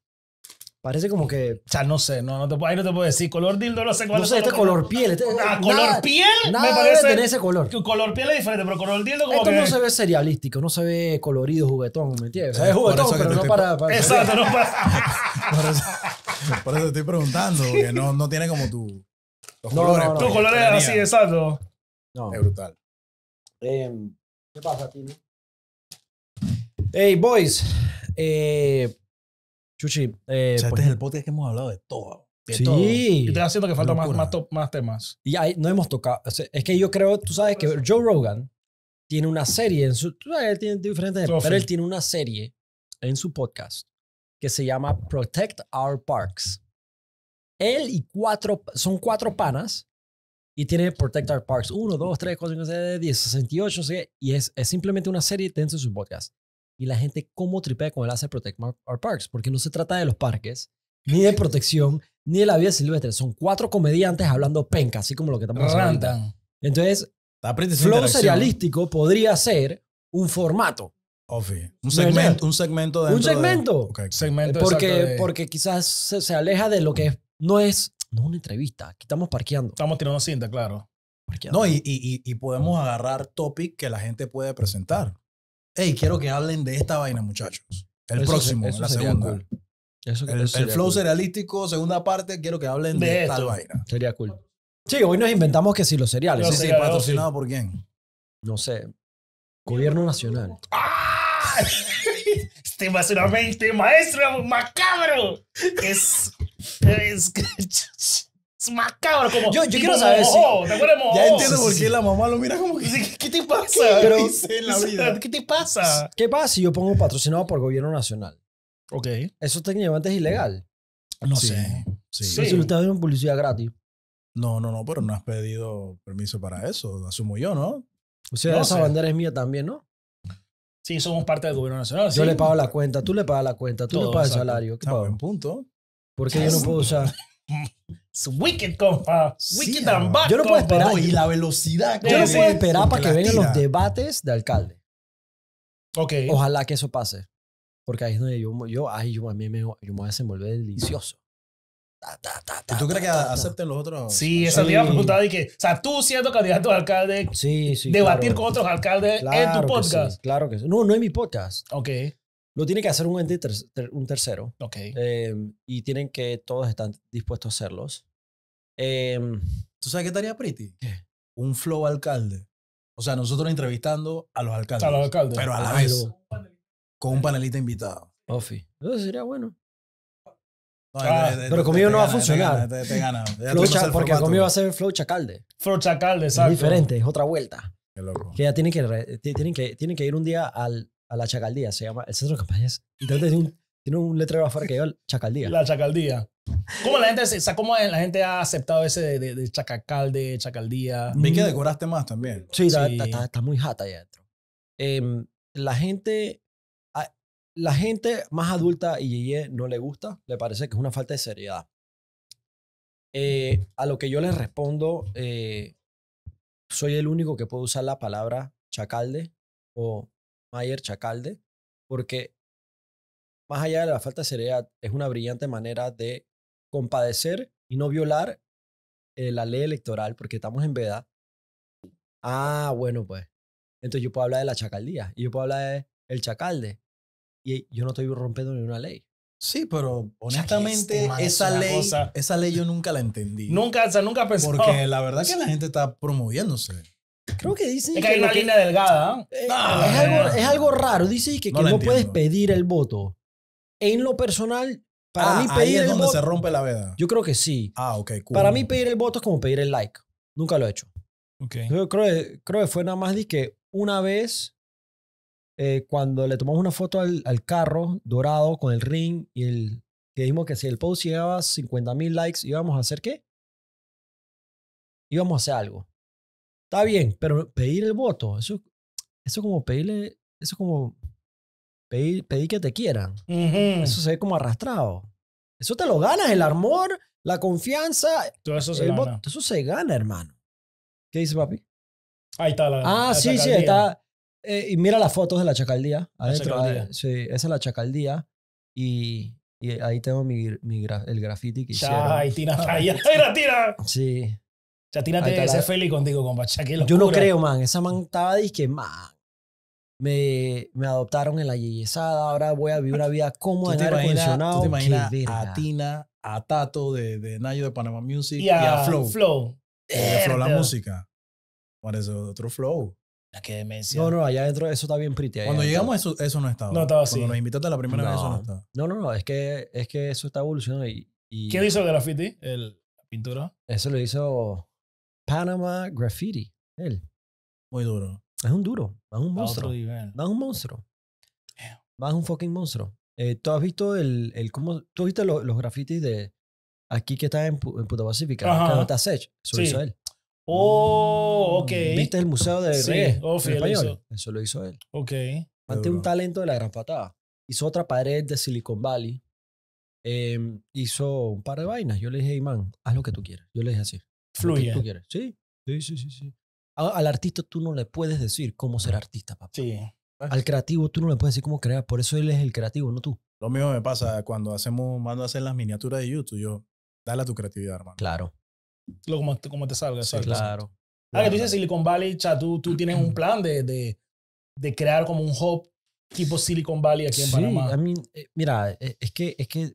Parece como que, o sea, no sé, no, no te, ahí no te puedo decir. Color dildo, no sé cuál No sé, este color, piel. Este, ah, color piel. Nada me parece. tener ese color. Color piel es diferente, pero color dildo como. Esto no se ve serialístico, no se ve colorido, juguetón, ¿me entiendes? Eh, se ve juguetón, pero no para, Exacto, no para. (laughs) por, eso, te estoy preguntando, porque no, no tiene como tu. Los colores. Pues, tus colores así, exacto. No. Es brutal. Em, ¿Qué pasa, Timmy? Hey, boys. Eh Chuchi. Eh, o sea, este es el podcast que hemos hablado de todo. De sí. Todo. Y estoy haciendo que falta más, temas. Y ahí no hemos tocado. es que yo creo, tú sabes que Joe Rogan tiene una serie en su. él tiene diferentes. Pero él tiene una serie en su podcast que se llama Protect Our Parks. Él y cuatro. Son cuatro panas y tiene Protect Our Parks 1, 2, 3, 4, 5, 6, 10, 68, sesenta y es, es simplemente una serie dentro de su podcast y la gente cómo tripea con el hace Protect Our Parks, porque no se trata de los parques, ni de protección, ni de la vida silvestre. Son cuatro comediantes hablando penca, así como lo que estamos hablando. entonces Entonces, flow serialístico podría ser un formato. Un segmento, un segmento Un segmento. segmento porque, porque quizás se, aleja de lo que es, no es una entrevista. Aquí estamos parqueando. Estamos tirando cinta, claro. No, y, y podemos agarrar topic que la gente puede presentar hey, quiero que hablen de esta vaina, muchachos. El próximo, la segunda. el, flow serialístico, segunda parte, quiero que hablen de, esta vaina. Sería cool. Sí, hoy nos inventamos que si los cereales. sí, patrocinado por quién? No sé. Gobierno Nacional. ¡Ah! (laughs) Este maestro macabro. es (laughs) Es como. Yo, quiero saber si. Ya entiendo por qué la mamá lo mira como que. ¿Qué, te pasa? ¿Qué, te pasa? ¿Qué pasa si yo pongo patrocinado por gobierno nacional? Ok. ¿Eso técnicamente es ilegal? No sé. Sí. sí. Si lo estás un publicidad gratis. No, no, no, pero no has pedido permiso para eso, asumo yo, ¿no? O sea, esa bandera es mía también, ¿no? Sí, somos parte del gobierno nacional. Yo le pago la cuenta, tú le pagas la cuenta, tú le pagas el salario. punto. ¿Por qué yo no puedo usar? (laughs) wicked, compa. Wicked and back, Yo no puedo esperar. y la velocidad. Yo no puedo esperar para que vengan los debates de alcalde. Ok. Ojalá que eso pase. Porque ahí es donde yo, yo, a mí me, me voy a desenvolver delicioso. ¿Y ¿Tú crees que acepten los otros? Sí, esa es iba a que, o sea, tú siendo candidato a alcalde, debatir con otros alcaldes en tu podcast. claro que sí. No, no en mi podcast. Ok. Lo tiene que hacer un, un tercero. Ok. Em, y tienen que, todos están dispuestos a hacerlos. Em, ¿Tú sabes qué estaría pretty? ¿Qué? Un flow alcalde. O sea, nosotros entrevistando a los alcaldes. A los alcaldes. Pero a la ah, vez. Con un panelista invitado. Ofi. Eso sería bueno. Ah, pero conmigo no va a funcionar. Te, gana. porque conmigo va a ser Flow Chacalde. Flow Chacalde, exacto. Es diferente, es otra vuelta. Qué loco. Que ya tienen que, tienen que, tienen que ir un día al, a la Chacaldía, se llama el centro de campañas. Entonces tiene un, tiene un letrero afuera que lleva Chacaldía. La Chacaldía. ¿Cómo la gente, cómo la gente ha aceptado ese de, de, de Chacaldía? Vi que mm. decoraste más también. Sí, Está, está- muy jata allá adentro. Em, la gente, la gente más adulta y Yeye no le gusta, le parece que es una falta de seriedad. Eh, a lo que yo les respondo, eh, soy el único que puede usar la palabra chacalde o Mayer Chacalde, porque más allá de la falta de seriedad, es una brillante manera de compadecer y no violar eh, la ley electoral, porque estamos en veda. Ah, bueno, pues. Entonces yo puedo hablar de la chacaldía y yo puedo hablar de el chacalde. Y yo no estoy rompiendo ninguna ley. Sí, pero este honestamente esa ley, esa ley yo nunca la entendí. Nunca, o sea, nunca pensé. Porque la verdad es que la gente está promoviéndose. Creo que dicen es que, hay una línea delgada. Eh, es, algo, es, algo, raro. Dice que, no, puedes pedir el voto. En lo personal, para ah, mí pedir es el donde voto, se rompe la veda. Yo creo que sí. Ah, para mí pedir el voto es como pedir el like. Nunca lo he hecho. Yo creo, creo que fue nada más de que una vez eh, cuando le tomamos una foto al, carro dorado con el ring y el que dijimos que si el post llegaba a 50 mil likes íbamos a hacer qué? Íbamos a hacer algo. Está bien, pero pedir el voto, eso, es como pedirle, eso como pedir, que te quieran. Eso se ve como arrastrado. Eso te lo ganas, el amor, la confianza. Todo eso se gana. eso se gana, hermano. ¿Qué dice papi? Ahí está la. Ah, sí, sí, está. Eh, y mira las fotos de la chacaldía. Adentro, ah, sí, esa es la chacaldía. Y, y ahí tengo mi, mi el graffiti que tira, (laughs) tira. Sí. O sea, tírate ese feliz contigo, compa. Yo no creo, man. Esa man estaba que man. Me, me adoptaron en la yeyesada, ahora voy a vivir una vida (laughs) cómoda en aire acondicionado. ¿Tú te imaginas a Tina, a Tato de, de Nayo de Panama Music y a, Flow? y a Flow? Flow. a flow la música. Parece otro flow. La que demencia. No, no, allá adentro eso está bien pretty. Cuando llegamos eso, eso no estaba. No estaba así. Cuando nos invitaste la primera vez eso no estaba. No, no, no, es que, es que eso está evolucionando y, y... ¿Quién hizo el graffiti? ¿La pintura? Eso lo hizo Panama Graffiti. Él. Muy duro. Es un duro. Es un monstruo. Es un monstruo. Más un fucking monstruo. Eh, ¿Tú has visto el, el cómo, tú viste los, los grafitis de aquí que está en, en Puta Pacífica, Ajá. está Sech, eso lo hizo él. Oh, ok. ¿Viste el museo de sí. Oh, español? Eso lo hizo él. Ok. un talento de la gran patada. Hizo otra pared de Silicon Valley. Em, hizo un par de vainas. Yo le dije, hey, haz lo que tú quieras. Yo le dije así fluye. Sí, sí, sí, sí. al artista tú no le puedes decir cómo ser artista, papá. Sí. Pues. Al creativo tú no le puedes decir cómo crear, por eso él es el creativo, no tú. Lo mismo me pasa cuando hacemos, mando a hacer las miniaturas de YouTube, yo, dale a tu creatividad, hermano. Claro. como, te salga, sí, Claro. Ah, que tú dices Silicon Valley, cha, tú, tú tienes un (clears throat) plan de, de, de crear como un hub tipo Silicon Valley aquí en Panamá. sí eh, mira, eh, es que, es que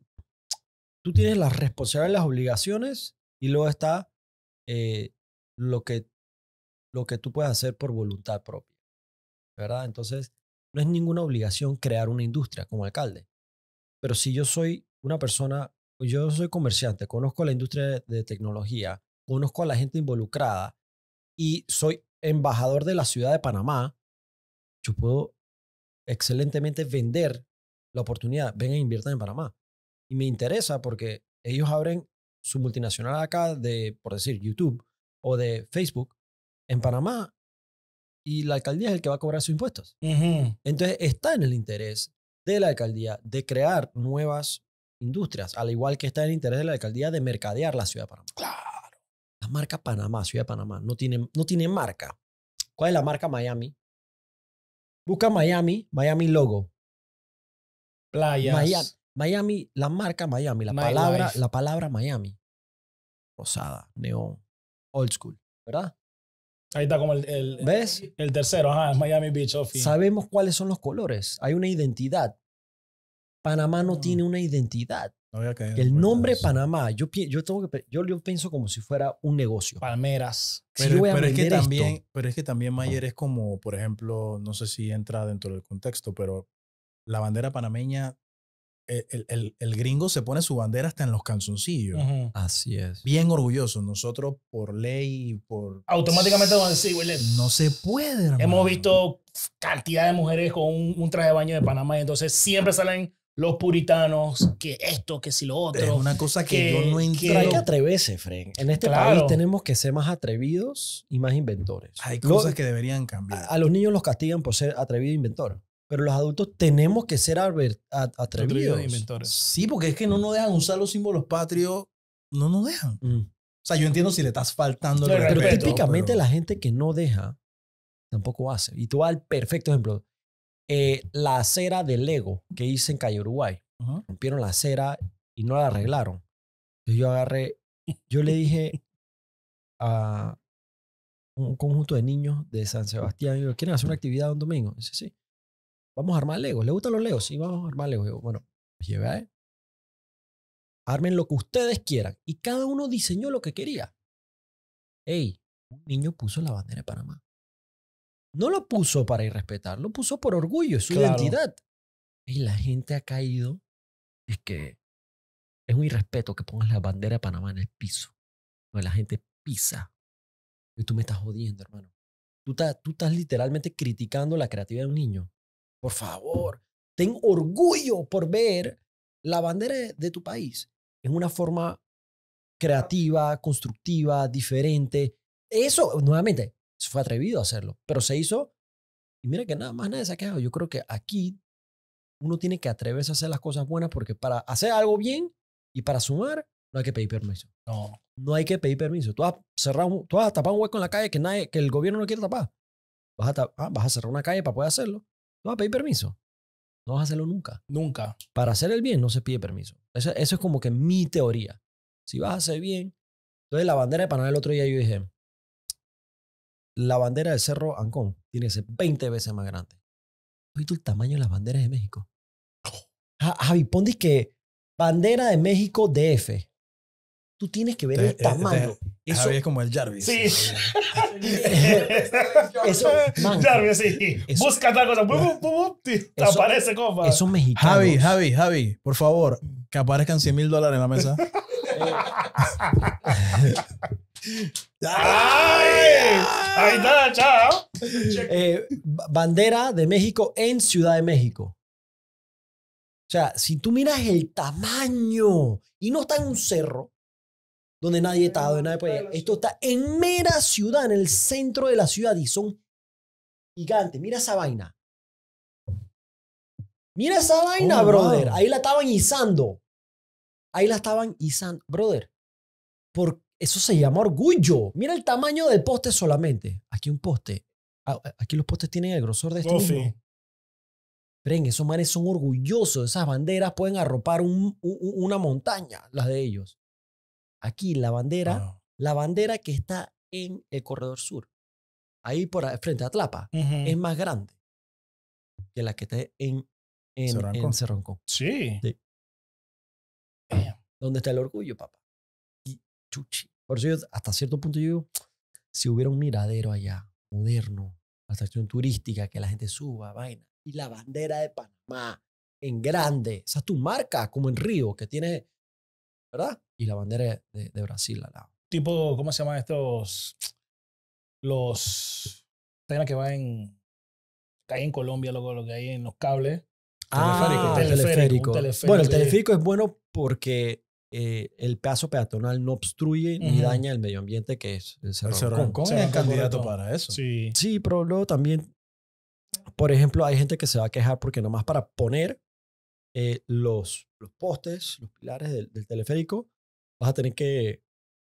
tú tienes las responsabilidades, las obligaciones y luego está eh, lo, que, lo que tú puedes hacer por voluntad propia. ¿Verdad? Entonces, no es ninguna obligación crear una industria como alcalde. Pero si yo soy una persona, pues, yo soy comerciante, conozco la industria de tecnología, conozco a la gente involucrada y soy embajador de la ciudad de Panamá, yo puedo excelentemente vender la oportunidad, ven e inviertan en Panamá. Y me interesa porque ellos abren su multinacional acá de, por decir, YouTube o de Facebook en Panamá y la alcaldía es el que va a cobrar sus impuestos. Entonces está en el interés de la alcaldía de crear nuevas industrias, al igual que está en el interés de la alcaldía de mercadear la ciudad de Panamá. Claro. La marca Panamá, Ciudad de Panamá, no tiene, no tiene marca. ¿Cuál es la marca Miami? Busca Miami, Miami logo. Playas. Miami. Miami, la marca Miami, la palabra, la palabra Miami. Rosada, neón, old school, ¿verdad? Ahí está como el, ¿Ves? el tercero, ajá, Miami Beach Office. Oh, Sabemos cuáles son los colores. Hay una identidad. Panamá no tiene mm. una identidad. el nombre Panamá, yo, yo, tengo yo, pienso como si fuera un negocio. Palmeras. Pero, también, pero es que también Mayer es como, por ejemplo, no sé si entra dentro del contexto, pero la bandera panameña el, el, el, gringo se pone su bandera hasta en los calzoncillos. Así es. Bien orgulloso. Nosotros, por ley, por. Automáticamente, No se puede, hermano. Hemos visto cantidad de mujeres con un, traje de baño de Panamá y entonces siempre salen los puritanos, que esto, que si lo otro. Es una cosa que, yo no entiendo. Hay que atreverse, Fren. En este país tenemos que ser más atrevidos y más inventores. Hay cosas que deberían cambiar. A, los niños los castigan por ser atrevido e inventor. Pero los adultos tenemos que ser atrevidos. Sí, porque es que no mm. nos dejan usar los símbolos patrios. No nos dejan. Mm. O sea, yo entiendo si le estás faltando el Pero típicamente la gente que no deja, tampoco hace. Y tú vas al perfecto ejemplo. Eh, la acera del Lego que hice en Calle Uruguay. Rompieron la acera y no la arreglaron. yo agarré, (laughs) yo le dije a un conjunto de niños de San Sebastián, ¿quieren hacer una actividad un domingo? Dice, sí. Vamos a armar Legos. ¿Le gustan los Legos? Sí, vamos a armar Legos. bueno, pues lleve a Armen lo que ustedes quieran. Y cada uno diseñó lo que quería. Ey, un niño puso la bandera de Panamá. No lo puso para irrespetar, lo puso por orgullo, es su identidad. Y la gente ha caído. Es que es un irrespeto que pongas la bandera de Panamá en el piso. la gente pisa. Y tú me estás jodiendo, hermano. Tú, tú estás literalmente criticando la creatividad de un niño. Por favor, ten orgullo por ver la bandera de tu país en una forma creativa, constructiva, diferente. Eso, nuevamente, se fue atrevido a hacerlo, pero se hizo. Y mira que nada más nadie se ha quejado. Yo creo que aquí uno tiene que atreverse a hacer las cosas buenas porque para hacer algo bien y para sumar, no hay que pedir permiso. No. No hay que pedir permiso. Tú vas a, tú tapar un hueco en la calle que, nadie, que el gobierno no quiere tapar. Vas a, ah, vas a cerrar una calle para poder hacerlo. No vas a pedir permiso. No vas a hacerlo nunca. Nunca. Para hacer el bien no se pide permiso. Eso, es como que mi teoría. Si vas a hacer bien. Entonces la bandera de Panamá el otro día yo dije, la bandera de Cerro Ancón tiene que ser 20 veces más grande. ¿Has visto el tamaño de las banderas de México? Oh. Javi, pon que bandera de México DF tú tienes que ver el tamaño. Eso es como el Jarvis. Sí. (laughs) eso, Jarvis, sí. Busca tal cosa. te aparece, compa. Esos mexicanos. Javi, Javi, Javi, por favor, que aparezcan 100 mil dólares en la mesa. (laughs) ¡Ay! Ahí está, chao. Eh, bandera de México en Ciudad de México. O sea, si tú miras el tamaño y no está en un cerro, donde nadie está, donde nadie puede Esto está en mera ciudad, en el centro de la ciudad y son gigantes. Mira esa vaina. Mira esa vaina, oh, brother. Ahí la estaban izando. Ahí la estaban izando. Brother, por eso se llama orgullo. Mira el tamaño del poste solamente. Aquí un poste. Ah, eh, aquí los postes tienen el grosor de este oh, esos manes son orgullosos. Esas banderas pueden arropar una montaña, las de ellos aquí la bandera, la bandera que está en el corredor sur, ahí por frente a Tlapa, es más grande que la que está en, en, Sí. ¿Dónde está el orgullo, papá? Y chuchi. Por eso hasta cierto punto yo digo, si hubiera un miradero allá, moderno, atracción turística, que la gente suba, vaina, y la bandera de Panamá en grande, esa es tu marca, como en Río, que tiene ¿verdad? Y la bandera de, Brasil al lado. Tipo, ¿cómo se llaman estos? Los temas que van en, que hay en Colombia, luego lo que hay en los cables. Ah, teleférico, teleférico. Bueno, el teleférico es bueno porque eh, el paso peatonal no obstruye ni daña el medio ambiente, que es el Cerro, el Cerro es candidato para eso. Sí. sí, pero luego también, por ejemplo, hay gente que se va a quejar porque nomás para poner eh, los, los postes, los pilares del, teleférico, vas a tener que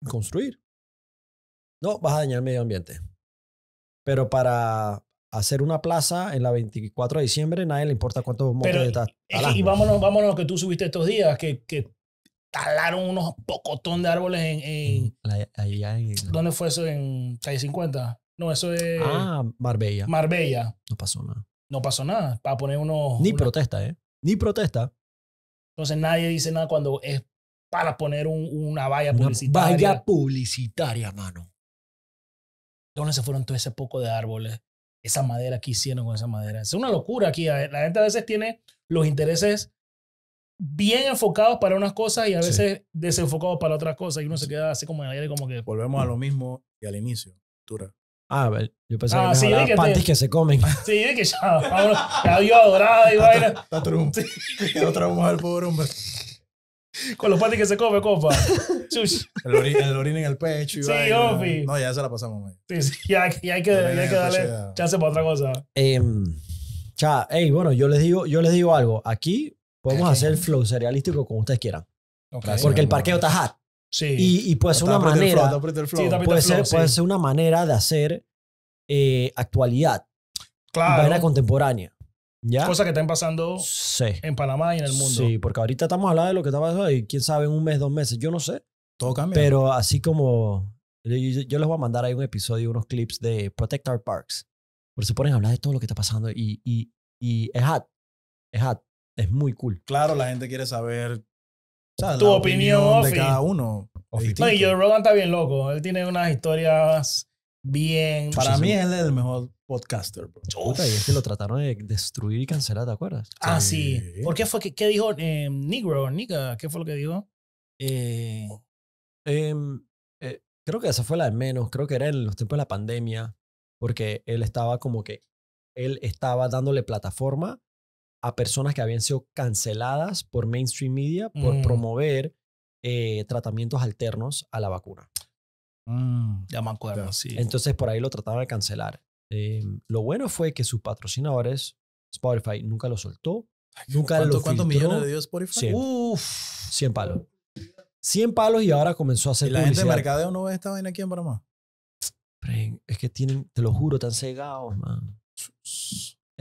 construir. No, vas a dañar el medio ambiente. Pero para hacer una plaza en la 24 de diciembre, nadie le importa cuántos vamos estás. Y vámonos, vámonos que tú subiste estos días, que, que talaron unos pocotón de árboles en. ¿Dónde fue eso? En calle 50. No, eso es. Ah, Marbella. Marbella. No pasó nada. No pasó nada. Para poner unos. Ni protesta, ¿eh? ni protesta. Entonces nadie dice nada cuando es para poner una valla publicitaria. Valla publicitaria, mano. ¿Dónde se fueron todo ese poco de árboles? Esa madera que hicieron con esa madera. Es una locura aquí. La gente a veces tiene los intereses bien enfocados para unas cosas y a veces desenfocados para otras cosas. Y uno se queda así como en el aire, como que. Volvemos a lo mm. mismo y al inicio. Ah, a ver, yo pensaba ah, que sí, panties que se comen. (laughs) Sí, es dije que ya, vámonos, la vio adorada y vaina. Está Trump. Sí, (laughs) otra mujer pobre hombre. Con los panties que se come, compa. (laughs) El orín, en el pecho y Sí, No, ya se la pasamos, Sí, sí, ya, hay que, que darle ya. chance para otra cosa. Eh, cha, hey, bueno, yo les digo, yo les digo algo. Aquí podemos hacer flow serialístico como ustedes quieran. Porque el parqueo está hot. Y, y puede ser una manera. puede, ser, puede ser una manera de hacer eh, actualidad. Claro. Manera contemporánea. ¿Ya? Cosas que están pasando en Panamá y en el mundo. Sí, porque ahorita estamos hablando de lo que está pasando y quién sabe en un mes, dos meses, yo no sé. Todo cambia. Pero así como. Yo, les voy a mandar ahí un episodio, unos clips de Protect Our Parks. Porque se ponen a hablar de todo lo que está pasando y, y, y es hat. Es hat. Es muy cool. Claro, la gente quiere saber tu opinión, de cada uno. No, y Joe Rogan está bien loco. Él tiene unas historias bien. Para mí, él es el mejor podcaster. Y es que lo trataron de destruir y cancelar, ¿te acuerdas? Ah, sí. ¿Por qué fue? ¿Qué, qué dijo em, Negro? Nica? ¿Qué fue lo que dijo? Eh, em, eh, creo que esa fue la de menos. Creo que era en los tiempos de la pandemia. Porque él estaba como que. Él estaba dándole plataforma a personas que habían sido canceladas por mainstream media por mm. promover eh, tratamientos alternos a la vacuna. Mm, ya me acuerdo, sí. Entonces por ahí lo trataban de cancelar. Em, lo bueno fue que sus patrocinadores, Spotify, nunca lo soltó. Nunca ¿Cuánto, ¿Cuántos millones de Dios Spotify? Uff, Uf. 100 palos. Cien palos y ahora comenzó a hacer ¿Y la gente de mercadeo no ve esta vaina aquí en Panamá? Es que tienen, te lo juro, están cegados, man.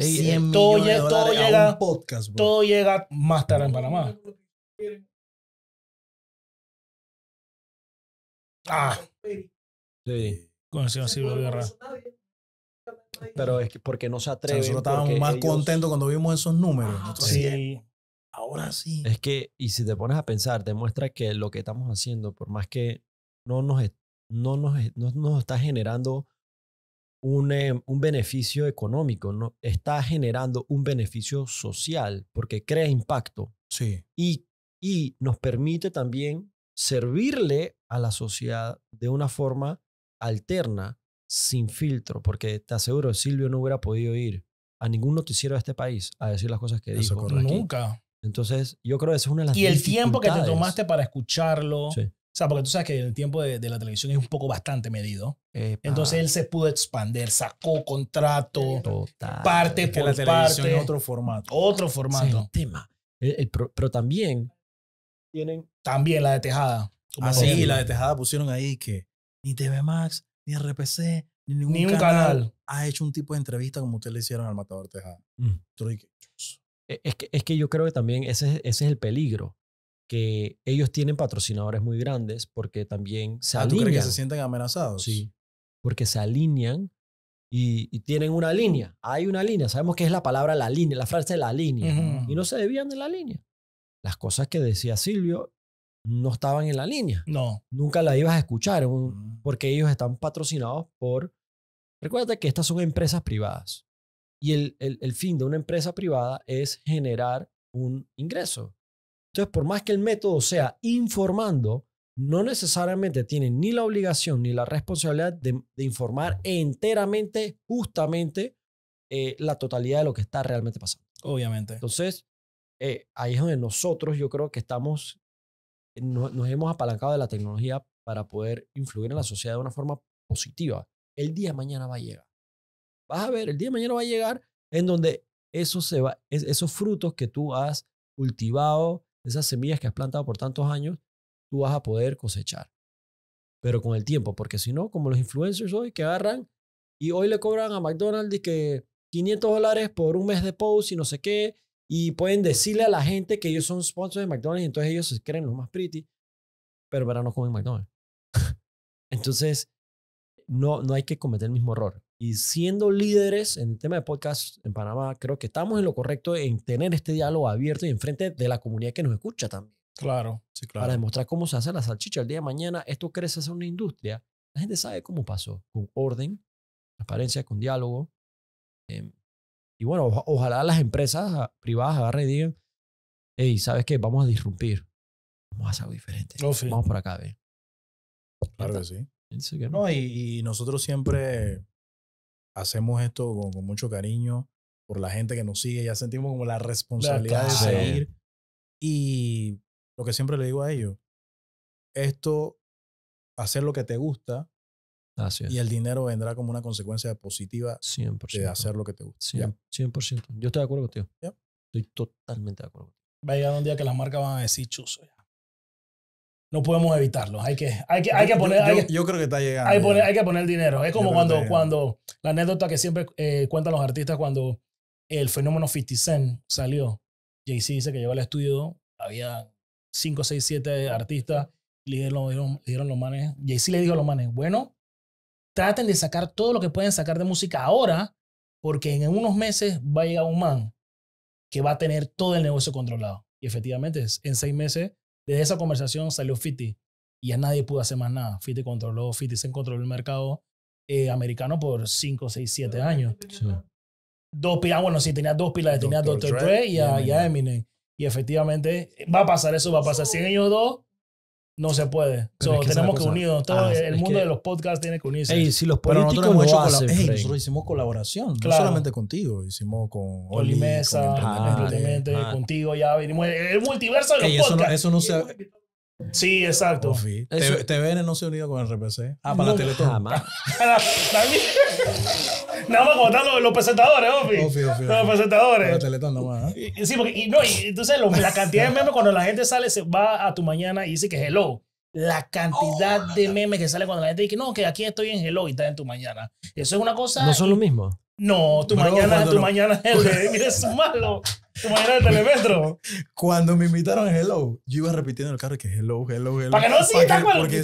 100 todo, todo llega, podcast, Todo llega más tarde en Panamá. Ah. Sí. Guerra. Pero es que porque no se atreven. nosotros estábamos más contentos cuando vimos esos números. Ah, sí. Ahora sí. Es que, y si te pones a pensar, demuestra que lo que estamos haciendo, por más que no nos, no nos, no nos está generando Em, un, beneficio económico, ¿no? Está generando un beneficio social porque crea impacto. Sí. Y, y nos permite también servirle a la sociedad de una forma alterna, sin filtro, porque te aseguro, Silvio no hubiera podido ir a ningún noticiero de este país a decir las cosas que dijo. Nunca. Entonces, yo creo que eso es una de las Y el tiempo que te tomaste para escucharlo sea, porque tú sabes que el tiempo de, la televisión es un poco bastante medido. Entonces él se pudo expander, sacó contrato, parte por parte. otro formato. Otro formato. tema. pero también tienen. También la de Tejada. Así, ah, la de Tejada pusieron ahí que ni TV Max, ni RPC, ni ningún, canal, ha hecho un tipo de entrevista como ustedes le hicieron al Matador Tejada. Mm. E, es, que, es que yo creo que también ese, ese es el peligro que ellos tienen patrocinadores muy grandes porque también se alinean. Ah, ¿Tú que se sienten amenazados? Sí, porque se alinean y, tienen una línea. Hay una línea. Sabemos que es la palabra la línea, la frase la línea. Y no se debían de la línea. Las cosas que decía Silvio no estaban en la línea. No. Nunca la ibas a escuchar mm. porque ellos están patrocinados por... Recuerda que estas son empresas privadas. Y el, el, el fin de una empresa privada es generar un ingreso entonces, por más que el método sea informando, no necesariamente tienen ni la obligación ni la responsabilidad de, informar enteramente, justamente, eh, la totalidad de lo que está realmente pasando. Obviamente. Entonces, eh, ahí es donde nosotros yo creo que estamos, nos hemos apalancado de la tecnología para poder influir en la sociedad de una forma positiva. El día de mañana va a llegar. Vas a ver, el día de mañana va a llegar en donde se va, esos frutos que tú has cultivado, esas semillas que has plantado por tantos años, tú vas a poder cosechar. Pero con el tiempo, porque si no, como los influencers hoy que agarran y hoy le cobran a McDonald's que 500 dólares por un mes de post y no sé qué, y pueden decirle a la gente que ellos son sponsors de McDonald's, y entonces ellos se creen los más pretty, pero verán, no comen McDonald's. (laughs) entonces, no, no hay que cometer el mismo error. Y siendo líderes en el tema de podcast en Panamá, creo que estamos en lo correcto en tener este diálogo abierto y enfrente de la comunidad que nos escucha también. Claro, sí, claro. Para demostrar cómo se hace la salchicha el día de mañana, esto crece hacia una industria. La gente sabe cómo pasó, con orden, transparencia, con diálogo. Em, y bueno, ojalá las empresas ah, privadas agarren y digan, hey, ¿sabes qué? Vamos a disrumpir. Vamos a hacer algo diferente. Oh, Vamos por acá, ve. Claro que sí. No, y, nosotros siempre hacemos esto con, mucho cariño por la gente que nos sigue, ya sentimos como la responsabilidad de seguir. Y lo que siempre le digo a ellos, esto, hacer lo que te gusta, Así y el dinero vendrá como una consecuencia positiva de hacer lo que te gusta. 100%. 100%. Yo estoy de acuerdo contigo. Estoy totalmente de acuerdo. Va a llegar un día que las marcas van a decir chuzo. Ya no podemos evitarlo. Hay que, hay que, hay que poner. Yo, creo que está llegando. Hay, hay, que poner dinero. Es como cuando, cuando la anécdota que siempre eh, cuentan los artistas cuando el fenómeno 50 Cent salió. Jay-Z dice que llegó al estudio, había 5, 6, 7 artistas. Le dieron, dieron los manes. Jay-Z le dijo a los manes: Bueno, traten de sacar todo lo que pueden sacar de música ahora, porque en unos meses va a llegar un man que va a tener todo el negocio controlado. Y efectivamente, en seis meses de esa conversación salió Fiti y ya nadie pudo hacer más nada. Fiti controló, Fiti se controló el mercado eh, americano por 5, 6, 7 años. Dos pilas, bueno, sí, tenía dos pilas, tenía Dr. Dre, y, a, Eminem. Y efectivamente va a pasar eso, va a pasar. 100 años o dos no se puede. tenemos que unirnos. Todo ah, el mundo de los podcasts tiene que unirse. Ey, si los políticos nosotros, hicimos colaboración, no solamente contigo, hicimos con Oli Mesa, con contigo ya venimos el multiverso de los podcasts. eso no se Sí, exacto. TVN no se ha unido con RPC. Ah, para la Teletón. (laughs) Nada más Nada más los, los presentadores, Ofi. Ofi, Ofi, Los presentadores Para la Teletón nomás. ¿eh? Sí, porque y, no, y, entonces la cantidad de memes cuando la gente sale, se va a tu mañana y dice que hello. La cantidad oh, de memes que sale cuando la gente dice que no, que aquí estoy en hello y está en tu mañana. Eso es una cosa. No son lo mismo. No, tu mañana, tu mañana es el de, es malo. Tu mañana es el telemetro. Cuando me invitaron a Hello, yo iba repitiendo en el carro que Hello, Hello, Hello. Para que no Porque,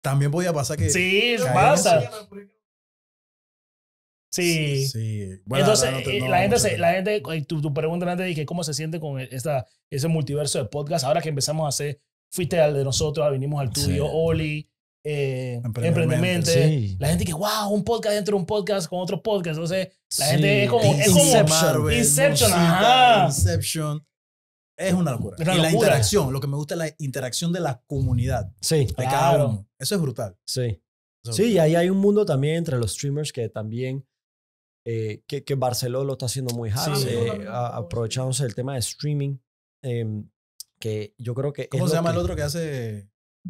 también podía pasar que. Sí, pasa. Sí. sí. Entonces, eh, la, gente la gente, eh, tu, pregunta antes dije, ¿cómo se siente con esta, ese multiverso de podcast? Ahora que empezamos a hacer, fuiste al de nosotros, ah, vinimos al tuyo, Oli, eh, emprendimiento. La gente que, wow, un podcast dentro de un podcast con otro podcast. Entonces, la gente es como. Es Inception. Como Inception, Inception. Es una locura. y la interacción. Lo que me gusta es la interacción de la comunidad. Sí. De cada uno. Eso es brutal. Sí. sí, y ahí hay un mundo también entre los streamers que también. Eh, que, que, Barcelona lo está haciendo muy hard. Eh, aprovechándose del tema de streaming. Em, que yo creo que. ¿Cómo se llama el otro que hace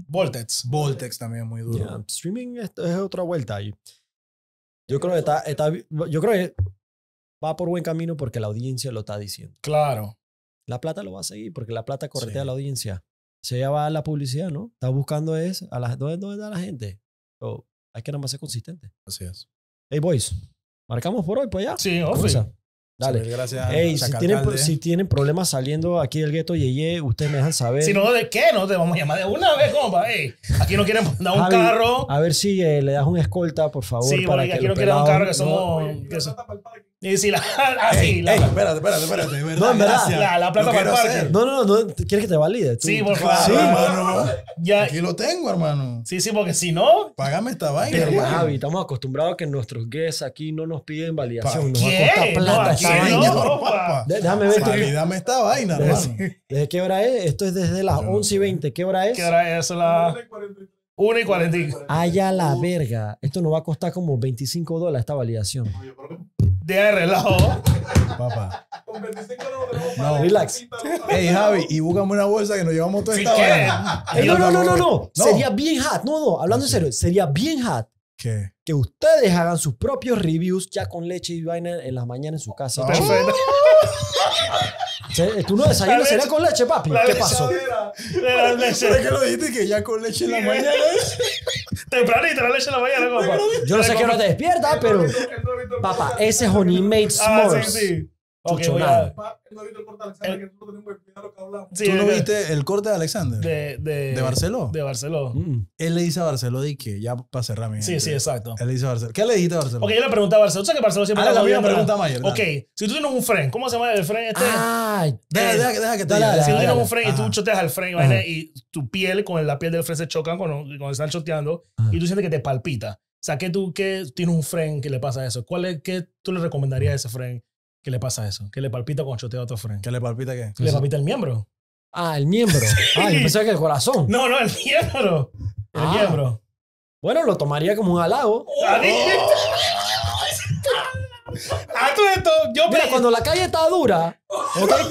Voltex. Voltex también muy duro. Streaming es, es, otra vuelta. ahí. yo creo que está, está, yo creo que va por buen camino porque la audiencia lo está diciendo. Claro. La plata lo va a seguir porque la plata corretea a la audiencia. Se ella va a la publicidad, ¿no? Está buscando es a las dónde la gente. Oh, hay que nada más ser consistente. Así es. Hey boys, marcamos por hoy pues ya. Sí, obvio. Dale. Gracias. si tienen, si tienen problemas saliendo aquí del gueto Yeye, ustedes me dejan saber. Si no, ¿de qué? No te vamos a llamar de una vez, compa. aquí no quieren dar un carro. A ver si eh, le das un escolta, por favor. Sí, para aquí no quieren un carro que somos. Y si la. Así, (laughs) ah, la, espérate, espérate, espérate. Verdad, no, en verdad. La, la plata para el parque. No, no, no. ¿Quieres que te valide? Sí, por favor. Sí, hermano. Ya. Aquí lo tengo, hermano. Sí, sí, porque si no. Págame esta vaina, hermano. Javi, estamos acostumbrados a que nuestros guests aquí no nos piden validación. Nos va a costar plata esta vaina. Déjame ver. Validame esta vaina, hermano. ¿Desde qué hora es? Esto es desde las 11 y 20. ¿Qué hora es? ¿Qué hora es? La... 1 y 45. Allá la verga. Esto nos va a costar como 25 dólares esta validación de relajo. Papá. No. Relax. Hey, Javi, y búscame una bolsa que nos llevamos toda esta hora. no, no, no, no, Sería bien hot. No, no, hablando en serio, sería bien hot. ¿Qué? Que ustedes hagan sus propios reviews ya con leche y vaina en las mañanas en su casa. Ah. (laughs) Tú no desayunas será con leche, papi. ¿Qué pasó? ¿Sabes que qué lo dijiste que ya con leche en la mañana? (laughs) Tempranito, la leche en la mañana, Yo no sé qué no te despierta, pero. Papá, ese es Honey Made ah, S'mores. Okay, A... el corte ¿Tú no viste el corte de Alexander? De, de, de Barceló. De Barceló. Mm. Él le dice a Barceló, y que ya para cerrar mi Sí, gente. sí, exacto. Él le dice a Barceló. ¿Qué le dijiste a Barceló? Ok, yo le pregunté a Barceló. ¿Tú sabes que Barceló siempre ah, la misma pregunta a Mayer. Ok, si tú tienes un friend, ¿cómo se llama el friend este? Ah, deja, deja, deja que te diga. Si tú tienes un friend y tú choteas al friend y tu piel con la piel del friend se chocan cuando están choteando y tú sientes que te palpita. O sea, ¿qué tú qué, tienes un friend que le pasa eso? ¿Cuál es, ¿Qué tú le recomendarías a ese friend? ¿Qué le pasa eso, ¿Qué le palpita cuando chotea a tu friend. ¿Qué le palpita qué? le palpita el miembro. Ah, el miembro. Ah, yo pensaba que el corazón. No, no, el miembro. El ah. miembro. Bueno, lo tomaría como un halago. (laughs) (laughs) Ah, yo Mira, cuando la calle está dura,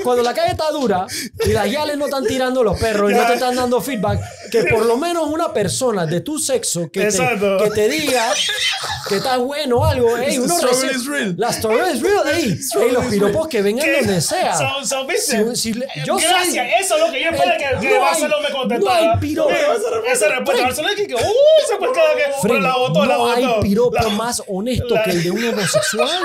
cuando la calle está dura y las yales no están tirando los perros y no te están dando feedback, que por lo menos una persona de tu sexo que, te, que te, diga que estás bueno o algo, hey, uno la story is real, hey, los piropos que vengan donde sea. So, so Gracias, eso es lo que yo espero que, no me contestara. Uh, no hay piropo. que, no hay piropo más honesto que el de un homosexual.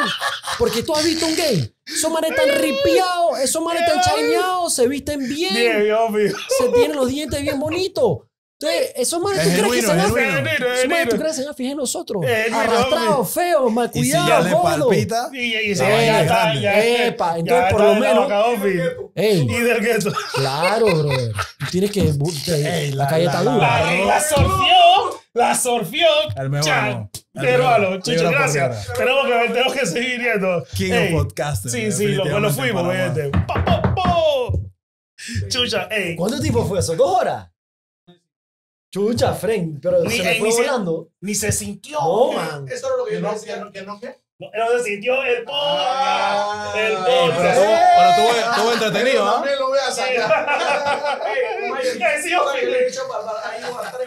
Porque tú has visto un gay. Esos manes están ripiados, esos manes están chañados, se visten bien. Se tienen los dientes bien bonitos. Entonces, esos manes, ¿tú, crees que se van a ¿tú crees que se van a fijar en nosotros? Arrastrados, feos, maquillados, si gordos. Y, y se ya está, Epa, entonces por lo menos... Ey, y del gueto. Claro, bro. Tienes que... la, calle está dura. La, sorfió, la sorfió. El mejor. Hermano, Chucho, gracias. Tenemos que, tenemos que seguir yendo. King of Sí, sí, lo, fuimos, güey. Chucha, ey. ¿Cuánto tiempo fue eso? ¿Dos horas? Chucha, Fren pero ni, se me fue volando. ni se sintió. No, man. Eso era lo que yo no decía, ¿Que no No, se sintió el ah, podcast. el Pero entretenido, ¿ah? No me lo voy a sacar. Ahí va